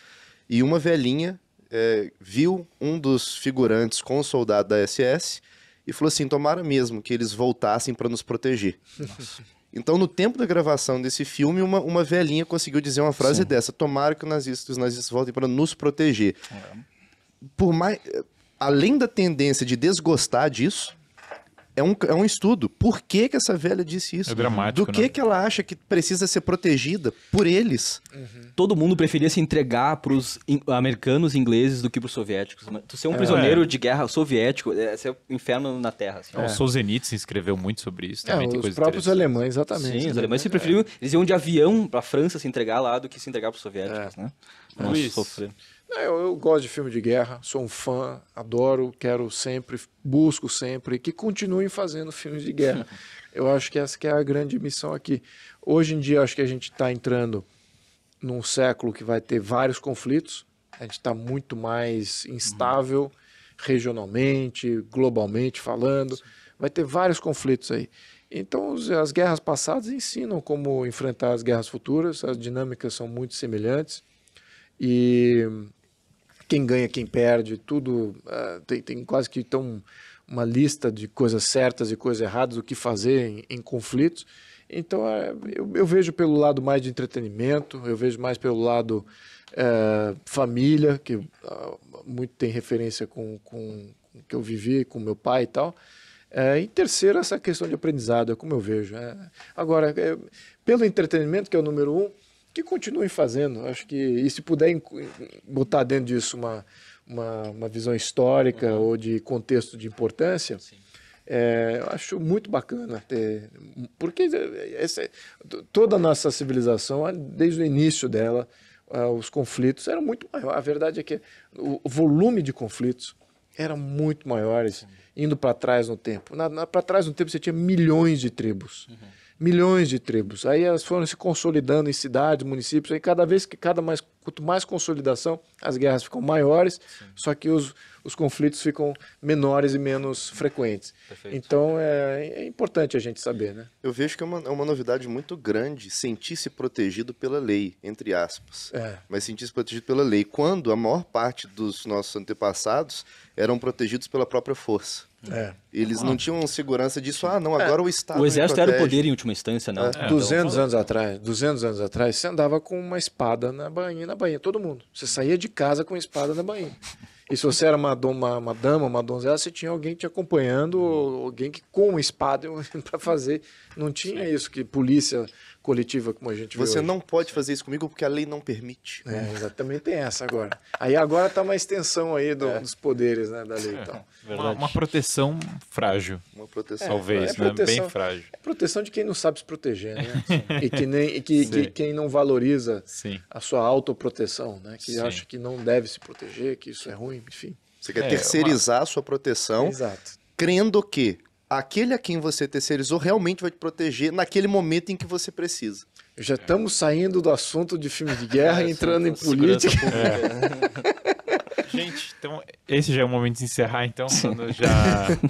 E uma velhinha é, viu um dos figurantes com o um soldado da SS e falou assim: tomara mesmo que eles voltassem para nos proteger. Nossa. Então, no tempo da gravação desse filme, uma, uma velhinha conseguiu dizer uma frase Sim. dessa: tomara que os nazistas, os nazistas voltem para nos proteger. É. Por mais. Além da tendência de desgostar disso, é um, é um estudo. Por que, que essa velha disse isso? É dramático. Do que, né? que ela acha que precisa ser protegida por eles? Uhum. Todo mundo preferia se entregar para os americanos e ingleses do que para os soviéticos. Tu ser um é. prisioneiro de guerra soviético é ser é um inferno na terra. Assim. É. O Solzhenitsyn escreveu muito sobre isso é, também. É, os próprios alemães, exatamente. Sim, os alemães é. se preferiam. Eles iam de avião para a França se entregar lá do que se entregar para os soviéticos, né? nós Luiz. sofremos. Não, eu, eu, gosto de filme de guerra, sou um fã, adoro, quero sempre, busco sempre que continuem fazendo filmes de guerra. eu acho que essa que é a grande missão aqui. Hoje em dia, acho que a gente está entrando num século que vai ter vários conflitos, a gente está muito mais uhum. instável uhum. regionalmente, globalmente falando, vai ter vários conflitos aí. Então, as guerras passadas ensinam como enfrentar as guerras futuras, as dinâmicas são muito semelhantes. E quem ganha, quem perde, tudo uh, tem, tem, quase que tão uma lista de coisas certas e coisas erradas, o que fazer em, em conflitos. Então uh, eu, eu, vejo pelo lado mais de entretenimento, eu vejo mais pelo lado uh, família, que ah, muito tem referência com, com, com, que eu vivi, com meu pai e tal. É, eh, em terceiro, essa questão de aprendizado, é como eu vejo. É. Agora, é, pelo entretenimento, que é o número um, que continuem fazendo. Acho que, e se puder botar dentro disso uma, uma, uma visão histórica uhum. ou de contexto de importância. É, eu acho muito bacana ter. Porque é, essa, toda a nossa civilização, desde o início dela, os conflitos eram muito maiores. A verdade é que o volume de conflitos eram muito maiores, indo para trás no tempo. Para trás no tempo você tinha milhões de tribos. Uhum milhões de tribos. Aí elas foram se consolidando em cidades, municípios. Aí cada vez que cada mais quanto mais consolidação, as guerras ficam maiores. Sim. Só que os os conflitos ficam menores e menos frequentes. Perfeito. Então é, é, importante a gente saber, né? Eu vejo que é uma, é uma novidade muito grande sentir-se protegido pela lei, entre aspas. É. Mas sentir-se protegido pela lei, quando a maior parte dos nossos antepassados eram protegidos pela própria força. É. Eles não tinham segurança disso. Ah, não, agora é. o Estado. O exército era o poder em última instância, não. É. 200 então, então- anos atrás, 200 anos atrás, você andava com uma espada na bainha, na bainha, todo mundo. Você saía de casa com uma espada na bainha. E se você era uma, uma, uma dama, uma donzela, você tinha alguém te acompanhando, uhum. alguém que com uma espada para fazer. Não tinha isso que polícia coletiva como a gente Você não pode fazer isso comigo porque a lei não permite. É, exatamente tem essa agora. Aí agora está uma extensão aí do, é. dos poderes né, da lei. Então. uma, uma, proteção frágil. Uma proteção. Talvez, proteção, é, é né? bem frágil. É proteção de quem não sabe se proteger, né? e que, nem, e que, que, quem não valoriza Sim. a sua autoproteção, né? Que Sim. acha que não deve se proteger, que isso é ruim, enfim. Você quer é, terceirizar a sua proteção. Exato. Crendo que aquele a quem você terceirizou realmente vai te proteger naquele momento em que você precisa. Já estamos saindo do assunto de filme de guerra é, entrando em política. É. Gente, então esse já é o momento de encerrar, então, já.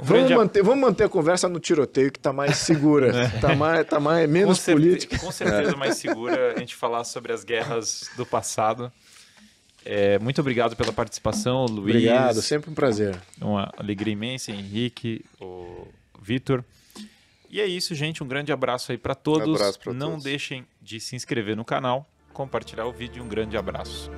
Um vamos, grande... manter, vamos manter a conversa no tiroteio, que está mais segura. está é. Tá mais, tá mais, menos com política. Com certeza é. mais segura a gente falar sobre as guerras do passado. É, muito obrigado pela participação, Luiz. Obrigado, sempre um prazer. Uma alegria imensa, Henrique, o Vitor. E é isso, gente. Um grande abraço aí para todos. Um abraço pra Não todos. deixem de se inscrever no canal, compartilhar o vídeo. Um grande abraço.